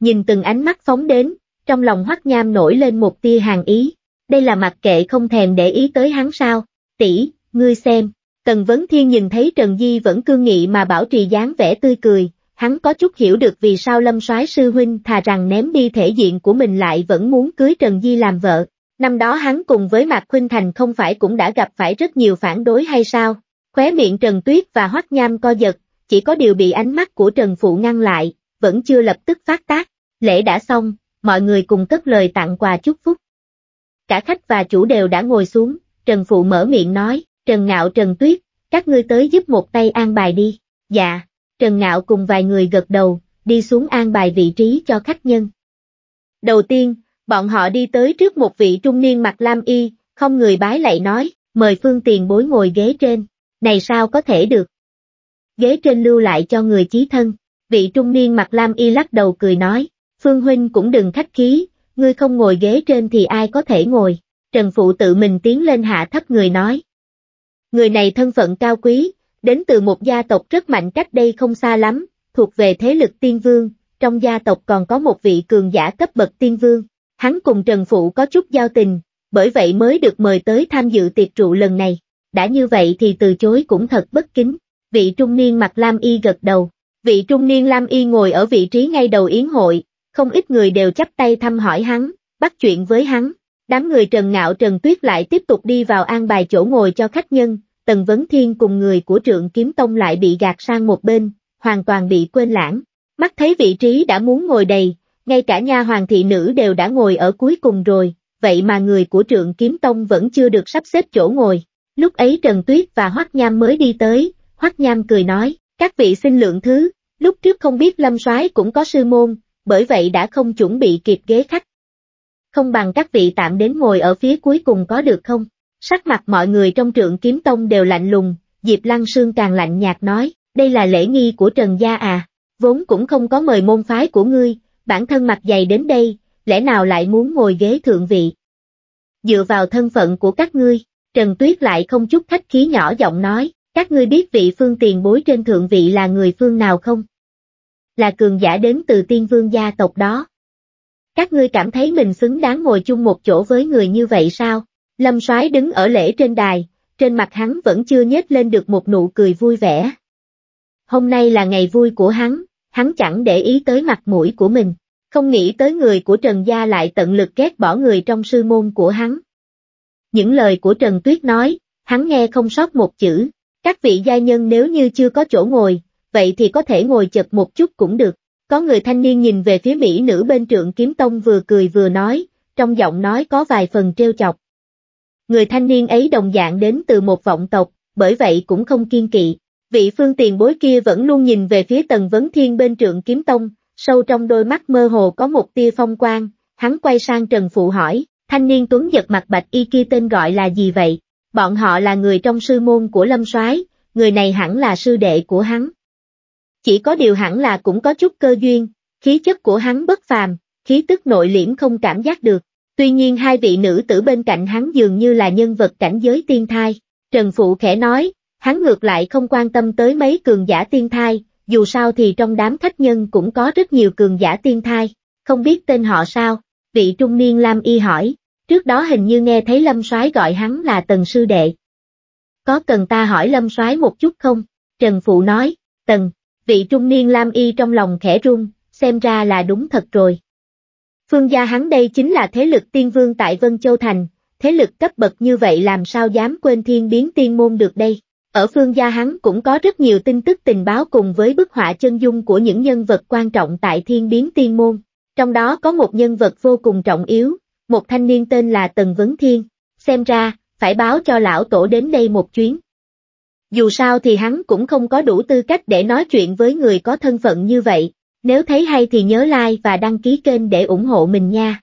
Nhìn từng ánh mắt phóng đến, trong lòng hoắc nham nổi lên một tia hàng ý, đây là mặc kệ không thèm để ý tới hắn sao, tỷ, ngươi xem, Tần Vấn Thiên nhìn thấy Trần Di vẫn cương nghị mà bảo trì dáng vẻ tươi cười, hắn có chút hiểu được vì sao Lâm Soái sư huynh thà rằng ném đi thể diện của mình lại vẫn muốn cưới Trần Di làm vợ. Năm đó hắn cùng với Mạc Khuynh Thành không phải cũng đã gặp phải rất nhiều phản đối hay sao? Khóe miệng Trần Tuyết và Hoắc Nham co giật, chỉ có điều bị ánh mắt của Trần Phụ ngăn lại, vẫn chưa lập tức phát tác. Lễ đã xong, mọi người cùng cất lời tặng quà chúc phúc. Cả khách và chủ đều đã ngồi xuống, Trần Phụ mở miệng nói, Trần Ngạo Trần Tuyết, các ngươi tới giúp một tay an bài đi. Dạ, Trần Ngạo cùng vài người gật đầu, đi xuống an bài vị trí cho khách nhân. Đầu tiên, bọn họ đi tới trước một vị trung niên mặc lam y, không người bái lại nói, mời phương tiền bối ngồi ghế trên, này sao có thể được. Ghế trên lưu lại cho người chí thân, vị trung niên mặc lam y lắc đầu cười nói, Phương Huynh cũng đừng khách khí, ngươi không ngồi ghế trên thì ai có thể ngồi, Trần Phụ tự mình tiến lên hạ thấp người nói. Người này thân phận cao quý, đến từ một gia tộc rất mạnh cách đây không xa lắm, thuộc về thế lực tiên vương, trong gia tộc còn có một vị cường giả cấp bậc tiên vương, hắn cùng Trần Phụ có chút giao tình, bởi vậy mới được mời tới tham dự tiệc trụ lần này, đã như vậy thì từ chối cũng thật bất kính, vị trung niên mặt Lam Y gật đầu, vị trung niên Lam Y ngồi ở vị trí ngay đầu yến hội, không ít người đều chắp tay thăm hỏi hắn, bắt chuyện với hắn. Đám người Trần Ngạo Trần Tuyết lại tiếp tục đi vào an bài chỗ ngồi cho khách nhân, Tần Vấn Thiên cùng người của trượng kiếm tông lại bị gạt sang một bên, hoàn toàn bị quên lãng. Mắt thấy vị trí đã muốn ngồi đầy, ngay cả nha hoàng thị nữ đều đã ngồi ở cuối cùng rồi, vậy mà người của trượng kiếm tông vẫn chưa được sắp xếp chỗ ngồi. Lúc ấy Trần Tuyết và Hoắc Nham mới đi tới, Hoắc Nham cười nói, các vị xin lượng thứ, lúc trước không biết Lâm Soái cũng có sư môn, bởi vậy đã không chuẩn bị kịp ghế khách. Không bằng các vị tạm đến ngồi ở phía cuối cùng có được không? Sắc mặt mọi người trong trượng kiếm tông đều lạnh lùng, Diệp Lăng Sương càng lạnh nhạt nói, đây là lễ nghi của Trần Gia à, vốn cũng không có mời môn phái của ngươi, bản thân mặt dày đến đây, lẽ nào lại muốn ngồi ghế thượng vị? Dựa vào thân phận của các ngươi, Trần Tuyết lại không chút khách khí nhỏ giọng nói, các ngươi biết vị phương tiền bối trên thượng vị là người phương nào không? là cường giả đến từ tiên vương gia tộc đó. Các ngươi cảm thấy mình xứng đáng ngồi chung một chỗ với người như vậy sao? Lâm soái đứng ở lễ trên đài, trên mặt hắn vẫn chưa nhếch lên được một nụ cười vui vẻ. Hôm nay là ngày vui của hắn, hắn chẳng để ý tới mặt mũi của mình, không nghĩ tới người của Trần Gia lại tận lực ghét bỏ người trong sư môn của hắn. Những lời của Trần Tuyết nói, hắn nghe không sót một chữ, các vị gia nhân nếu như chưa có chỗ ngồi, vậy thì có thể ngồi chật một chút cũng được. Có người thanh niên nhìn về phía mỹ nữ bên trượng kiếm tông vừa cười vừa nói, trong giọng nói có vài phần trêu chọc. Người thanh niên ấy đồng dạng đến từ một vọng tộc, bởi vậy cũng không kiên kỵ. Vị phương tiền bối kia vẫn luôn nhìn về phía tần vấn thiên bên trượng kiếm tông, sâu trong đôi mắt mơ hồ có một tia phong quang, hắn quay sang Trần Phụ hỏi, thanh niên tuấn giật mặt bạch y kia tên gọi là gì vậy? Bọn họ là người trong sư môn của Lâm Soái, người này hẳn là sư đệ của hắn. Chỉ có điều hẳn là cũng có chút cơ duyên, khí chất của hắn bất phàm, khí tức nội liễm không cảm giác được. Tuy nhiên hai vị nữ tử bên cạnh hắn dường như là nhân vật cảnh giới tiên thai. Trần Phụ khẽ nói, hắn ngược lại không quan tâm tới mấy cường giả tiên thai, dù sao thì trong đám khách nhân cũng có rất nhiều cường giả tiên thai, không biết tên họ sao, vị trung niên Lam Y hỏi, trước đó hình như nghe thấy Lâm Soái gọi hắn là Tần Sư Đệ. Có cần ta hỏi Lâm Soái một chút không? Trần Phụ nói, Tần, vị trung niên Lam Y trong lòng khẽ run, xem ra là đúng thật rồi. Phương gia hắn đây chính là thế lực tiên vương tại Vân Châu Thành, thế lực cấp bậc như vậy làm sao dám quên thiên biến tiên môn được đây. Ở phương gia hắn cũng có rất nhiều tin tức tình báo cùng với bức họa chân dung của những nhân vật quan trọng tại thiên biến tiên môn. Trong đó có một nhân vật vô cùng trọng yếu, một thanh niên tên là Tần Vấn Thiên. Xem ra, phải báo cho lão tổ đến đây một chuyến dù sao thì hắn cũng không có đủ tư cách để nói chuyện với người có thân phận như vậy, nếu thấy hay thì nhớ like và đăng ký kênh để ủng hộ mình nha.